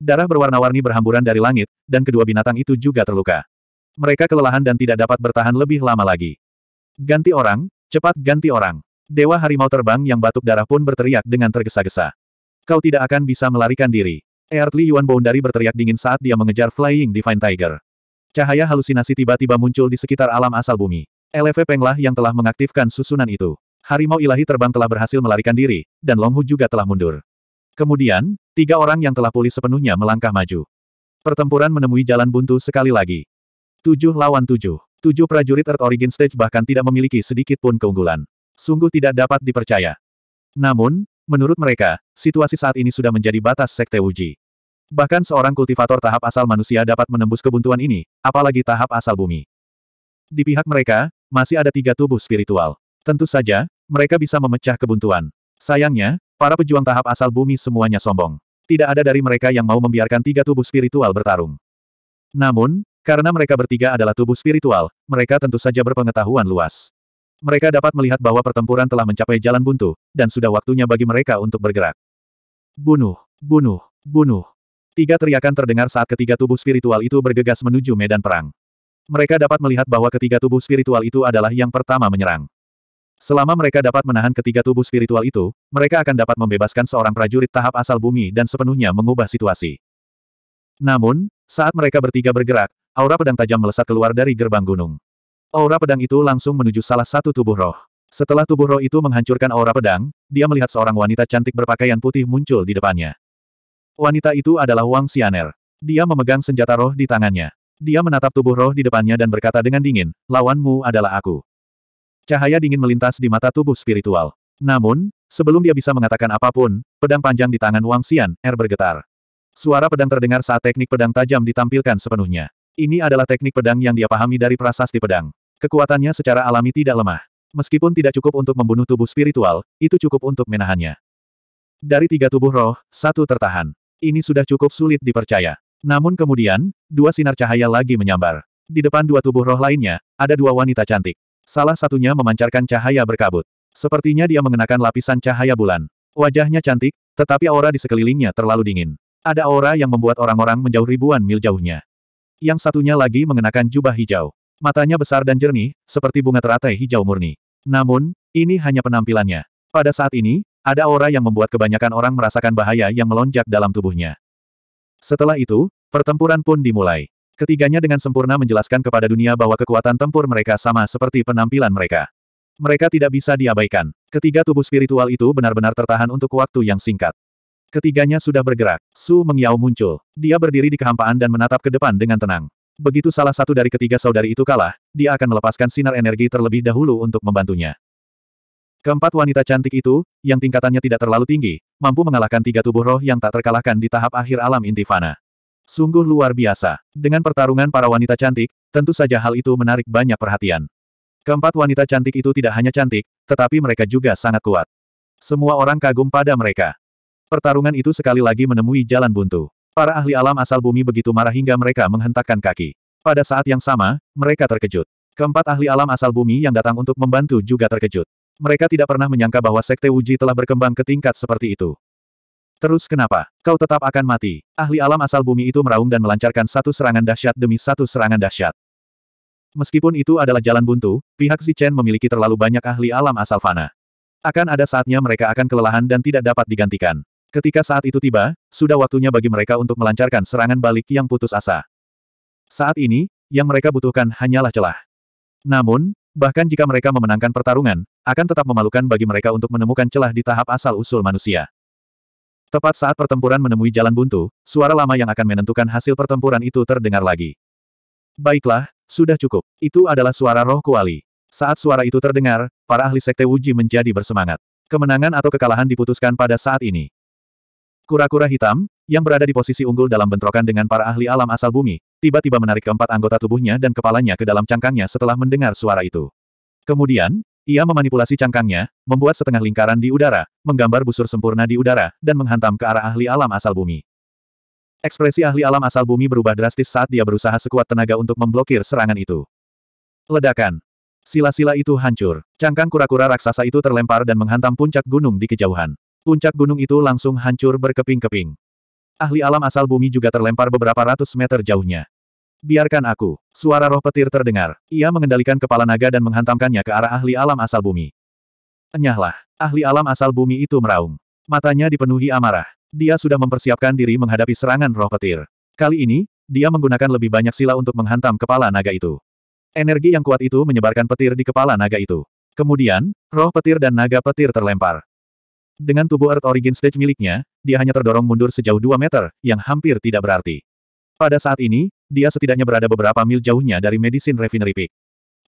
Darah berwarna-warni berhamburan dari langit, dan kedua binatang itu juga terluka. Mereka kelelahan dan tidak dapat bertahan lebih lama lagi. Ganti orang, cepat ganti orang. Dewa harimau terbang yang batuk darah pun berteriak dengan tergesa-gesa. Kau tidak akan bisa melarikan diri. Earthly Yuan Boundary berteriak dingin saat dia mengejar Flying Divine Tiger. Cahaya halusinasi tiba-tiba muncul di sekitar alam asal bumi. LV Penglah yang telah mengaktifkan susunan itu. Harimau ilahi terbang telah berhasil melarikan diri, dan Longhu juga telah mundur. Kemudian, tiga orang yang telah pulih sepenuhnya melangkah maju. Pertempuran menemui jalan buntu sekali lagi. Tujuh lawan tujuh. Tujuh prajurit Earth Origin Stage bahkan tidak memiliki sedikit pun keunggulan. Sungguh tidak dapat dipercaya. Namun, Menurut mereka, situasi saat ini sudah menjadi batas Sekte Uji. Bahkan seorang kultivator tahap asal manusia dapat menembus kebuntuan ini, apalagi tahap asal bumi. Di pihak mereka, masih ada tiga tubuh spiritual. Tentu saja, mereka bisa memecah kebuntuan. Sayangnya, para pejuang tahap asal bumi semuanya sombong. Tidak ada dari mereka yang mau membiarkan tiga tubuh spiritual bertarung. Namun, karena mereka bertiga adalah tubuh spiritual, mereka tentu saja berpengetahuan luas. Mereka dapat melihat bahwa pertempuran telah mencapai jalan buntu, dan sudah waktunya bagi mereka untuk bergerak. Bunuh, bunuh, bunuh. Tiga teriakan terdengar saat ketiga tubuh spiritual itu bergegas menuju medan perang. Mereka dapat melihat bahwa ketiga tubuh spiritual itu adalah yang pertama menyerang. Selama mereka dapat menahan ketiga tubuh spiritual itu, mereka akan dapat membebaskan seorang prajurit tahap asal bumi dan sepenuhnya mengubah situasi. Namun, saat mereka bertiga bergerak, aura pedang tajam melesat keluar dari gerbang gunung. Aura pedang itu langsung menuju salah satu tubuh roh. Setelah tubuh roh itu menghancurkan aura pedang, dia melihat seorang wanita cantik berpakaian putih muncul di depannya. Wanita itu adalah Wang Xianer. Dia memegang senjata roh di tangannya. Dia menatap tubuh roh di depannya dan berkata dengan dingin, lawanmu adalah aku. Cahaya dingin melintas di mata tubuh spiritual. Namun, sebelum dia bisa mengatakan apapun, pedang panjang di tangan Wang Xian, er bergetar. Suara pedang terdengar saat teknik pedang tajam ditampilkan sepenuhnya. Ini adalah teknik pedang yang dia pahami dari prasasti pedang. Kekuatannya secara alami tidak lemah. Meskipun tidak cukup untuk membunuh tubuh spiritual, itu cukup untuk menahannya. Dari tiga tubuh roh, satu tertahan. Ini sudah cukup sulit dipercaya. Namun kemudian, dua sinar cahaya lagi menyambar. Di depan dua tubuh roh lainnya, ada dua wanita cantik. Salah satunya memancarkan cahaya berkabut. Sepertinya dia mengenakan lapisan cahaya bulan. Wajahnya cantik, tetapi aura di sekelilingnya terlalu dingin. Ada aura yang membuat orang-orang menjauh ribuan mil jauhnya. Yang satunya lagi mengenakan jubah hijau. Matanya besar dan jernih, seperti bunga teratai hijau murni. Namun, ini hanya penampilannya. Pada saat ini, ada aura yang membuat kebanyakan orang merasakan bahaya yang melonjak dalam tubuhnya. Setelah itu, pertempuran pun dimulai. Ketiganya dengan sempurna menjelaskan kepada dunia bahwa kekuatan tempur mereka sama seperti penampilan mereka. Mereka tidak bisa diabaikan. Ketiga tubuh spiritual itu benar-benar tertahan untuk waktu yang singkat. Ketiganya sudah bergerak. Su Mengyao muncul. Dia berdiri di kehampaan dan menatap ke depan dengan tenang. Begitu salah satu dari ketiga saudari itu kalah, dia akan melepaskan sinar energi terlebih dahulu untuk membantunya. Keempat wanita cantik itu, yang tingkatannya tidak terlalu tinggi, mampu mengalahkan tiga tubuh roh yang tak terkalahkan di tahap akhir alam intifana. Sungguh luar biasa. Dengan pertarungan para wanita cantik, tentu saja hal itu menarik banyak perhatian. Keempat wanita cantik itu tidak hanya cantik, tetapi mereka juga sangat kuat. Semua orang kagum pada mereka. Pertarungan itu sekali lagi menemui jalan buntu. Para ahli alam asal bumi begitu marah hingga mereka menghentakkan kaki. Pada saat yang sama, mereka terkejut. Keempat ahli alam asal bumi yang datang untuk membantu juga terkejut. Mereka tidak pernah menyangka bahwa Sekte Wuji telah berkembang ke tingkat seperti itu. Terus kenapa? Kau tetap akan mati. Ahli alam asal bumi itu meraung dan melancarkan satu serangan dahsyat demi satu serangan dahsyat. Meskipun itu adalah jalan buntu, pihak Zichen memiliki terlalu banyak ahli alam asal fana. Akan ada saatnya mereka akan kelelahan dan tidak dapat digantikan. Ketika saat itu tiba, sudah waktunya bagi mereka untuk melancarkan serangan balik yang putus asa. Saat ini, yang mereka butuhkan hanyalah celah. Namun, bahkan jika mereka memenangkan pertarungan, akan tetap memalukan bagi mereka untuk menemukan celah di tahap asal-usul manusia. Tepat saat pertempuran menemui jalan buntu, suara lama yang akan menentukan hasil pertempuran itu terdengar lagi. Baiklah, sudah cukup. Itu adalah suara roh kuali. Saat suara itu terdengar, para ahli Sekte Wuji menjadi bersemangat. Kemenangan atau kekalahan diputuskan pada saat ini. Kura-kura hitam, yang berada di posisi unggul dalam bentrokan dengan para ahli alam asal bumi, tiba-tiba menarik keempat anggota tubuhnya dan kepalanya ke dalam cangkangnya setelah mendengar suara itu. Kemudian, ia memanipulasi cangkangnya, membuat setengah lingkaran di udara, menggambar busur sempurna di udara, dan menghantam ke arah ahli alam asal bumi. Ekspresi ahli alam asal bumi berubah drastis saat dia berusaha sekuat tenaga untuk memblokir serangan itu. Ledakan. Sila-sila itu hancur. Cangkang kura-kura raksasa itu terlempar dan menghantam puncak gunung di kejauhan. Puncak gunung itu langsung hancur berkeping-keping. Ahli alam asal bumi juga terlempar beberapa ratus meter jauhnya. Biarkan aku. Suara roh petir terdengar. Ia mengendalikan kepala naga dan menghantamkannya ke arah ahli alam asal bumi. Enyahlah. Ahli alam asal bumi itu meraung. Matanya dipenuhi amarah. Dia sudah mempersiapkan diri menghadapi serangan roh petir. Kali ini, dia menggunakan lebih banyak sila untuk menghantam kepala naga itu. Energi yang kuat itu menyebarkan petir di kepala naga itu. Kemudian, roh petir dan naga petir terlempar. Dengan tubuh Earth Origin Stage miliknya, dia hanya terdorong mundur sejauh 2 meter, yang hampir tidak berarti. Pada saat ini, dia setidaknya berada beberapa mil jauhnya dari Medicine Refinery Peak.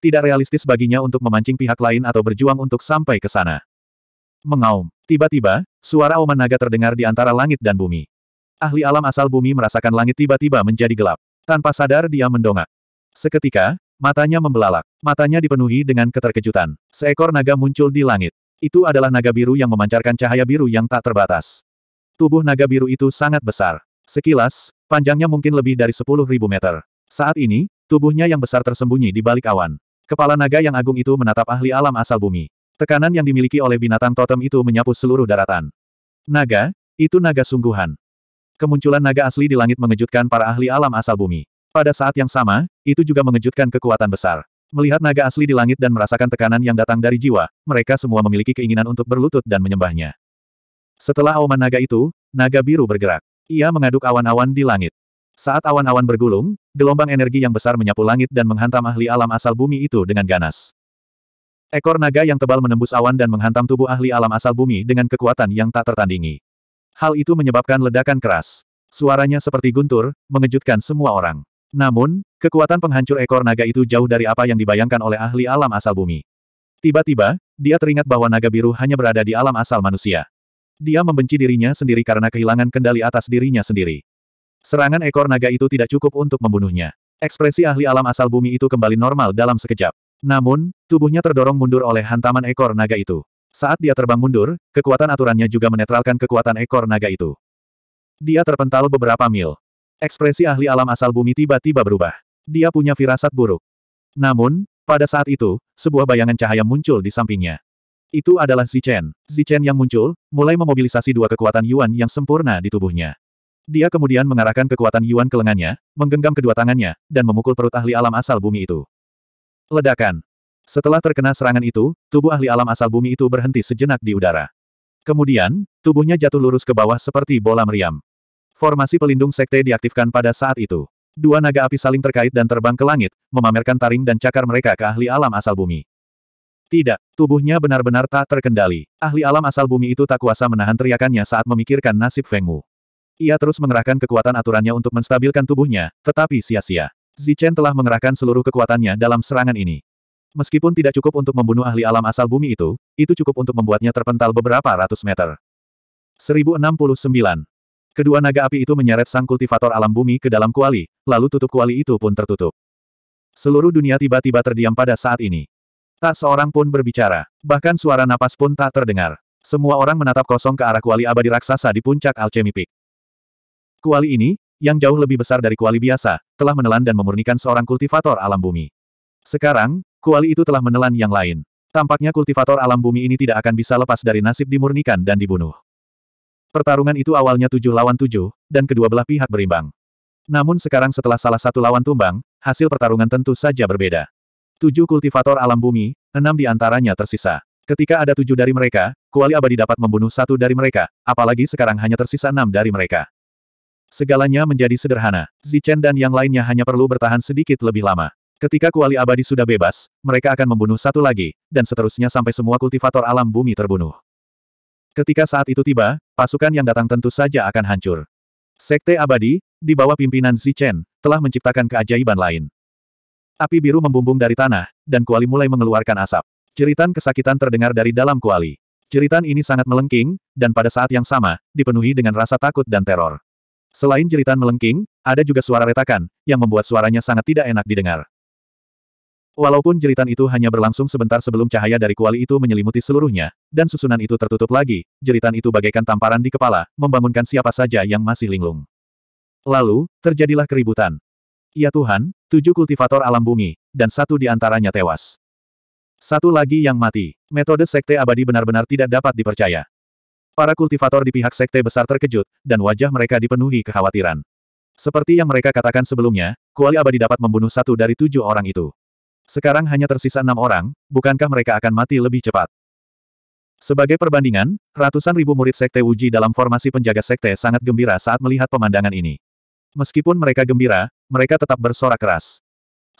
Tidak realistis baginya untuk memancing pihak lain atau berjuang untuk sampai ke sana. Mengaum. Tiba-tiba, suara oman naga terdengar di antara langit dan bumi. Ahli alam asal bumi merasakan langit tiba-tiba menjadi gelap. Tanpa sadar dia mendongak. Seketika, matanya membelalak. Matanya dipenuhi dengan keterkejutan. Seekor naga muncul di langit. Itu adalah naga biru yang memancarkan cahaya biru yang tak terbatas. Tubuh naga biru itu sangat besar. Sekilas, panjangnya mungkin lebih dari 10.000 meter. Saat ini, tubuhnya yang besar tersembunyi di balik awan. Kepala naga yang agung itu menatap ahli alam asal bumi. Tekanan yang dimiliki oleh binatang totem itu menyapu seluruh daratan. Naga, itu naga sungguhan. Kemunculan naga asli di langit mengejutkan para ahli alam asal bumi. Pada saat yang sama, itu juga mengejutkan kekuatan besar. Melihat naga asli di langit dan merasakan tekanan yang datang dari jiwa, mereka semua memiliki keinginan untuk berlutut dan menyembahnya. Setelah auman naga itu, naga biru bergerak. Ia mengaduk awan-awan di langit. Saat awan-awan bergulung, gelombang energi yang besar menyapu langit dan menghantam ahli alam asal bumi itu dengan ganas. Ekor naga yang tebal menembus awan dan menghantam tubuh ahli alam asal bumi dengan kekuatan yang tak tertandingi. Hal itu menyebabkan ledakan keras. Suaranya seperti guntur, mengejutkan semua orang. Namun, kekuatan penghancur ekor naga itu jauh dari apa yang dibayangkan oleh ahli alam asal bumi. Tiba-tiba, dia teringat bahwa naga biru hanya berada di alam asal manusia. Dia membenci dirinya sendiri karena kehilangan kendali atas dirinya sendiri. Serangan ekor naga itu tidak cukup untuk membunuhnya. Ekspresi ahli alam asal bumi itu kembali normal dalam sekejap. Namun, tubuhnya terdorong mundur oleh hantaman ekor naga itu. Saat dia terbang mundur, kekuatan aturannya juga menetralkan kekuatan ekor naga itu. Dia terpental beberapa mil. Ekspresi ahli alam asal bumi tiba-tiba berubah. Dia punya firasat buruk. Namun, pada saat itu, sebuah bayangan cahaya muncul di sampingnya. Itu adalah Zichen. Zichen yang muncul, mulai memobilisasi dua kekuatan Yuan yang sempurna di tubuhnya. Dia kemudian mengarahkan kekuatan Yuan ke lengannya, menggenggam kedua tangannya, dan memukul perut ahli alam asal bumi itu. Ledakan. Setelah terkena serangan itu, tubuh ahli alam asal bumi itu berhenti sejenak di udara. Kemudian, tubuhnya jatuh lurus ke bawah seperti bola meriam. Formasi pelindung sekte diaktifkan pada saat itu. Dua naga api saling terkait dan terbang ke langit, memamerkan taring dan cakar mereka ke ahli alam asal bumi. Tidak, tubuhnya benar-benar tak terkendali. Ahli alam asal bumi itu tak kuasa menahan teriakannya saat memikirkan nasib Feng Wu. Ia terus mengerahkan kekuatan aturannya untuk menstabilkan tubuhnya, tetapi sia-sia. Zichen telah mengerahkan seluruh kekuatannya dalam serangan ini. Meskipun tidak cukup untuk membunuh ahli alam asal bumi itu, itu cukup untuk membuatnya terpental beberapa ratus meter. 1069. Kedua naga api itu menyeret sang kultivator alam bumi ke dalam kuali, lalu tutup kuali itu pun tertutup. Seluruh dunia tiba-tiba terdiam pada saat ini. Tak seorang pun berbicara, bahkan suara napas pun tak terdengar. Semua orang menatap kosong ke arah kuali abadi raksasa di puncak Alchemy Peak. Kuali ini, yang jauh lebih besar dari kuali biasa, telah menelan dan memurnikan seorang kultivator alam bumi. Sekarang, kuali itu telah menelan yang lain. Tampaknya kultivator alam bumi ini tidak akan bisa lepas dari nasib dimurnikan dan dibunuh. Pertarungan itu awalnya tujuh lawan tujuh, dan kedua belah pihak berimbang. Namun sekarang setelah salah satu lawan tumbang, hasil pertarungan tentu saja berbeda. Tujuh kultivator alam bumi, enam di antaranya tersisa. Ketika ada tujuh dari mereka, kuali abadi dapat membunuh satu dari mereka, apalagi sekarang hanya tersisa enam dari mereka. Segalanya menjadi sederhana. Zichen dan yang lainnya hanya perlu bertahan sedikit lebih lama. Ketika kuali abadi sudah bebas, mereka akan membunuh satu lagi, dan seterusnya sampai semua kultivator alam bumi terbunuh. Ketika saat itu tiba, pasukan yang datang tentu saja akan hancur. Sekte abadi, di bawah pimpinan Zichen, telah menciptakan keajaiban lain. Api biru membumbung dari tanah, dan kuali mulai mengeluarkan asap. Jeritan kesakitan terdengar dari dalam kuali. Jeritan ini sangat melengking, dan pada saat yang sama, dipenuhi dengan rasa takut dan teror. Selain jeritan melengking, ada juga suara retakan, yang membuat suaranya sangat tidak enak didengar. Walaupun jeritan itu hanya berlangsung sebentar sebelum cahaya dari kuali itu menyelimuti seluruhnya, dan susunan itu tertutup lagi, jeritan itu bagaikan tamparan di kepala, membangunkan siapa saja yang masih linglung. Lalu, terjadilah keributan. Ya Tuhan, tujuh kultivator alam bumi, dan satu di antaranya tewas. Satu lagi yang mati. Metode sekte abadi benar-benar tidak dapat dipercaya. Para kultivator di pihak sekte besar terkejut, dan wajah mereka dipenuhi kekhawatiran. Seperti yang mereka katakan sebelumnya, kuali abadi dapat membunuh satu dari tujuh orang itu. Sekarang hanya tersisa enam orang, bukankah mereka akan mati lebih cepat? Sebagai perbandingan, ratusan ribu murid Sekte Uji dalam formasi penjaga Sekte sangat gembira saat melihat pemandangan ini. Meskipun mereka gembira, mereka tetap bersorak keras.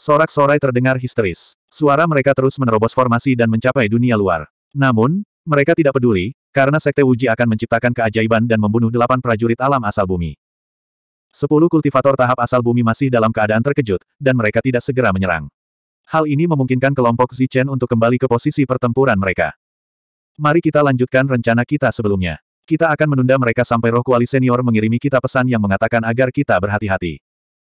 Sorak-sorai terdengar histeris. Suara mereka terus menerobos formasi dan mencapai dunia luar. Namun, mereka tidak peduli, karena Sekte Uji akan menciptakan keajaiban dan membunuh delapan prajurit alam asal bumi. Sepuluh kultivator tahap asal bumi masih dalam keadaan terkejut, dan mereka tidak segera menyerang. Hal ini memungkinkan kelompok Zichen untuk kembali ke posisi pertempuran mereka. Mari kita lanjutkan rencana kita sebelumnya. Kita akan menunda mereka sampai roh kuali senior mengirimi kita pesan yang mengatakan agar kita berhati-hati.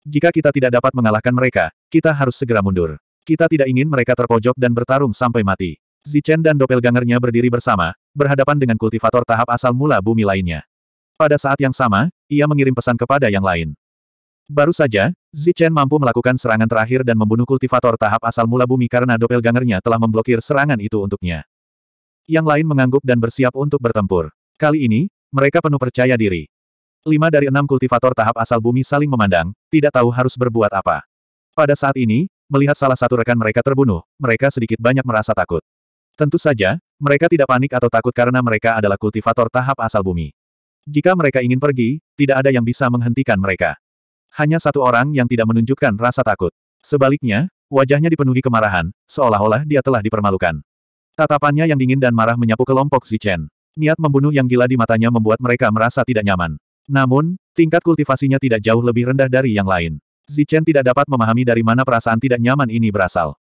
Jika kita tidak dapat mengalahkan mereka, kita harus segera mundur. Kita tidak ingin mereka terpojok dan bertarung sampai mati. Zichen dan doppelgangernya berdiri bersama, berhadapan dengan kultivator tahap asal mula bumi lainnya. Pada saat yang sama, ia mengirim pesan kepada yang lain. Baru saja, Zichen mampu melakukan serangan terakhir dan membunuh kultivator tahap asal mula bumi karena doppelgangernya telah memblokir serangan itu untuknya. Yang lain mengangguk dan bersiap untuk bertempur. Kali ini, mereka penuh percaya diri. Lima dari enam kultivator tahap asal bumi saling memandang, tidak tahu harus berbuat apa. Pada saat ini, melihat salah satu rekan mereka terbunuh, mereka sedikit banyak merasa takut. Tentu saja, mereka tidak panik atau takut karena mereka adalah kultivator tahap asal bumi. Jika mereka ingin pergi, tidak ada yang bisa menghentikan mereka. Hanya satu orang yang tidak menunjukkan rasa takut. Sebaliknya, wajahnya dipenuhi kemarahan, seolah-olah dia telah dipermalukan. Tatapannya yang dingin dan marah menyapu kelompok Zichen. Niat membunuh yang gila di matanya membuat mereka merasa tidak nyaman. Namun, tingkat kultivasinya tidak jauh lebih rendah dari yang lain. Zichen tidak dapat memahami dari mana perasaan tidak nyaman ini berasal.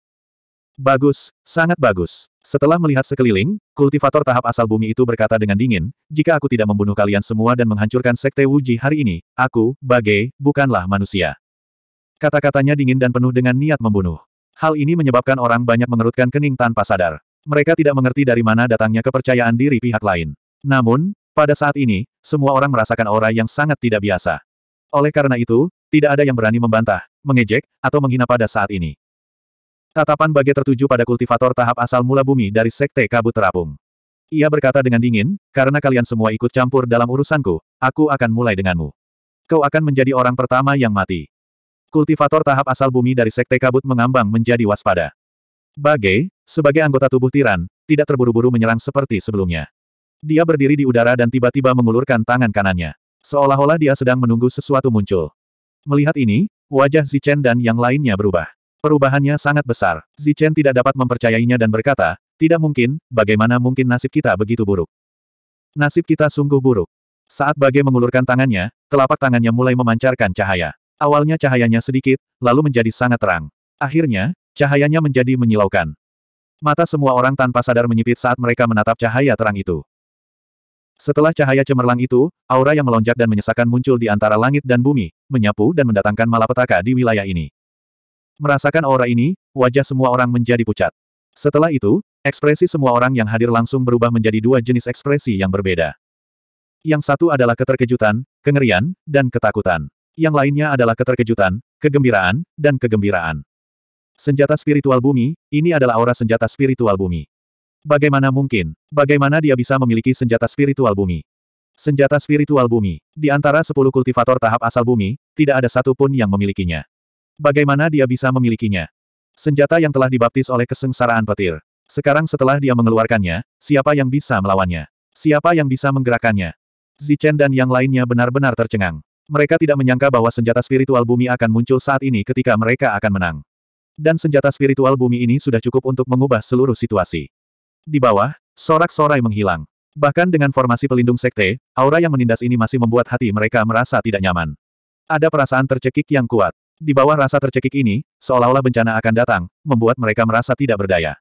Bagus, sangat bagus. Setelah melihat sekeliling, kultivator tahap asal bumi itu berkata dengan dingin, jika aku tidak membunuh kalian semua dan menghancurkan sekte Wuji hari ini, aku, Bage, bukanlah manusia. Kata-katanya dingin dan penuh dengan niat membunuh. Hal ini menyebabkan orang banyak mengerutkan kening tanpa sadar. Mereka tidak mengerti dari mana datangnya kepercayaan diri pihak lain. Namun, pada saat ini, semua orang merasakan aura yang sangat tidak biasa. Oleh karena itu, tidak ada yang berani membantah, mengejek, atau menghina pada saat ini. Tatapan bagai tertuju pada kultivator tahap asal mula bumi dari Sekte Kabut Terapung. Ia berkata dengan dingin, karena kalian semua ikut campur dalam urusanku, aku akan mulai denganmu. Kau akan menjadi orang pertama yang mati. Kultivator tahap asal bumi dari Sekte Kabut mengambang menjadi waspada. Bage, sebagai anggota tubuh tiran, tidak terburu-buru menyerang seperti sebelumnya. Dia berdiri di udara dan tiba-tiba mengulurkan tangan kanannya. Seolah-olah dia sedang menunggu sesuatu muncul. Melihat ini, wajah Zichen dan yang lainnya berubah. Perubahannya sangat besar. Zichen tidak dapat mempercayainya dan berkata, tidak mungkin, bagaimana mungkin nasib kita begitu buruk? Nasib kita sungguh buruk. Saat Bage mengulurkan tangannya, telapak tangannya mulai memancarkan cahaya. Awalnya cahayanya sedikit, lalu menjadi sangat terang. Akhirnya, cahayanya menjadi menyilaukan. Mata semua orang tanpa sadar menyipit saat mereka menatap cahaya terang itu. Setelah cahaya cemerlang itu, aura yang melonjak dan menyesakan muncul di antara langit dan bumi, menyapu dan mendatangkan malapetaka di wilayah ini. Merasakan aura ini, wajah semua orang menjadi pucat. Setelah itu, ekspresi semua orang yang hadir langsung berubah menjadi dua jenis ekspresi yang berbeda. Yang satu adalah keterkejutan, kengerian, dan ketakutan. Yang lainnya adalah keterkejutan, kegembiraan, dan kegembiraan. Senjata spiritual bumi, ini adalah aura senjata spiritual bumi. Bagaimana mungkin? Bagaimana dia bisa memiliki senjata spiritual bumi? Senjata spiritual bumi. Di antara sepuluh kultivator tahap asal bumi, tidak ada satupun yang memilikinya. Bagaimana dia bisa memilikinya? Senjata yang telah dibaptis oleh kesengsaraan petir. Sekarang setelah dia mengeluarkannya, siapa yang bisa melawannya? Siapa yang bisa menggerakkannya? Zichen dan yang lainnya benar-benar tercengang. Mereka tidak menyangka bahwa senjata spiritual bumi akan muncul saat ini ketika mereka akan menang. Dan senjata spiritual bumi ini sudah cukup untuk mengubah seluruh situasi. Di bawah, sorak-sorai menghilang. Bahkan dengan formasi pelindung sekte, aura yang menindas ini masih membuat hati mereka merasa tidak nyaman. Ada perasaan tercekik yang kuat. Di bawah rasa tercekik ini, seolah-olah bencana akan datang, membuat mereka merasa tidak berdaya.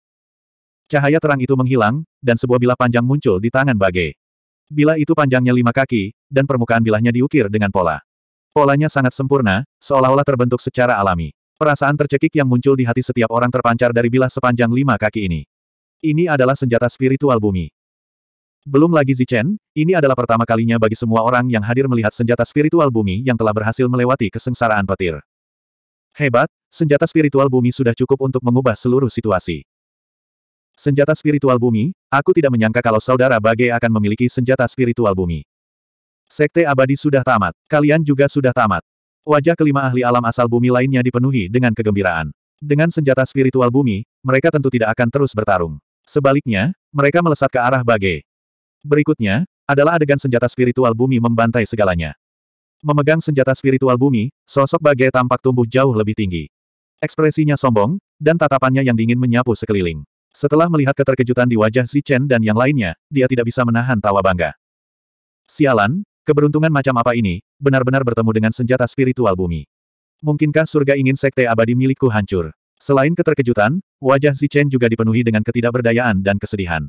Cahaya terang itu menghilang, dan sebuah bilah panjang muncul di tangan Bage. Bilah itu panjangnya lima kaki, dan permukaan bilahnya diukir dengan pola. Polanya sangat sempurna, seolah-olah terbentuk secara alami. Perasaan tercekik yang muncul di hati setiap orang terpancar dari bilah sepanjang lima kaki ini. Ini adalah senjata spiritual bumi. Belum lagi Zichen, ini adalah pertama kalinya bagi semua orang yang hadir melihat senjata spiritual bumi yang telah berhasil melewati kesengsaraan petir. Hebat, senjata spiritual bumi sudah cukup untuk mengubah seluruh situasi. Senjata spiritual bumi, aku tidak menyangka kalau saudara Bage akan memiliki senjata spiritual bumi. Sekte abadi sudah tamat, kalian juga sudah tamat. Wajah kelima ahli alam asal bumi lainnya dipenuhi dengan kegembiraan. Dengan senjata spiritual bumi, mereka tentu tidak akan terus bertarung. Sebaliknya, mereka melesat ke arah Bage. Berikutnya, adalah adegan senjata spiritual bumi membantai segalanya. Memegang senjata spiritual bumi, sosok bagai tampak tumbuh jauh lebih tinggi. Ekspresinya sombong, dan tatapannya yang dingin menyapu sekeliling. Setelah melihat keterkejutan di wajah Zichen Chen dan yang lainnya, dia tidak bisa menahan tawa bangga. Sialan, keberuntungan macam apa ini, benar-benar bertemu dengan senjata spiritual bumi. Mungkinkah surga ingin sekte abadi milikku hancur? Selain keterkejutan, wajah Zichen Chen juga dipenuhi dengan ketidakberdayaan dan kesedihan.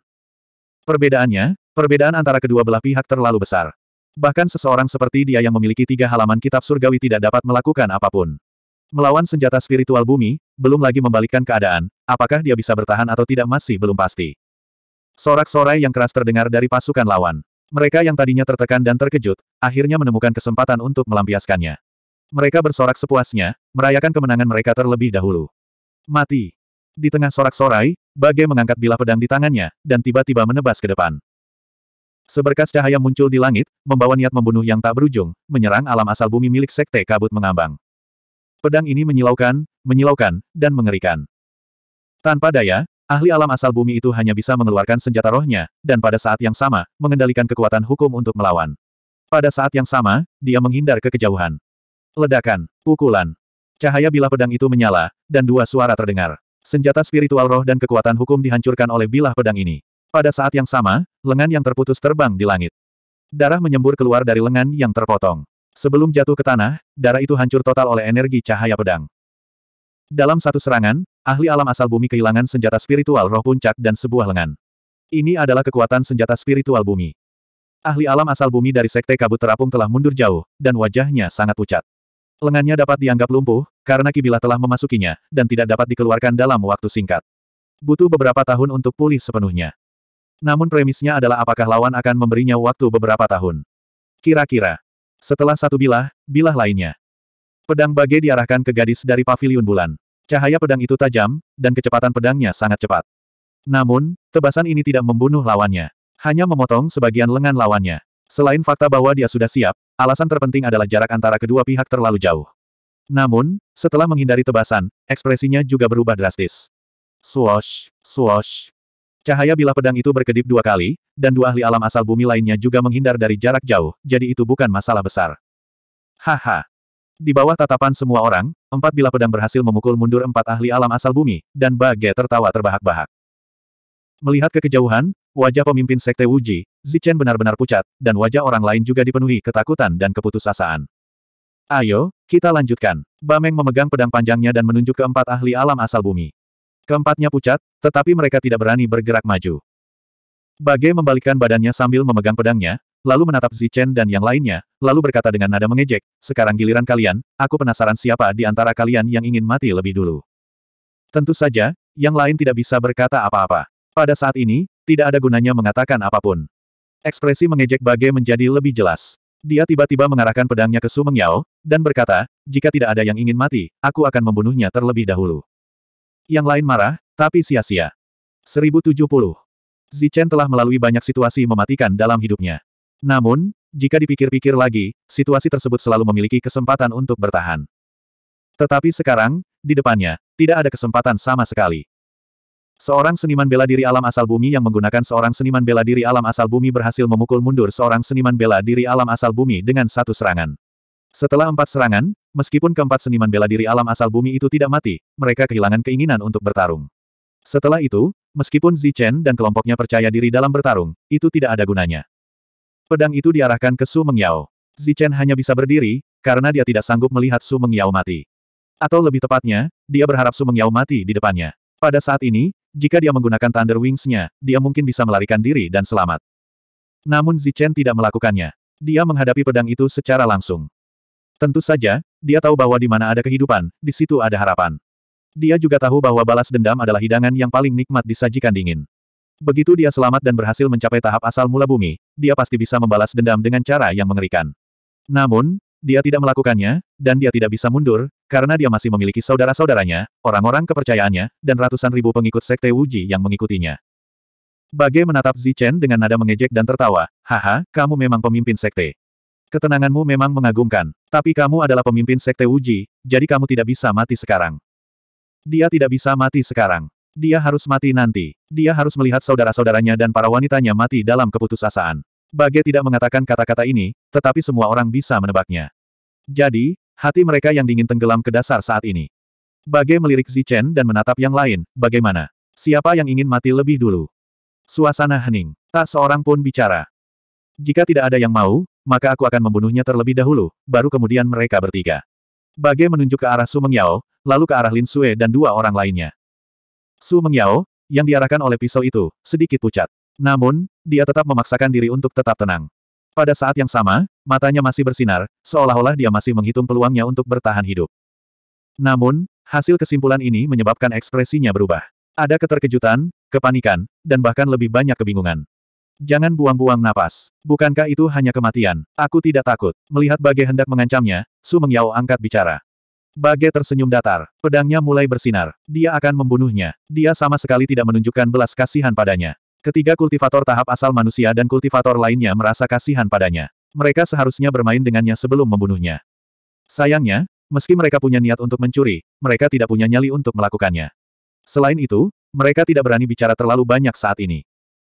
Perbedaannya, perbedaan antara kedua belah pihak terlalu besar. Bahkan seseorang seperti dia yang memiliki tiga halaman kitab surgawi tidak dapat melakukan apapun. Melawan senjata spiritual bumi, belum lagi membalikkan keadaan, apakah dia bisa bertahan atau tidak masih belum pasti. Sorak-sorai yang keras terdengar dari pasukan lawan. Mereka yang tadinya tertekan dan terkejut, akhirnya menemukan kesempatan untuk melampiaskannya. Mereka bersorak sepuasnya, merayakan kemenangan mereka terlebih dahulu. Mati. Di tengah sorak-sorai, Bage mengangkat bilah pedang di tangannya, dan tiba-tiba menebas ke depan. Seberkas cahaya muncul di langit, membawa niat membunuh yang tak berujung, menyerang alam asal bumi milik Sekte Kabut Mengambang. Pedang ini menyilaukan, menyilaukan, dan mengerikan. Tanpa daya, ahli alam asal bumi itu hanya bisa mengeluarkan senjata rohnya, dan pada saat yang sama, mengendalikan kekuatan hukum untuk melawan. Pada saat yang sama, dia menghindar ke kejauhan. Ledakan, pukulan. Cahaya bilah pedang itu menyala, dan dua suara terdengar. Senjata spiritual roh dan kekuatan hukum dihancurkan oleh bilah pedang ini. Pada saat yang sama, lengan yang terputus terbang di langit. Darah menyembur keluar dari lengan yang terpotong. Sebelum jatuh ke tanah, darah itu hancur total oleh energi cahaya pedang. Dalam satu serangan, ahli alam asal bumi kehilangan senjata spiritual roh puncak dan sebuah lengan. Ini adalah kekuatan senjata spiritual bumi. Ahli alam asal bumi dari Sekte Kabut Terapung telah mundur jauh, dan wajahnya sangat pucat. Lengannya dapat dianggap lumpuh, karena kibilah telah memasukinya, dan tidak dapat dikeluarkan dalam waktu singkat. Butuh beberapa tahun untuk pulih sepenuhnya. Namun premisnya adalah apakah lawan akan memberinya waktu beberapa tahun. Kira-kira. Setelah satu bilah, bilah lainnya. Pedang bagai diarahkan ke gadis dari pavilion bulan. Cahaya pedang itu tajam, dan kecepatan pedangnya sangat cepat. Namun, tebasan ini tidak membunuh lawannya. Hanya memotong sebagian lengan lawannya. Selain fakta bahwa dia sudah siap, alasan terpenting adalah jarak antara kedua pihak terlalu jauh. Namun, setelah menghindari tebasan, ekspresinya juga berubah drastis. Swosh, swosh. Cahaya bila pedang itu berkedip dua kali, dan dua ahli alam asal bumi lainnya juga menghindar dari jarak jauh, jadi itu bukan masalah besar. Haha. Di bawah tatapan semua orang, empat bila pedang berhasil memukul mundur empat ahli alam asal bumi, dan Bage tertawa terbahak-bahak. Melihat ke kejauhan, wajah pemimpin Sekte Wuji, Zichen benar-benar pucat, dan wajah orang lain juga dipenuhi ketakutan dan keputusasaan. Ayo, kita lanjutkan. Bameng memegang pedang panjangnya dan menunjuk ke empat ahli alam asal bumi. Keempatnya pucat, tetapi mereka tidak berani bergerak maju. Bage membalikkan badannya sambil memegang pedangnya, lalu menatap Zichen dan yang lainnya, lalu berkata dengan nada mengejek, sekarang giliran kalian, aku penasaran siapa di antara kalian yang ingin mati lebih dulu. Tentu saja, yang lain tidak bisa berkata apa-apa. Pada saat ini, tidak ada gunanya mengatakan apapun. Ekspresi mengejek Bage menjadi lebih jelas. Dia tiba-tiba mengarahkan pedangnya ke Su Mengyao, dan berkata, jika tidak ada yang ingin mati, aku akan membunuhnya terlebih dahulu. Yang lain marah, tapi sia-sia. 1070. Zichen telah melalui banyak situasi mematikan dalam hidupnya. Namun, jika dipikir-pikir lagi, situasi tersebut selalu memiliki kesempatan untuk bertahan. Tetapi sekarang, di depannya, tidak ada kesempatan sama sekali. Seorang seniman bela diri alam asal bumi yang menggunakan seorang seniman bela diri alam asal bumi berhasil memukul mundur seorang seniman bela diri alam asal bumi dengan satu serangan. Setelah empat serangan, meskipun keempat seniman bela diri alam asal bumi itu tidak mati, mereka kehilangan keinginan untuk bertarung. Setelah itu, meskipun Zichen dan kelompoknya percaya diri dalam bertarung, itu tidak ada gunanya. Pedang itu diarahkan ke Su Mengyao. Zichen hanya bisa berdiri, karena dia tidak sanggup melihat Su Mengyao mati. Atau lebih tepatnya, dia berharap Su Mengyao mati di depannya. Pada saat ini, jika dia menggunakan Thunder Wings-nya, dia mungkin bisa melarikan diri dan selamat. Namun Zichen tidak melakukannya. Dia menghadapi pedang itu secara langsung. Tentu saja, dia tahu bahwa di mana ada kehidupan, di situ ada harapan. Dia juga tahu bahwa balas dendam adalah hidangan yang paling nikmat disajikan dingin. Begitu dia selamat dan berhasil mencapai tahap asal mula bumi, dia pasti bisa membalas dendam dengan cara yang mengerikan. Namun, dia tidak melakukannya, dan dia tidak bisa mundur, karena dia masih memiliki saudara-saudaranya, orang-orang kepercayaannya, dan ratusan ribu pengikut sekte Wuji yang mengikutinya. Bagai menatap Zichen dengan nada mengejek dan tertawa, haha, kamu memang pemimpin sekte. Ketenanganmu memang mengagumkan, tapi kamu adalah pemimpin Sekte Uji, jadi kamu tidak bisa mati sekarang. Dia tidak bisa mati sekarang. Dia harus mati nanti. Dia harus melihat saudara-saudaranya dan para wanitanya mati dalam keputusasaan. Bage tidak mengatakan kata-kata ini, tetapi semua orang bisa menebaknya. Jadi, hati mereka yang dingin tenggelam ke dasar saat ini. Bage melirik Zichen dan menatap yang lain, bagaimana? Siapa yang ingin mati lebih dulu? Suasana hening. Tak seorang pun bicara. Jika tidak ada yang mau, maka aku akan membunuhnya terlebih dahulu, baru kemudian mereka bertiga. Bage menunjuk ke arah Su Mengyao, lalu ke arah Lin Sue dan dua orang lainnya. Su Mengyao, yang diarahkan oleh pisau itu, sedikit pucat. Namun, dia tetap memaksakan diri untuk tetap tenang. Pada saat yang sama, matanya masih bersinar, seolah-olah dia masih menghitung peluangnya untuk bertahan hidup. Namun, hasil kesimpulan ini menyebabkan ekspresinya berubah. Ada keterkejutan, kepanikan, dan bahkan lebih banyak kebingungan. Jangan buang-buang napas. Bukankah itu hanya kematian? Aku tidak takut. Melihat Bage hendak mengancamnya, Su Mengyao angkat bicara. Bage tersenyum datar. Pedangnya mulai bersinar. Dia akan membunuhnya. Dia sama sekali tidak menunjukkan belas kasihan padanya. Ketiga kultivator tahap asal manusia dan kultivator lainnya merasa kasihan padanya. Mereka seharusnya bermain dengannya sebelum membunuhnya. Sayangnya, meski mereka punya niat untuk mencuri, mereka tidak punya nyali untuk melakukannya. Selain itu, mereka tidak berani bicara terlalu banyak saat ini.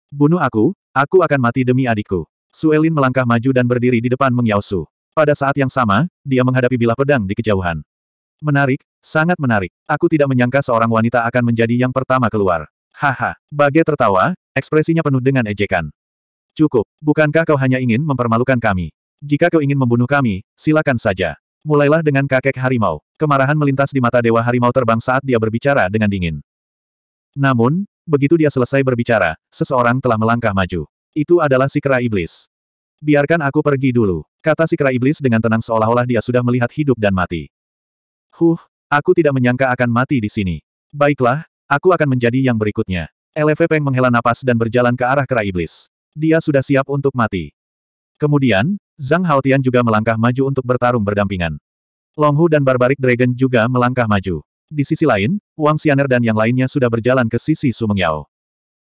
Bunuh aku, aku akan mati demi adikku. Suelin melangkah maju dan berdiri di depan Meng Yaosu. Pada saat yang sama, dia menghadapi bilah pedang di kejauhan. Menarik, sangat menarik. Aku tidak menyangka seorang wanita akan menjadi yang pertama keluar. Haha, Bage tertawa, ekspresinya penuh dengan ejekan. Cukup, bukankah kau hanya ingin mempermalukan kami? Jika kau ingin membunuh kami, silakan saja. Mulailah dengan kakek harimau. Kemarahan melintas di mata dewa harimau terbang saat dia berbicara dengan dingin. Namun, Begitu dia selesai berbicara, seseorang telah melangkah maju. Itu adalah si kera iblis. Biarkan aku pergi dulu, kata si kera iblis dengan tenang seolah-olah dia sudah melihat hidup dan mati. Huh, aku tidak menyangka akan mati di sini. Baiklah, aku akan menjadi yang berikutnya. LFP Peng menghela napas dan berjalan ke arah kera iblis. Dia sudah siap untuk mati. Kemudian, Zhang Haotian juga melangkah maju untuk bertarung berdampingan. Longhu dan Barbaric Dragon juga melangkah maju. Di sisi lain, Wang Xianer dan yang lainnya sudah berjalan ke sisi Mengyao.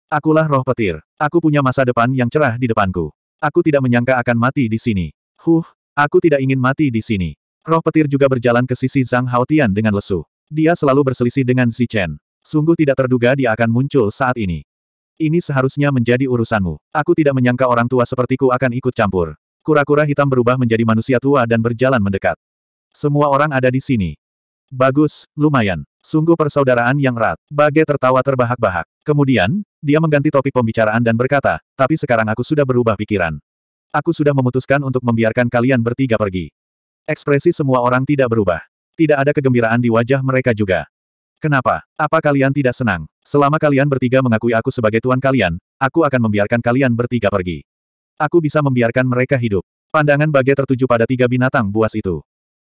Akulah roh petir. Aku punya masa depan yang cerah di depanku. Aku tidak menyangka akan mati di sini. Huh, aku tidak ingin mati di sini. Roh petir juga berjalan ke sisi Zhang Haotian dengan lesu. Dia selalu berselisih dengan Xi Chen. Sungguh tidak terduga dia akan muncul saat ini. Ini seharusnya menjadi urusanmu. Aku tidak menyangka orang tua sepertiku akan ikut campur. Kura-kura hitam berubah menjadi manusia tua dan berjalan mendekat. Semua orang ada di sini. Bagus, lumayan. Sungguh persaudaraan yang erat. Bage tertawa terbahak-bahak. Kemudian, dia mengganti topik pembicaraan dan berkata, tapi sekarang aku sudah berubah pikiran. Aku sudah memutuskan untuk membiarkan kalian bertiga pergi. Ekspresi semua orang tidak berubah. Tidak ada kegembiraan di wajah mereka juga. Kenapa? Apa kalian tidak senang? Selama kalian bertiga mengakui aku sebagai tuan kalian, aku akan membiarkan kalian bertiga pergi. Aku bisa membiarkan mereka hidup. Pandangan bagai tertuju pada tiga binatang buas itu.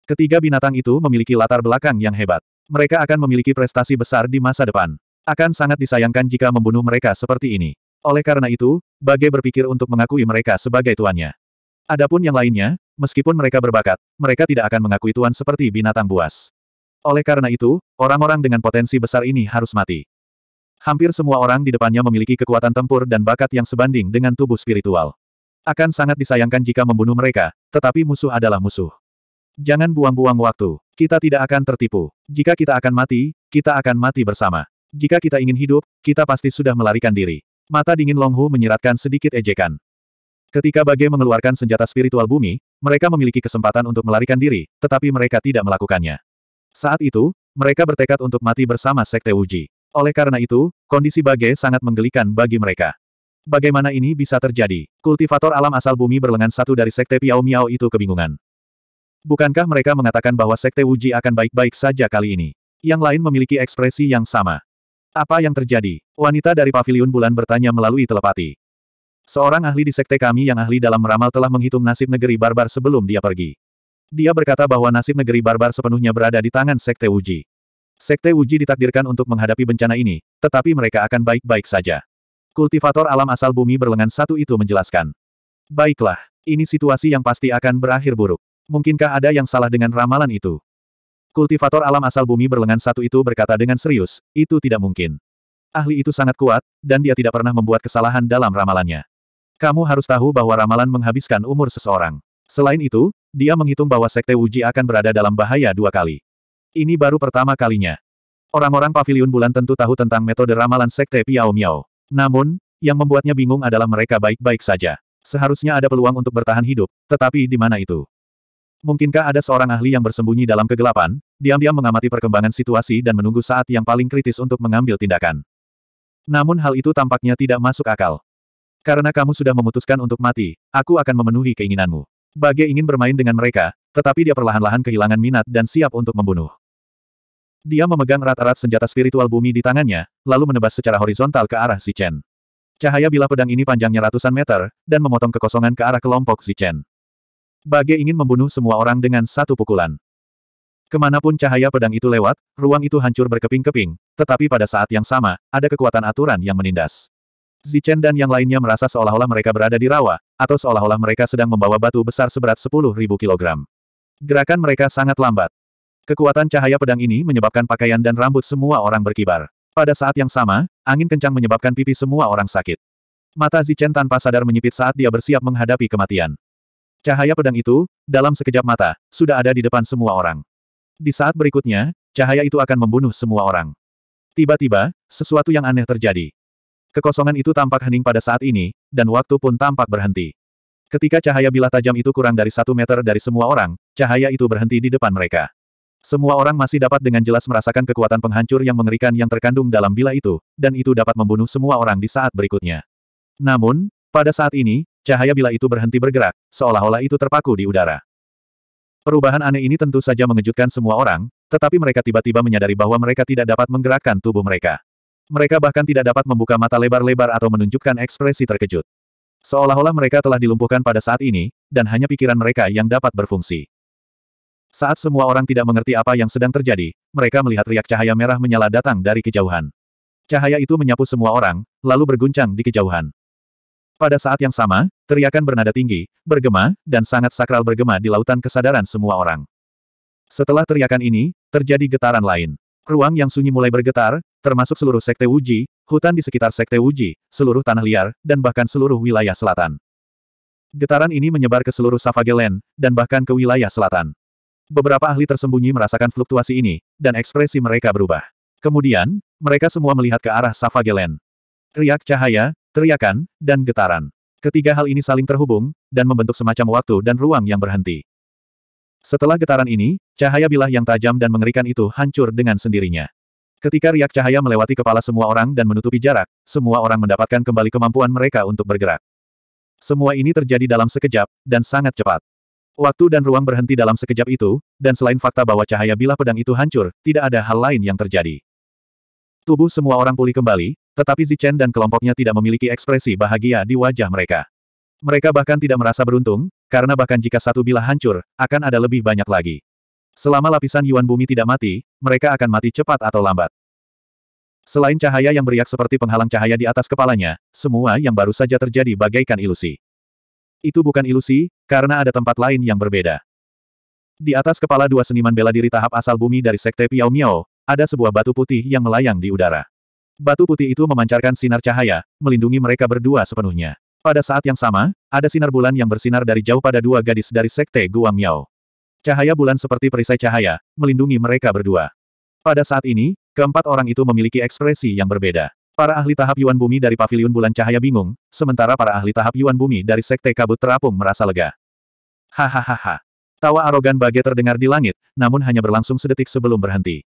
Ketiga binatang itu memiliki latar belakang yang hebat. Mereka akan memiliki prestasi besar di masa depan. Akan sangat disayangkan jika membunuh mereka seperti ini. Oleh karena itu, Bage berpikir untuk mengakui mereka sebagai tuannya. Adapun yang lainnya, meskipun mereka berbakat, mereka tidak akan mengakui tuan seperti binatang buas. Oleh karena itu, orang-orang dengan potensi besar ini harus mati. Hampir semua orang di depannya memiliki kekuatan tempur dan bakat yang sebanding dengan tubuh spiritual. Akan sangat disayangkan jika membunuh mereka, tetapi musuh adalah musuh. Jangan buang-buang waktu. Kita tidak akan tertipu. Jika kita akan mati, kita akan mati bersama. Jika kita ingin hidup, kita pasti sudah melarikan diri. Mata dingin Longhu menyeratkan sedikit ejekan. Ketika Bage mengeluarkan senjata spiritual bumi, mereka memiliki kesempatan untuk melarikan diri, tetapi mereka tidak melakukannya. Saat itu, mereka bertekad untuk mati bersama Sekte Uji. Oleh karena itu, kondisi Bage sangat menggelikan bagi mereka. Bagaimana ini bisa terjadi? Kultivator alam asal bumi berlengan satu dari Sekte Piao Miao itu kebingungan. Bukankah mereka mengatakan bahwa Sekte Wuji akan baik-baik saja kali ini? Yang lain memiliki ekspresi yang sama. Apa yang terjadi? Wanita dari Paviliun Bulan bertanya melalui telepati. Seorang ahli di sekte kami yang ahli dalam meramal telah menghitung nasib negeri barbar sebelum dia pergi. Dia berkata bahwa nasib negeri barbar sepenuhnya berada di tangan Sekte Wuji. Sekte Wuji ditakdirkan untuk menghadapi bencana ini, tetapi mereka akan baik-baik saja. Kultivator alam asal bumi berlengan satu itu menjelaskan. Baiklah, ini situasi yang pasti akan berakhir buruk. Mungkinkah ada yang salah dengan ramalan itu? Kultivator alam asal bumi berlengan satu itu berkata dengan serius, itu tidak mungkin. Ahli itu sangat kuat, dan dia tidak pernah membuat kesalahan dalam ramalannya. Kamu harus tahu bahwa ramalan menghabiskan umur seseorang. Selain itu, dia menghitung bahwa Sekte Wuji akan berada dalam bahaya dua kali. Ini baru pertama kalinya. Orang-orang Paviliun bulan tentu tahu tentang metode ramalan Sekte Piao Miao. Namun, yang membuatnya bingung adalah mereka baik-baik saja. Seharusnya ada peluang untuk bertahan hidup, tetapi di mana itu? Mungkinkah ada seorang ahli yang bersembunyi dalam kegelapan, diam-diam mengamati perkembangan situasi dan menunggu saat yang paling kritis untuk mengambil tindakan? Namun hal itu tampaknya tidak masuk akal. Karena kamu sudah memutuskan untuk mati, aku akan memenuhi keinginanmu. Bage ingin bermain dengan mereka, tetapi dia perlahan-lahan kehilangan minat dan siap untuk membunuh. Dia memegang erat-erat senjata spiritual bumi di tangannya, lalu menebas secara horizontal ke arah Si Cahaya bilah pedang ini panjangnya ratusan meter, dan memotong kekosongan ke arah kelompok Si Bage ingin membunuh semua orang dengan satu pukulan. Kemanapun cahaya pedang itu lewat, ruang itu hancur berkeping-keping, tetapi pada saat yang sama, ada kekuatan aturan yang menindas. Zichen dan yang lainnya merasa seolah-olah mereka berada di rawa, atau seolah-olah mereka sedang membawa batu besar seberat 10.000 kg. Gerakan mereka sangat lambat. Kekuatan cahaya pedang ini menyebabkan pakaian dan rambut semua orang berkibar. Pada saat yang sama, angin kencang menyebabkan pipi semua orang sakit. Mata Zichen tanpa sadar menyipit saat dia bersiap menghadapi kematian. Cahaya pedang itu, dalam sekejap mata, sudah ada di depan semua orang. Di saat berikutnya, cahaya itu akan membunuh semua orang. Tiba-tiba, sesuatu yang aneh terjadi. Kekosongan itu tampak hening pada saat ini, dan waktu pun tampak berhenti. Ketika cahaya bilah tajam itu kurang dari satu meter dari semua orang, cahaya itu berhenti di depan mereka. Semua orang masih dapat dengan jelas merasakan kekuatan penghancur yang mengerikan yang terkandung dalam bilah itu, dan itu dapat membunuh semua orang di saat berikutnya. Namun, pada saat ini, cahaya bila itu berhenti bergerak, seolah-olah itu terpaku di udara. Perubahan aneh ini tentu saja mengejutkan semua orang, tetapi mereka tiba-tiba menyadari bahwa mereka tidak dapat menggerakkan tubuh mereka. Mereka bahkan tidak dapat membuka mata lebar-lebar atau menunjukkan ekspresi terkejut. Seolah-olah mereka telah dilumpuhkan pada saat ini, dan hanya pikiran mereka yang dapat berfungsi. Saat semua orang tidak mengerti apa yang sedang terjadi, mereka melihat riak cahaya merah menyala datang dari kejauhan. Cahaya itu menyapu semua orang, lalu berguncang di kejauhan. Pada saat yang sama, teriakan bernada tinggi, bergema, dan sangat sakral bergema di lautan kesadaran semua orang. Setelah teriakan ini, terjadi getaran lain. Ruang yang sunyi mulai bergetar, termasuk seluruh Sekte Wuji, hutan di sekitar Sekte Wuji, seluruh tanah liar, dan bahkan seluruh wilayah selatan. Getaran ini menyebar ke seluruh Savagelen, dan bahkan ke wilayah selatan. Beberapa ahli tersembunyi merasakan fluktuasi ini, dan ekspresi mereka berubah. Kemudian, mereka semua melihat ke arah Savagelen. Riak cahaya, teriakan, dan getaran. Ketiga hal ini saling terhubung, dan membentuk semacam waktu dan ruang yang berhenti. Setelah getaran ini, cahaya bilah yang tajam dan mengerikan itu hancur dengan sendirinya. Ketika riak cahaya melewati kepala semua orang dan menutupi jarak, semua orang mendapatkan kembali kemampuan mereka untuk bergerak. Semua ini terjadi dalam sekejap, dan sangat cepat. Waktu dan ruang berhenti dalam sekejap itu, dan selain fakta bahwa cahaya bilah pedang itu hancur, tidak ada hal lain yang terjadi. Tubuh semua orang pulih kembali, tetapi Zichen dan kelompoknya tidak memiliki ekspresi bahagia di wajah mereka. Mereka bahkan tidak merasa beruntung, karena bahkan jika satu bilah hancur, akan ada lebih banyak lagi. Selama lapisan Yuan Bumi tidak mati, mereka akan mati cepat atau lambat. Selain cahaya yang beriak seperti penghalang cahaya di atas kepalanya, semua yang baru saja terjadi bagaikan ilusi. Itu bukan ilusi, karena ada tempat lain yang berbeda. Di atas kepala dua seniman bela diri tahap asal bumi dari Sekte Piao Miao, ada sebuah batu putih yang melayang di udara. Batu putih itu memancarkan sinar cahaya, melindungi mereka berdua sepenuhnya. Pada saat yang sama, ada sinar bulan yang bersinar dari jauh pada dua gadis dari sekte Guang Miao. Cahaya bulan seperti perisai cahaya, melindungi mereka berdua. Pada saat ini, keempat orang itu memiliki ekspresi yang berbeda. Para ahli tahap Yuan Bumi dari Paviliun Bulan Cahaya bingung, sementara para ahli tahap Yuan Bumi dari Sekte Kabut Terapung merasa lega. Hahaha. Tawa arogan bagai terdengar di langit, namun hanya berlangsung sedetik sebelum berhenti.